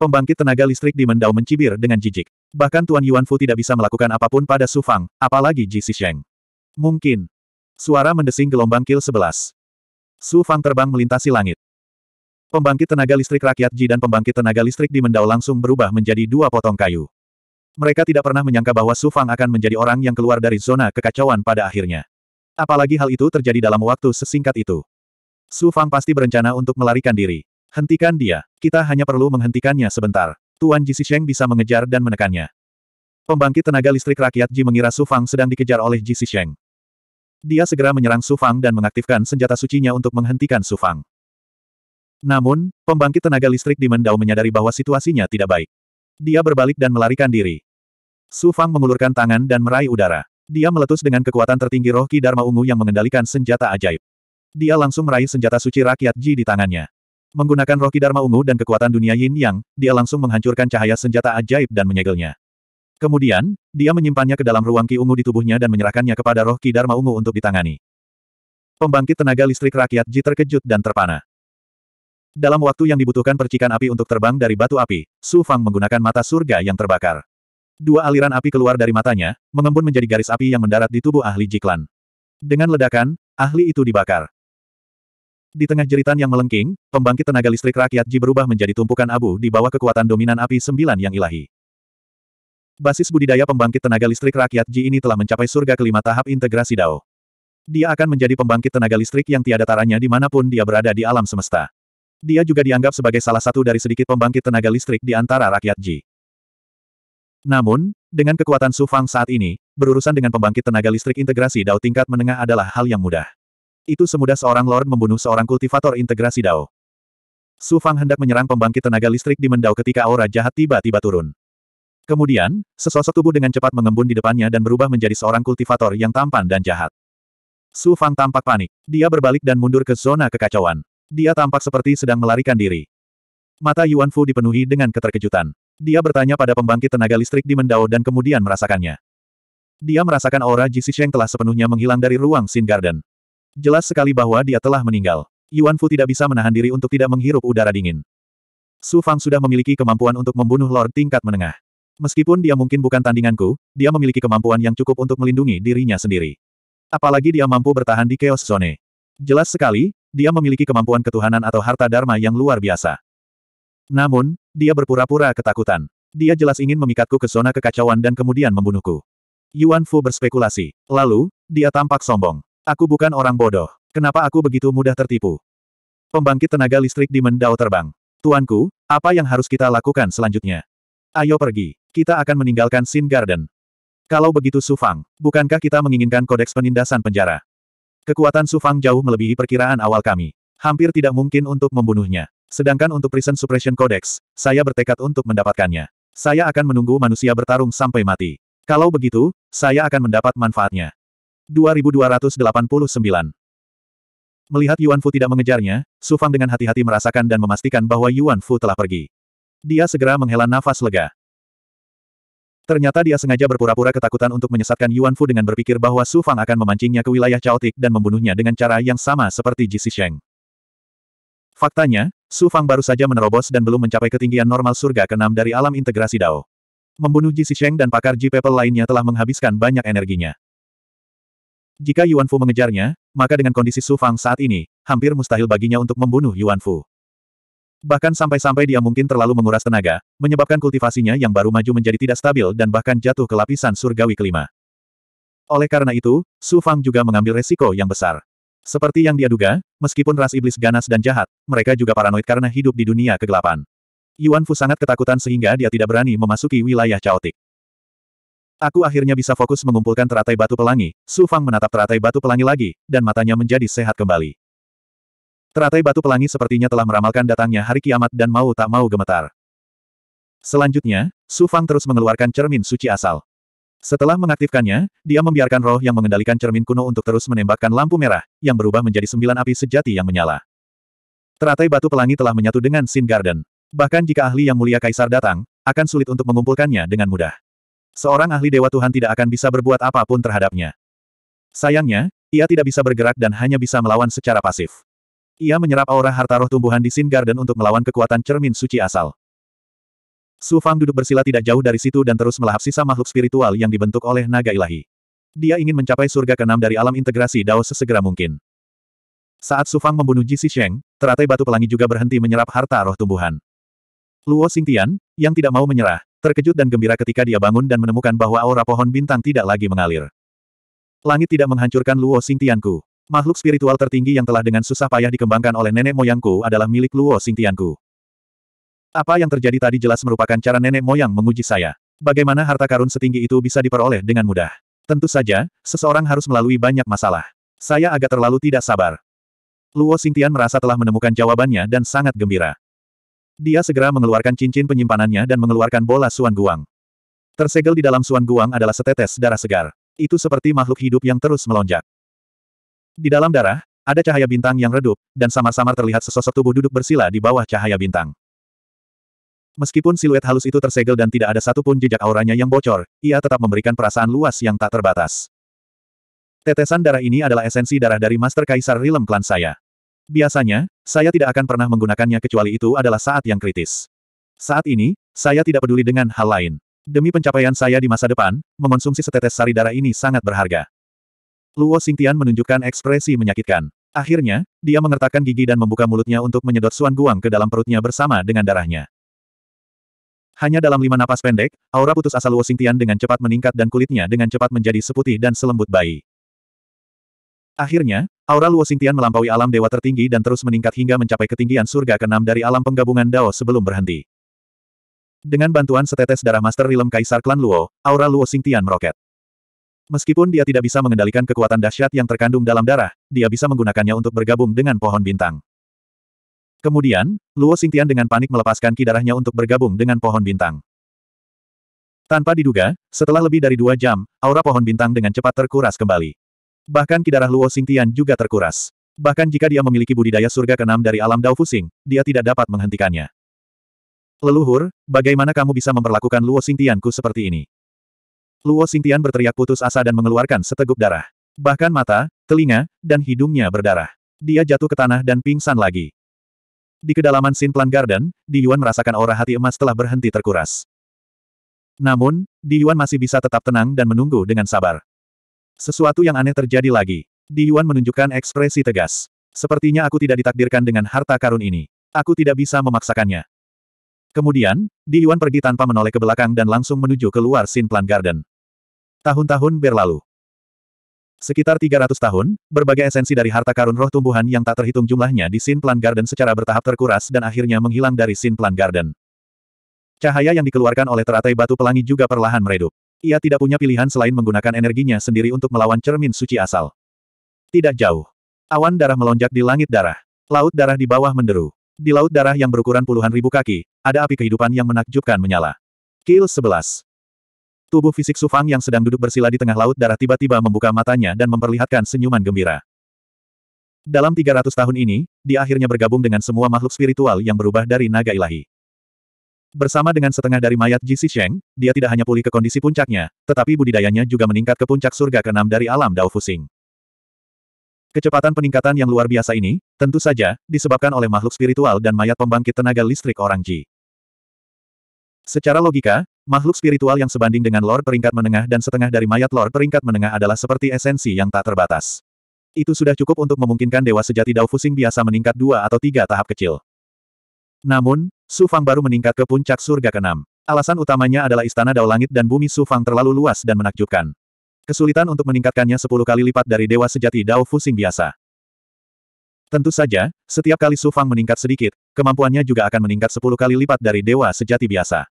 Pembangkit tenaga listrik di Mendau mencibir dengan jijik. Bahkan Tuan Yuan Fu tidak bisa melakukan apapun pada Su Fang, apalagi Ji Sisheng. Mungkin. Suara mendesing gelombang kil sebelas. Su Fang terbang melintasi langit. Pembangkit tenaga listrik rakyat Ji dan pembangkit tenaga listrik di Mendau langsung berubah menjadi dua potong kayu. Mereka tidak pernah menyangka bahwa Su Fang akan menjadi orang yang keluar dari zona kekacauan pada akhirnya. Apalagi hal itu terjadi dalam waktu sesingkat itu. Su Fang pasti berencana untuk melarikan diri. Hentikan dia. Kita hanya perlu menghentikannya sebentar. Tuan Ji Sheng bisa mengejar dan menekannya. Pembangkit tenaga listrik rakyat Ji mengira Su Fang sedang dikejar oleh Ji Sheng. Dia segera menyerang Su Fang dan mengaktifkan senjata sucinya untuk menghentikan Su Fang. Namun, pembangkit tenaga listrik di Mendau menyadari bahwa situasinya tidak baik. Dia berbalik dan melarikan diri. Su Fang mengulurkan tangan dan meraih udara. Dia meletus dengan kekuatan tertinggi roh Ki Dharma Ungu yang mengendalikan senjata ajaib. Dia langsung meraih senjata suci rakyat Ji di tangannya. Menggunakan roh Ki Dharma Ungu dan kekuatan dunia Yin Yang, dia langsung menghancurkan cahaya senjata ajaib dan menyegelnya. Kemudian, dia menyimpannya ke dalam ruang Ki Ungu di tubuhnya dan menyerahkannya kepada roh Ki Dharma Ungu untuk ditangani. Pembangkit tenaga listrik rakyat Ji terkejut dan terpana. Dalam waktu yang dibutuhkan percikan api untuk terbang dari batu api, Su Fang menggunakan mata surga yang terbakar. Dua aliran api keluar dari matanya, mengembun menjadi garis api yang mendarat di tubuh ahli Jiklan. Dengan ledakan, ahli itu dibakar. Di tengah jeritan yang melengking, pembangkit tenaga listrik rakyat Ji berubah menjadi tumpukan abu di bawah kekuatan dominan api sembilan yang ilahi. Basis budidaya pembangkit tenaga listrik rakyat Ji ini telah mencapai surga kelima tahap integrasi Dao. Dia akan menjadi pembangkit tenaga listrik yang tiada taranya di dimanapun dia berada di alam semesta. Dia juga dianggap sebagai salah satu dari sedikit pembangkit tenaga listrik di antara rakyat Ji. Namun, dengan kekuatan Su Fang saat ini, berurusan dengan pembangkit tenaga listrik integrasi Dao tingkat menengah adalah hal yang mudah. Itu semudah seorang Lord membunuh seorang kultivator integrasi Dao. Su Fang hendak menyerang pembangkit tenaga listrik di Mendao ketika aura jahat tiba-tiba turun. Kemudian, sesosok tubuh dengan cepat mengembun di depannya dan berubah menjadi seorang kultivator yang tampan dan jahat. Su Fang tampak panik. Dia berbalik dan mundur ke zona kekacauan. Dia tampak seperti sedang melarikan diri. Mata Yuan Fu dipenuhi dengan keterkejutan. Dia bertanya pada pembangkit tenaga listrik di Mendao dan kemudian merasakannya. Dia merasakan aura Jixi Sheng telah sepenuhnya menghilang dari ruang Sin Garden. Jelas sekali bahwa dia telah meninggal. Yuan Fu tidak bisa menahan diri untuk tidak menghirup udara dingin. Su Fang sudah memiliki kemampuan untuk membunuh Lord tingkat menengah. Meskipun dia mungkin bukan tandinganku, dia memiliki kemampuan yang cukup untuk melindungi dirinya sendiri. Apalagi dia mampu bertahan di Chaos Zone. Jelas sekali, dia memiliki kemampuan ketuhanan atau harta dharma yang luar biasa. Namun, dia berpura-pura ketakutan. Dia jelas ingin memikatku ke zona kekacauan dan kemudian membunuhku. Yuan Fu berspekulasi. Lalu, dia tampak sombong. Aku bukan orang bodoh. Kenapa aku begitu mudah tertipu? Pembangkit tenaga listrik di Mendao terbang. Tuanku, apa yang harus kita lakukan selanjutnya? Ayo pergi. Kita akan meninggalkan Sin Garden. Kalau begitu Sufang, bukankah kita menginginkan kodeks penindasan penjara? Kekuatan Sufang jauh melebihi perkiraan awal kami. Hampir tidak mungkin untuk membunuhnya. Sedangkan untuk Prison Suppression Codex, saya bertekad untuk mendapatkannya. Saya akan menunggu manusia bertarung sampai mati. Kalau begitu, saya akan mendapat manfaatnya. 2289 Melihat Yuan Fu tidak mengejarnya, Su Fang dengan hati-hati merasakan dan memastikan bahwa Yuan Fu telah pergi. Dia segera menghela nafas lega. Ternyata dia sengaja berpura-pura ketakutan untuk menyesatkan Yuan Fu dengan berpikir bahwa Su Fang akan memancingnya ke wilayah caotik dan membunuhnya dengan cara yang sama seperti Ji Sheng. Faktanya, Su Fang baru saja menerobos dan belum mencapai ketinggian normal surga keenam dari alam integrasi Dao. Membunuh Ji Sheng dan pakar Ji People lainnya telah menghabiskan banyak energinya. Jika Yuan Fu mengejarnya, maka dengan kondisi Su Fang saat ini, hampir mustahil baginya untuk membunuh Yuan Fu. Bahkan sampai-sampai dia mungkin terlalu menguras tenaga, menyebabkan kultivasinya yang baru maju menjadi tidak stabil dan bahkan jatuh ke lapisan surgawi kelima. Oleh karena itu, Su Fang juga mengambil resiko yang besar. Seperti yang dia duga, meskipun ras iblis ganas dan jahat, mereka juga paranoid karena hidup di dunia kegelapan. Yuan Fu sangat ketakutan sehingga dia tidak berani memasuki wilayah caotik. Aku akhirnya bisa fokus mengumpulkan teratai batu pelangi, Su Fang menatap teratai batu pelangi lagi, dan matanya menjadi sehat kembali. Teratai batu pelangi sepertinya telah meramalkan datangnya hari kiamat dan mau tak mau gemetar. Selanjutnya, Su Fang terus mengeluarkan cermin suci asal. Setelah mengaktifkannya, dia membiarkan roh yang mengendalikan cermin kuno untuk terus menembakkan lampu merah, yang berubah menjadi sembilan api sejati yang menyala. Teratai batu pelangi telah menyatu dengan Sin Garden. Bahkan jika ahli yang mulia kaisar datang, akan sulit untuk mengumpulkannya dengan mudah. Seorang ahli dewa Tuhan tidak akan bisa berbuat apapun terhadapnya. Sayangnya, ia tidak bisa bergerak dan hanya bisa melawan secara pasif. Ia menyerap aura harta roh tumbuhan di Sin Garden untuk melawan kekuatan cermin suci asal. Su Fang duduk bersila tidak jauh dari situ dan terus melahap sisa makhluk spiritual yang dibentuk oleh naga ilahi. Dia ingin mencapai surga keenam dari alam integrasi Dao sesegera mungkin. Saat Su Fang membunuh Ji Sheng, teratai batu pelangi juga berhenti menyerap harta roh tumbuhan. Luo Xingtian, yang tidak mau menyerah, terkejut dan gembira ketika dia bangun dan menemukan bahwa aura pohon bintang tidak lagi mengalir. Langit tidak menghancurkan Luo Xingtianku. Makhluk spiritual tertinggi yang telah dengan susah payah dikembangkan oleh nenek moyangku adalah milik Luo Xingtianku. Apa yang terjadi tadi jelas merupakan cara nenek moyang menguji saya. Bagaimana harta karun setinggi itu bisa diperoleh dengan mudah? Tentu saja, seseorang harus melalui banyak masalah. Saya agak terlalu tidak sabar. Luo Xingtian merasa telah menemukan jawabannya dan sangat gembira. Dia segera mengeluarkan cincin penyimpanannya dan mengeluarkan bola Suan Guang. Tersegel di dalam Suan Guang adalah setetes darah segar. Itu seperti makhluk hidup yang terus melonjak. Di dalam darah, ada cahaya bintang yang redup, dan samar-samar terlihat sesosok tubuh duduk bersila di bawah cahaya bintang. Meskipun siluet halus itu tersegel dan tidak ada satupun jejak auranya yang bocor, ia tetap memberikan perasaan luas yang tak terbatas. Tetesan darah ini adalah esensi darah dari Master Kaisar Rilem klan saya. Biasanya, saya tidak akan pernah menggunakannya kecuali itu adalah saat yang kritis. Saat ini, saya tidak peduli dengan hal lain. Demi pencapaian saya di masa depan, mengonsumsi setetes sari darah ini sangat berharga. Luo Xingtian menunjukkan ekspresi menyakitkan. Akhirnya, dia mengertakkan gigi dan membuka mulutnya untuk menyedot Suan Guang ke dalam perutnya bersama dengan darahnya. Hanya dalam lima napas pendek, aura putus Asal Luo Xingtian dengan cepat meningkat dan kulitnya dengan cepat menjadi seputih dan selembut bayi. Akhirnya, aura Luo Xingtian melampaui alam dewa tertinggi dan terus meningkat hingga mencapai ketinggian surga keenam dari alam penggabungan Dao sebelum berhenti. Dengan bantuan setetes darah Master Rilem Kaisar Klan Luo, aura Luo Xingtian meroket. Meskipun dia tidak bisa mengendalikan kekuatan dahsyat yang terkandung dalam darah, dia bisa menggunakannya untuk bergabung dengan pohon bintang. Kemudian, Luo Xingtian dengan panik melepaskan ki untuk bergabung dengan pohon bintang. Tanpa diduga, setelah lebih dari dua jam, aura pohon bintang dengan cepat terkuras kembali. Bahkan ki darah Luo Xingtian juga terkuras. Bahkan jika dia memiliki budidaya surga keenam dari alam Dao Fusing, dia tidak dapat menghentikannya. Leluhur, bagaimana kamu bisa memperlakukan Luo Xingtianku seperti ini? Luo Xingtian berteriak putus asa dan mengeluarkan seteguk darah. Bahkan mata, telinga, dan hidungnya berdarah. Dia jatuh ke tanah dan pingsan lagi. Di kedalaman Sinplan Garden, Di Yuan merasakan aura hati emas telah berhenti terkuras. Namun, Di Yuan masih bisa tetap tenang dan menunggu dengan sabar. Sesuatu yang aneh terjadi lagi. Di Yuan menunjukkan ekspresi tegas. Sepertinya aku tidak ditakdirkan dengan harta karun ini. Aku tidak bisa memaksakannya. Kemudian, Di Yuan pergi tanpa menoleh ke belakang dan langsung menuju keluar Sinplan Garden. Tahun-tahun berlalu. Sekitar 300 tahun, berbagai esensi dari harta karun roh tumbuhan yang tak terhitung jumlahnya di Sin Plan Garden secara bertahap terkuras dan akhirnya menghilang dari Sin Plan Garden. Cahaya yang dikeluarkan oleh teratai batu pelangi juga perlahan meredup. Ia tidak punya pilihan selain menggunakan energinya sendiri untuk melawan cermin suci asal. Tidak jauh. Awan darah melonjak di langit darah. Laut darah di bawah menderu. Di laut darah yang berukuran puluhan ribu kaki, ada api kehidupan yang menakjubkan menyala. Kill 11. Tubuh fisik Sufang yang sedang duduk bersila di tengah laut darah tiba-tiba membuka matanya dan memperlihatkan senyuman gembira. Dalam 300 tahun ini, dia akhirnya bergabung dengan semua makhluk spiritual yang berubah dari naga ilahi. Bersama dengan setengah dari mayat Ji Sheng, dia tidak hanya pulih ke kondisi puncaknya, tetapi budidayanya juga meningkat ke puncak surga keenam dari alam Dao Fusing. Kecepatan peningkatan yang luar biasa ini, tentu saja, disebabkan oleh makhluk spiritual dan mayat pembangkit tenaga listrik orang Ji. Secara logika, Makhluk spiritual yang sebanding dengan Lord peringkat menengah dan setengah dari mayat Lord peringkat menengah adalah seperti esensi yang tak terbatas. Itu sudah cukup untuk memungkinkan Dewa Sejati Dao Fusing biasa meningkat dua atau tiga tahap kecil. Namun, Su Fang baru meningkat ke puncak surga keenam. Alasan utamanya adalah istana Dao Langit dan bumi Su Fang terlalu luas dan menakjubkan. Kesulitan untuk meningkatkannya sepuluh kali lipat dari Dewa Sejati Dao Fusing biasa. Tentu saja, setiap kali Su Fang meningkat sedikit, kemampuannya juga akan meningkat sepuluh kali lipat dari Dewa Sejati biasa.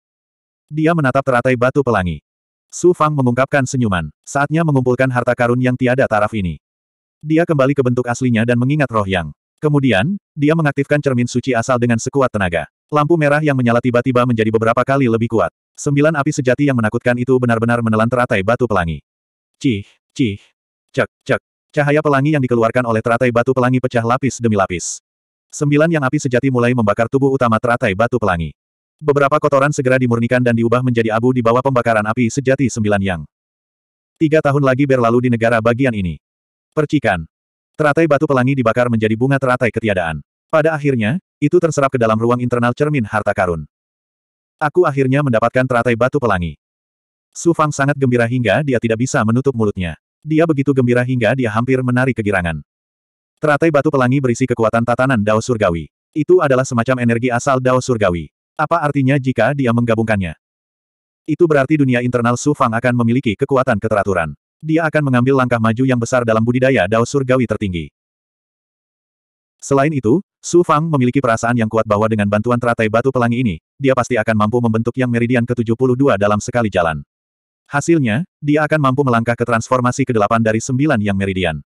Dia menatap teratai batu pelangi. Su Fang mengungkapkan senyuman. Saatnya mengumpulkan harta karun yang tiada taraf ini. Dia kembali ke bentuk aslinya dan mengingat roh yang. Kemudian, dia mengaktifkan cermin suci asal dengan sekuat tenaga. Lampu merah yang menyala tiba-tiba menjadi beberapa kali lebih kuat. Sembilan api sejati yang menakutkan itu benar-benar menelan teratai batu pelangi. Cih, cih, cek, cek. Cahaya pelangi yang dikeluarkan oleh teratai batu pelangi pecah lapis demi lapis. Sembilan yang api sejati mulai membakar tubuh utama teratai batu pelangi. Beberapa kotoran segera dimurnikan dan diubah menjadi abu di bawah pembakaran api sejati sembilan yang. Tiga tahun lagi berlalu di negara bagian ini. Percikan. Teratai batu pelangi dibakar menjadi bunga teratai ketiadaan. Pada akhirnya, itu terserap ke dalam ruang internal cermin harta karun. Aku akhirnya mendapatkan teratai batu pelangi. Su Fang sangat gembira hingga dia tidak bisa menutup mulutnya. Dia begitu gembira hingga dia hampir menari kegirangan. Teratai batu pelangi berisi kekuatan tatanan Dao Surgawi. Itu adalah semacam energi asal Dao Surgawi. Apa artinya jika dia menggabungkannya? Itu berarti dunia internal Su Fang akan memiliki kekuatan keteraturan. Dia akan mengambil langkah maju yang besar dalam budidaya dao surgawi tertinggi. Selain itu, Su Fang memiliki perasaan yang kuat bahwa dengan bantuan teratai batu pelangi ini, dia pasti akan mampu membentuk yang meridian ke-72 dalam sekali jalan. Hasilnya, dia akan mampu melangkah ke transformasi ke-8 dari 9 yang meridian.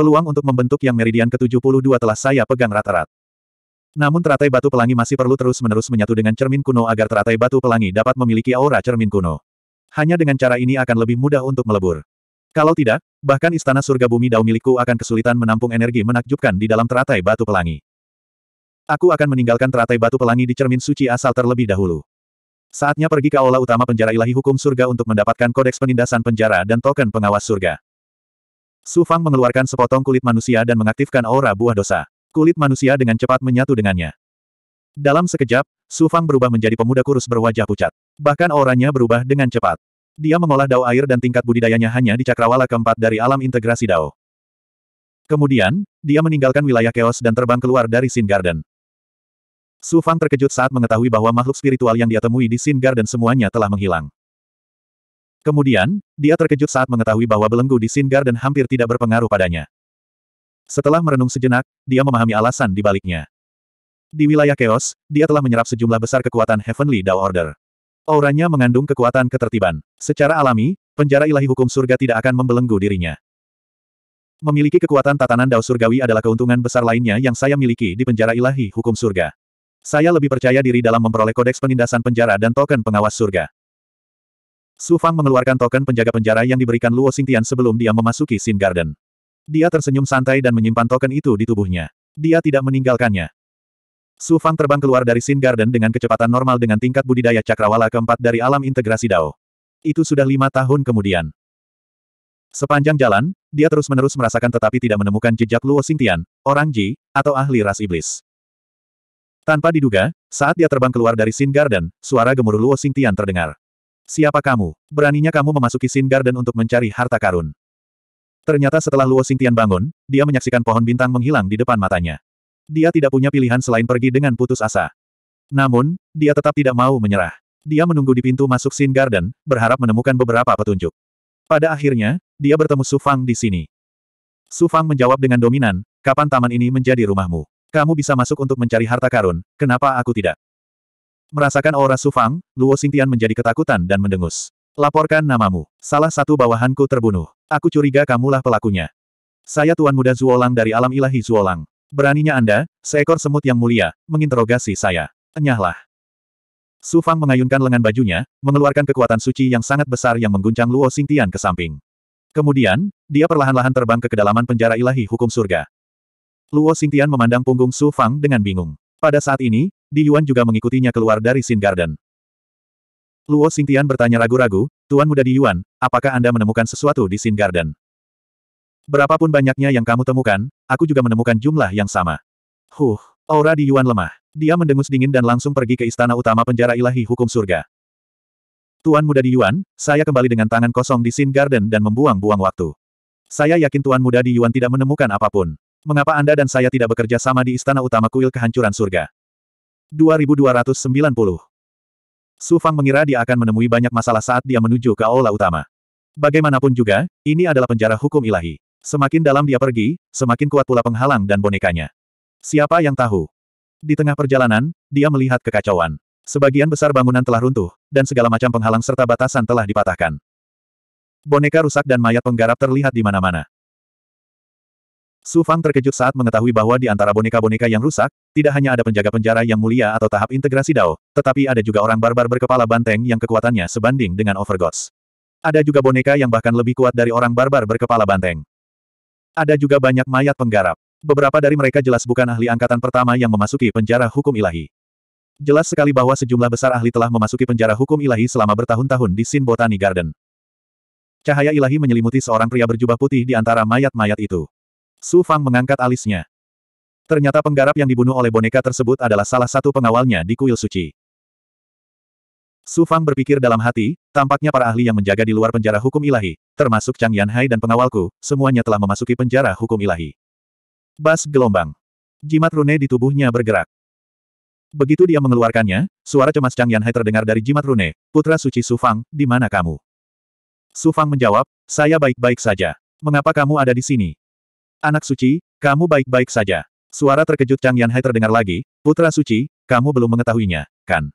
Peluang untuk membentuk yang meridian ke-72 telah saya pegang rata-rata. Namun teratai batu pelangi masih perlu terus-menerus menyatu dengan cermin kuno agar teratai batu pelangi dapat memiliki aura cermin kuno. Hanya dengan cara ini akan lebih mudah untuk melebur. Kalau tidak, bahkan istana surga bumi dao milikku akan kesulitan menampung energi menakjubkan di dalam teratai batu pelangi. Aku akan meninggalkan teratai batu pelangi di cermin suci asal terlebih dahulu. Saatnya pergi ke aula utama penjara ilahi hukum surga untuk mendapatkan kodeks penindasan penjara dan token pengawas surga. Su Fang mengeluarkan sepotong kulit manusia dan mengaktifkan aura buah dosa. Kulit manusia dengan cepat menyatu dengannya. Dalam sekejap, Su Fang berubah menjadi pemuda kurus berwajah pucat. Bahkan auranya berubah dengan cepat. Dia mengolah dao air dan tingkat budidayanya hanya di cakrawala keempat dari alam integrasi dao. Kemudian, dia meninggalkan wilayah chaos dan terbang keluar dari Sin Garden. Su Fang terkejut saat mengetahui bahwa makhluk spiritual yang dia temui di Sin Garden semuanya telah menghilang. Kemudian, dia terkejut saat mengetahui bahwa belenggu di Sin Garden hampir tidak berpengaruh padanya. Setelah merenung sejenak, dia memahami alasan di baliknya. Di wilayah Chaos, dia telah menyerap sejumlah besar kekuatan Heavenly Dao Order. Auranya mengandung kekuatan ketertiban. Secara alami, penjara ilahi hukum surga tidak akan membelenggu dirinya. Memiliki kekuatan tatanan Dao Surgawi adalah keuntungan besar lainnya yang saya miliki di penjara ilahi hukum surga. Saya lebih percaya diri dalam memperoleh kodeks penindasan penjara dan token pengawas surga. Su Fang mengeluarkan token penjaga penjara yang diberikan Luo Xingtian sebelum dia memasuki Sin Garden. Dia tersenyum santai dan menyimpan token itu di tubuhnya. Dia tidak meninggalkannya. Su Fang terbang keluar dari Sin Garden dengan kecepatan normal dengan tingkat budidaya cakrawala keempat dari alam integrasi Dao. Itu sudah lima tahun kemudian. Sepanjang jalan, dia terus-menerus merasakan tetapi tidak menemukan jejak Luo Xingtian, orang Ji, atau ahli ras iblis. Tanpa diduga, saat dia terbang keluar dari Sin Garden, suara gemuruh Luo Xingtian terdengar. Siapa kamu? Beraninya kamu memasuki Sin Garden untuk mencari harta karun. Ternyata setelah Luo Xingtian bangun, dia menyaksikan pohon bintang menghilang di depan matanya. Dia tidak punya pilihan selain pergi dengan putus asa. Namun, dia tetap tidak mau menyerah. Dia menunggu di pintu masuk Sin Garden, berharap menemukan beberapa petunjuk. Pada akhirnya, dia bertemu Su Fang di sini. Su Fang menjawab dengan dominan, kapan taman ini menjadi rumahmu? Kamu bisa masuk untuk mencari harta karun, kenapa aku tidak? Merasakan aura Su Fang, Luo Xingtian menjadi ketakutan dan mendengus. Laporkan namamu. Salah satu bawahanku terbunuh. Aku curiga kamulah pelakunya. Saya Tuan Muda Zuolang dari alam ilahi Zuolang. Beraninya Anda, seekor semut yang mulia, menginterogasi saya. Enyahlah. Su Fang mengayunkan lengan bajunya, mengeluarkan kekuatan suci yang sangat besar yang mengguncang Luo Xingtian ke samping. Kemudian, dia perlahan-lahan terbang ke kedalaman penjara ilahi hukum surga. Luo Xingtian memandang punggung Su Fang dengan bingung. Pada saat ini, Di Yuan juga mengikutinya keluar dari Sin Garden. Luo Xingtian bertanya ragu-ragu, Tuan Muda di Yuan, apakah Anda menemukan sesuatu di Sin Garden? Berapapun banyaknya yang kamu temukan, aku juga menemukan jumlah yang sama. Huh, aura di Yuan lemah. Dia mendengus dingin dan langsung pergi ke istana utama penjara ilahi hukum surga. Tuan Muda di Yuan, saya kembali dengan tangan kosong di Sin Garden dan membuang-buang waktu. Saya yakin Tuan Muda di Yuan tidak menemukan apapun. Mengapa Anda dan saya tidak bekerja sama di istana utama kuil kehancuran surga? 2290 Su Fang mengira dia akan menemui banyak masalah saat dia menuju ke aula utama. Bagaimanapun juga, ini adalah penjara hukum ilahi. Semakin dalam dia pergi, semakin kuat pula penghalang dan bonekanya. Siapa yang tahu? Di tengah perjalanan, dia melihat kekacauan. Sebagian besar bangunan telah runtuh, dan segala macam penghalang serta batasan telah dipatahkan. Boneka rusak dan mayat penggarap terlihat di mana-mana. Su Fang terkejut saat mengetahui bahwa di antara boneka-boneka yang rusak, tidak hanya ada penjaga penjara yang mulia atau tahap integrasi Dao, tetapi ada juga orang barbar berkepala banteng yang kekuatannya sebanding dengan Overgods. Ada juga boneka yang bahkan lebih kuat dari orang barbar berkepala banteng. Ada juga banyak mayat penggarap. Beberapa dari mereka jelas bukan ahli angkatan pertama yang memasuki penjara hukum ilahi. Jelas sekali bahwa sejumlah besar ahli telah memasuki penjara hukum ilahi selama bertahun-tahun di Sin Botani Garden. Cahaya ilahi menyelimuti seorang pria berjubah putih di antara mayat-mayat itu. Su Fang mengangkat alisnya. Ternyata penggarap yang dibunuh oleh boneka tersebut adalah salah satu pengawalnya di kuil suci. Su Fang berpikir dalam hati, tampaknya para ahli yang menjaga di luar penjara hukum ilahi, termasuk Chang Yanhai dan pengawalku, semuanya telah memasuki penjara hukum ilahi. Bas gelombang. Jimat rune di tubuhnya bergerak. Begitu dia mengeluarkannya, suara cemas Chang Yanhai terdengar dari jimat rune, Putra Suci Su Fang, di mana kamu? Su Fang menjawab, saya baik-baik saja. Mengapa kamu ada di sini? Anak suci, kamu baik-baik saja. Suara terkejut Chang Yanhai terdengar lagi, Putra Suci, kamu belum mengetahuinya, kan?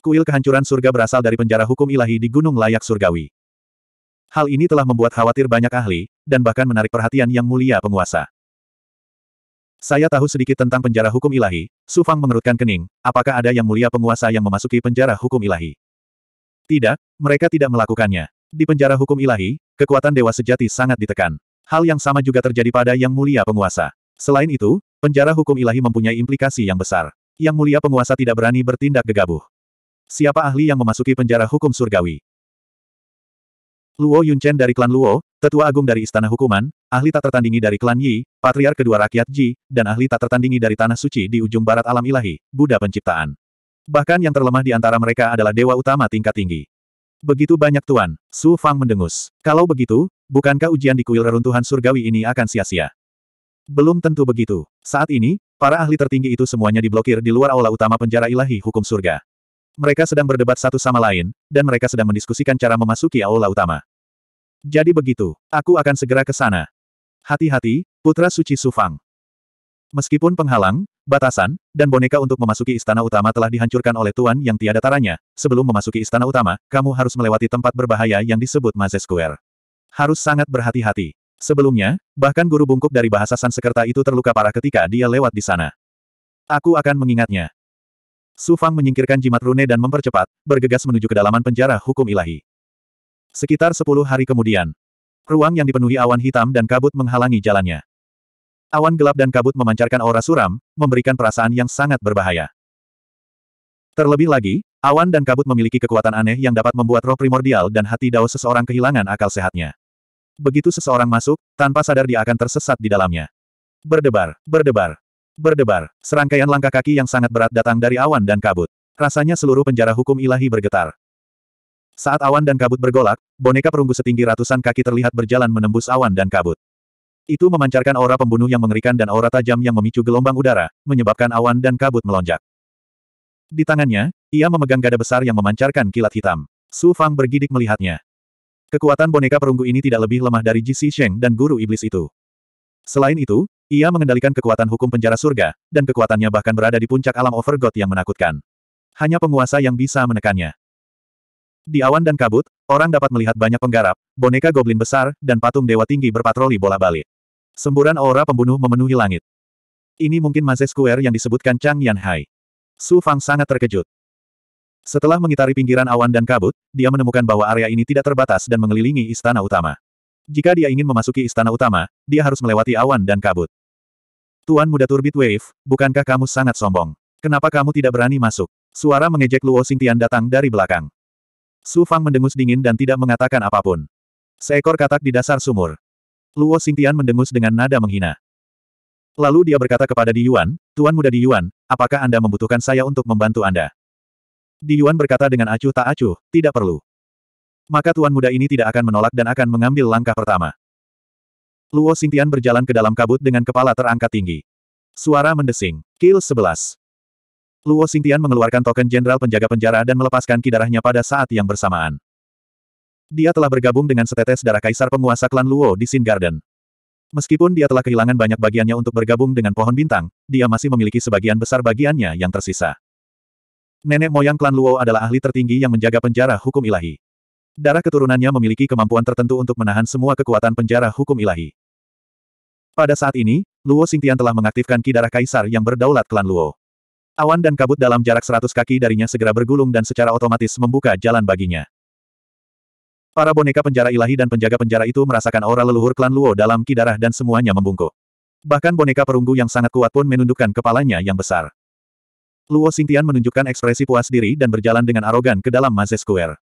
Kuil kehancuran surga berasal dari penjara hukum ilahi di Gunung Layak Surgawi. Hal ini telah membuat khawatir banyak ahli, dan bahkan menarik perhatian yang mulia penguasa. Saya tahu sedikit tentang penjara hukum ilahi, Su Fang mengerutkan kening, apakah ada yang mulia penguasa yang memasuki penjara hukum ilahi? Tidak, mereka tidak melakukannya. Di penjara hukum ilahi, kekuatan dewa sejati sangat ditekan. Hal yang sama juga terjadi pada Yang Mulia Penguasa. Selain itu, penjara hukum ilahi mempunyai implikasi yang besar. Yang Mulia Penguasa tidak berani bertindak gegabah. Siapa ahli yang memasuki penjara hukum surgawi? Luo Yunchen dari klan Luo, tetua agung dari Istana Hukuman, ahli tak tertandingi dari klan Yi, patriar kedua rakyat Ji, dan ahli tak tertandingi dari Tanah Suci di ujung barat alam ilahi, Buddha penciptaan. Bahkan yang terlemah di antara mereka adalah dewa utama tingkat tinggi. Begitu banyak tuan, Su Fang mendengus. Kalau begitu, bukankah ujian di kuil reruntuhan surgawi ini akan sia-sia? Belum tentu begitu. Saat ini, para ahli tertinggi itu semuanya diblokir di luar aula utama penjara ilahi hukum surga. Mereka sedang berdebat satu sama lain, dan mereka sedang mendiskusikan cara memasuki aula utama. Jadi begitu, aku akan segera ke sana. Hati-hati, Putra Suci Sufang. Meskipun penghalang, batasan, dan boneka untuk memasuki istana utama telah dihancurkan oleh Tuan yang tiada taranya, sebelum memasuki istana utama, kamu harus melewati tempat berbahaya yang disebut Maze Square. Harus sangat berhati-hati. Sebelumnya, bahkan guru bungkuk dari bahasa Sansekerta itu terluka parah ketika dia lewat di sana. Aku akan mengingatnya. Su Fang menyingkirkan jimat rune dan mempercepat, bergegas menuju kedalaman penjara hukum ilahi. Sekitar sepuluh hari kemudian, ruang yang dipenuhi awan hitam dan kabut menghalangi jalannya. Awan gelap dan kabut memancarkan aura suram, memberikan perasaan yang sangat berbahaya. Terlebih lagi, awan dan kabut memiliki kekuatan aneh yang dapat membuat roh primordial dan hati Dao seseorang kehilangan akal sehatnya begitu seseorang masuk, tanpa sadar dia akan tersesat di dalamnya. Berdebar, berdebar, berdebar, serangkaian langkah kaki yang sangat berat datang dari awan dan kabut. Rasanya seluruh penjara hukum ilahi bergetar. Saat awan dan kabut bergolak, boneka perunggu setinggi ratusan kaki terlihat berjalan menembus awan dan kabut. Itu memancarkan aura pembunuh yang mengerikan dan aura tajam yang memicu gelombang udara, menyebabkan awan dan kabut melonjak. Di tangannya, ia memegang gada besar yang memancarkan kilat hitam. Su Fang bergidik melihatnya. Kekuatan boneka perunggu ini tidak lebih lemah dari Ji Sheng dan guru iblis itu. Selain itu, ia mengendalikan kekuatan hukum penjara surga, dan kekuatannya bahkan berada di puncak alam overgod yang menakutkan. Hanya penguasa yang bisa menekannya. Di awan dan kabut, orang dapat melihat banyak penggarap, boneka goblin besar, dan patung dewa tinggi berpatroli bola balik. Semburan aura pembunuh memenuhi langit. Ini mungkin Maze Square yang disebutkan Chang Yan Hai. Su Fang sangat terkejut. Setelah mengitari pinggiran awan dan kabut, dia menemukan bahwa area ini tidak terbatas dan mengelilingi istana utama. Jika dia ingin memasuki istana utama, dia harus melewati awan dan kabut. Tuan muda Turbit Wave, bukankah kamu sangat sombong? Kenapa kamu tidak berani masuk? Suara mengejek Luo Xingtian datang dari belakang. Su Fang mendengus dingin dan tidak mengatakan apapun. Seekor katak di dasar sumur. Luo Xingtian mendengus dengan nada menghina. Lalu dia berkata kepada Di Yuan, Tuan muda Di Yuan, apakah Anda membutuhkan saya untuk membantu Anda? Di Yuan berkata dengan acuh tak acuh, tidak perlu. Maka tuan muda ini tidak akan menolak dan akan mengambil langkah pertama. Luo Xingtian berjalan ke dalam kabut dengan kepala terangkat tinggi. Suara mendesing. Kill 11. Luo Xingtian mengeluarkan token jenderal penjaga penjara dan melepaskan kidarahnya pada saat yang bersamaan. Dia telah bergabung dengan setetes darah kaisar penguasa klan Luo di Sin Garden. Meskipun dia telah kehilangan banyak bagiannya untuk bergabung dengan pohon bintang, dia masih memiliki sebagian besar bagiannya yang tersisa. Nenek moyang klan Luo adalah ahli tertinggi yang menjaga penjara hukum ilahi. Darah keturunannya memiliki kemampuan tertentu untuk menahan semua kekuatan penjara hukum ilahi. Pada saat ini, Luo Xingtian telah mengaktifkan ki darah kaisar yang berdaulat klan Luo. Awan dan kabut dalam jarak seratus kaki darinya segera bergulung dan secara otomatis membuka jalan baginya. Para boneka penjara ilahi dan penjaga penjara itu merasakan aura leluhur klan Luo dalam ki darah dan semuanya membungkuk. Bahkan boneka perunggu yang sangat kuat pun menundukkan kepalanya yang besar. Luo Xingtian menunjukkan ekspresi puas diri dan berjalan dengan arogan ke dalam Maze Square.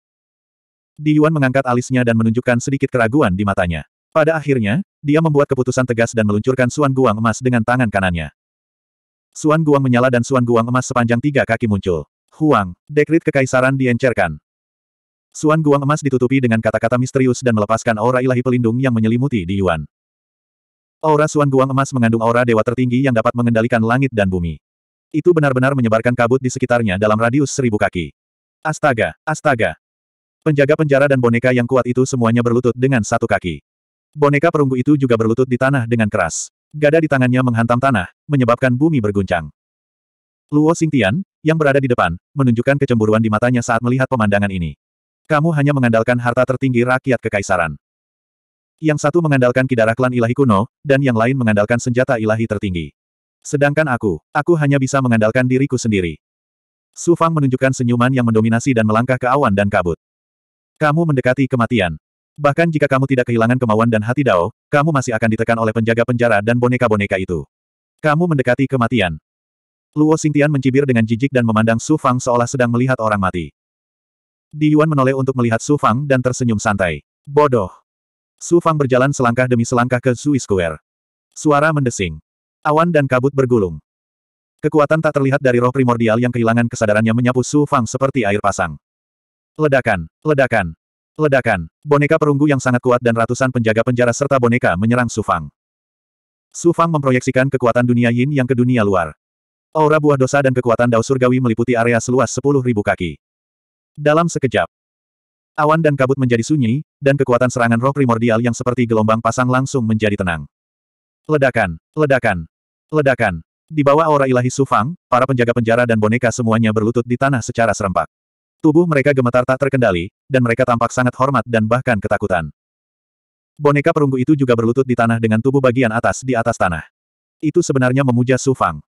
Di Yuan mengangkat alisnya dan menunjukkan sedikit keraguan di matanya. Pada akhirnya, dia membuat keputusan tegas dan meluncurkan Suan Guang emas dengan tangan kanannya. Suan Guang menyala dan Suan Guang emas sepanjang tiga kaki muncul. Huang, dekrit kekaisaran diencerkan. Suan Guang emas ditutupi dengan kata-kata misterius dan melepaskan aura ilahi pelindung yang menyelimuti di Yuan. Aura Suan Guang emas mengandung aura dewa tertinggi yang dapat mengendalikan langit dan bumi. Itu benar-benar menyebarkan kabut di sekitarnya dalam radius seribu kaki. Astaga, astaga. Penjaga penjara dan boneka yang kuat itu semuanya berlutut dengan satu kaki. Boneka perunggu itu juga berlutut di tanah dengan keras. Gada di tangannya menghantam tanah, menyebabkan bumi berguncang. Luo Xingtian, yang berada di depan, menunjukkan kecemburuan di matanya saat melihat pemandangan ini. Kamu hanya mengandalkan harta tertinggi rakyat kekaisaran. Yang satu mengandalkan kidara klan ilahi kuno, dan yang lain mengandalkan senjata ilahi tertinggi. Sedangkan aku, aku hanya bisa mengandalkan diriku sendiri. Su Fang menunjukkan senyuman yang mendominasi dan melangkah ke awan dan kabut. Kamu mendekati kematian. Bahkan jika kamu tidak kehilangan kemauan dan hati Dao, kamu masih akan ditekan oleh penjaga penjara dan boneka-boneka itu. Kamu mendekati kematian. Luo Xingtian mencibir dengan jijik dan memandang Su Fang seolah sedang melihat orang mati. Di Yuan menoleh untuk melihat Su Fang dan tersenyum santai. Bodoh. Su Fang berjalan selangkah demi selangkah ke Sui Square. Suara mendesing. Awan dan kabut bergulung. Kekuatan tak terlihat dari roh primordial yang kehilangan kesadarannya menyapu Su Fang seperti air pasang. Ledakan, ledakan, ledakan. Boneka perunggu yang sangat kuat dan ratusan penjaga penjara serta boneka menyerang Su Fang. Su Fang memproyeksikan kekuatan dunia yin yang ke dunia luar. Aura buah dosa dan kekuatan dao surgawi meliputi area seluas 10.000 kaki. Dalam sekejap, awan dan kabut menjadi sunyi, dan kekuatan serangan roh primordial yang seperti gelombang pasang langsung menjadi tenang. Ledakan, ledakan, ledakan. Di bawah aura ilahi Sufang, para penjaga penjara dan boneka semuanya berlutut di tanah secara serempak. Tubuh mereka gemetar tak terkendali, dan mereka tampak sangat hormat dan bahkan ketakutan. Boneka perunggu itu juga berlutut di tanah dengan tubuh bagian atas di atas tanah. Itu sebenarnya memuja Sufang.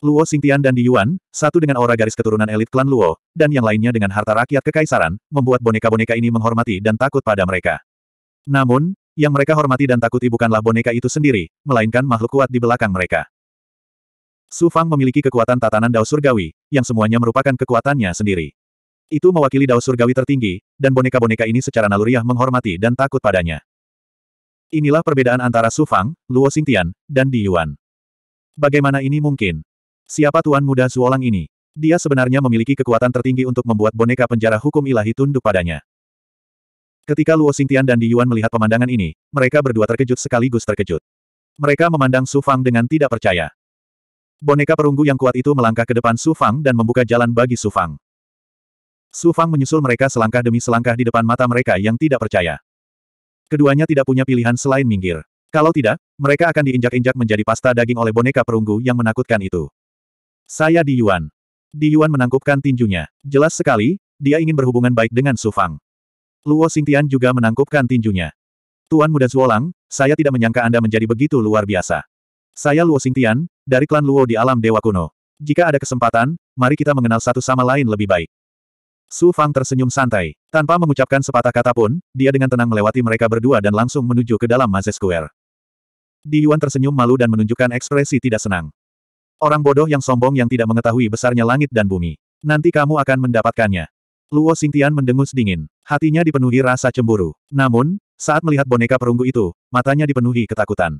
Luo Xingtian dan Di Yuan, satu dengan aura garis keturunan elit klan Luo, dan yang lainnya dengan harta rakyat kekaisaran, membuat boneka-boneka ini menghormati dan takut pada mereka. Namun, yang mereka hormati dan takuti bukanlah boneka itu sendiri, melainkan makhluk kuat di belakang mereka. Su Fang memiliki kekuatan tatanan Dao Surgawi, yang semuanya merupakan kekuatannya sendiri. Itu mewakili Dao Surgawi tertinggi, dan boneka-boneka ini secara naluriah menghormati dan takut padanya. Inilah perbedaan antara Su Fang, Luo Xingtian, dan Di Yuan. Bagaimana ini mungkin? Siapa Tuan Muda Suolang ini? Dia sebenarnya memiliki kekuatan tertinggi untuk membuat boneka penjara hukum ilahi tunduk padanya. Ketika Luo Xingtian dan Di Yuan melihat pemandangan ini, mereka berdua terkejut sekaligus terkejut. Mereka memandang Su Fang dengan tidak percaya. Boneka perunggu yang kuat itu melangkah ke depan Su Fang dan membuka jalan bagi Su Fang. Su Fang menyusul mereka selangkah demi selangkah di depan mata mereka yang tidak percaya. Keduanya tidak punya pilihan selain minggir. Kalau tidak, mereka akan diinjak-injak menjadi pasta daging oleh boneka perunggu yang menakutkan itu. Saya Di Yuan. Di Yuan menangkupkan tinjunya. Jelas sekali, dia ingin berhubungan baik dengan Su Fang. Luo Xingtian juga menangkupkan tinjunya. Tuan Muda Zuolang, saya tidak menyangka Anda menjadi begitu luar biasa. Saya Luo Xingtian, dari klan Luo di alam Dewa Kuno. Jika ada kesempatan, mari kita mengenal satu sama lain lebih baik. Su Fang tersenyum santai. Tanpa mengucapkan sepatah kata pun, dia dengan tenang melewati mereka berdua dan langsung menuju ke dalam Maze Square. Di Yuan tersenyum malu dan menunjukkan ekspresi tidak senang. Orang bodoh yang sombong yang tidak mengetahui besarnya langit dan bumi. Nanti kamu akan mendapatkannya. Luo Xingtian mendengus dingin. Hatinya dipenuhi rasa cemburu. Namun, saat melihat boneka perunggu itu, matanya dipenuhi ketakutan.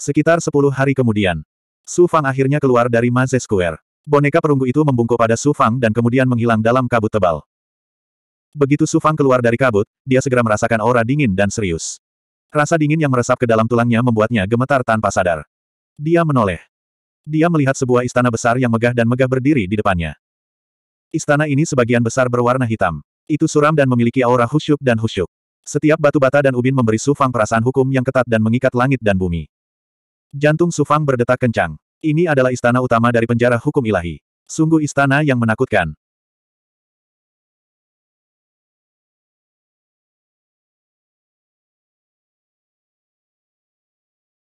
Sekitar sepuluh hari kemudian, Su Fang akhirnya keluar dari Maze Square. Boneka perunggu itu membungkuk pada Su Fang dan kemudian menghilang dalam kabut tebal. Begitu Su Fang keluar dari kabut, dia segera merasakan aura dingin dan serius. Rasa dingin yang meresap ke dalam tulangnya membuatnya gemetar tanpa sadar. Dia menoleh. Dia melihat sebuah istana besar yang megah dan megah berdiri di depannya. Istana ini sebagian besar berwarna hitam. Itu suram dan memiliki aura khusyuk dan khusyuk. Setiap batu bata dan ubin memberi Sufang perasaan hukum yang ketat dan mengikat langit dan bumi. Jantung Sufang berdetak kencang. Ini adalah istana utama dari penjara hukum ilahi. Sungguh istana yang menakutkan.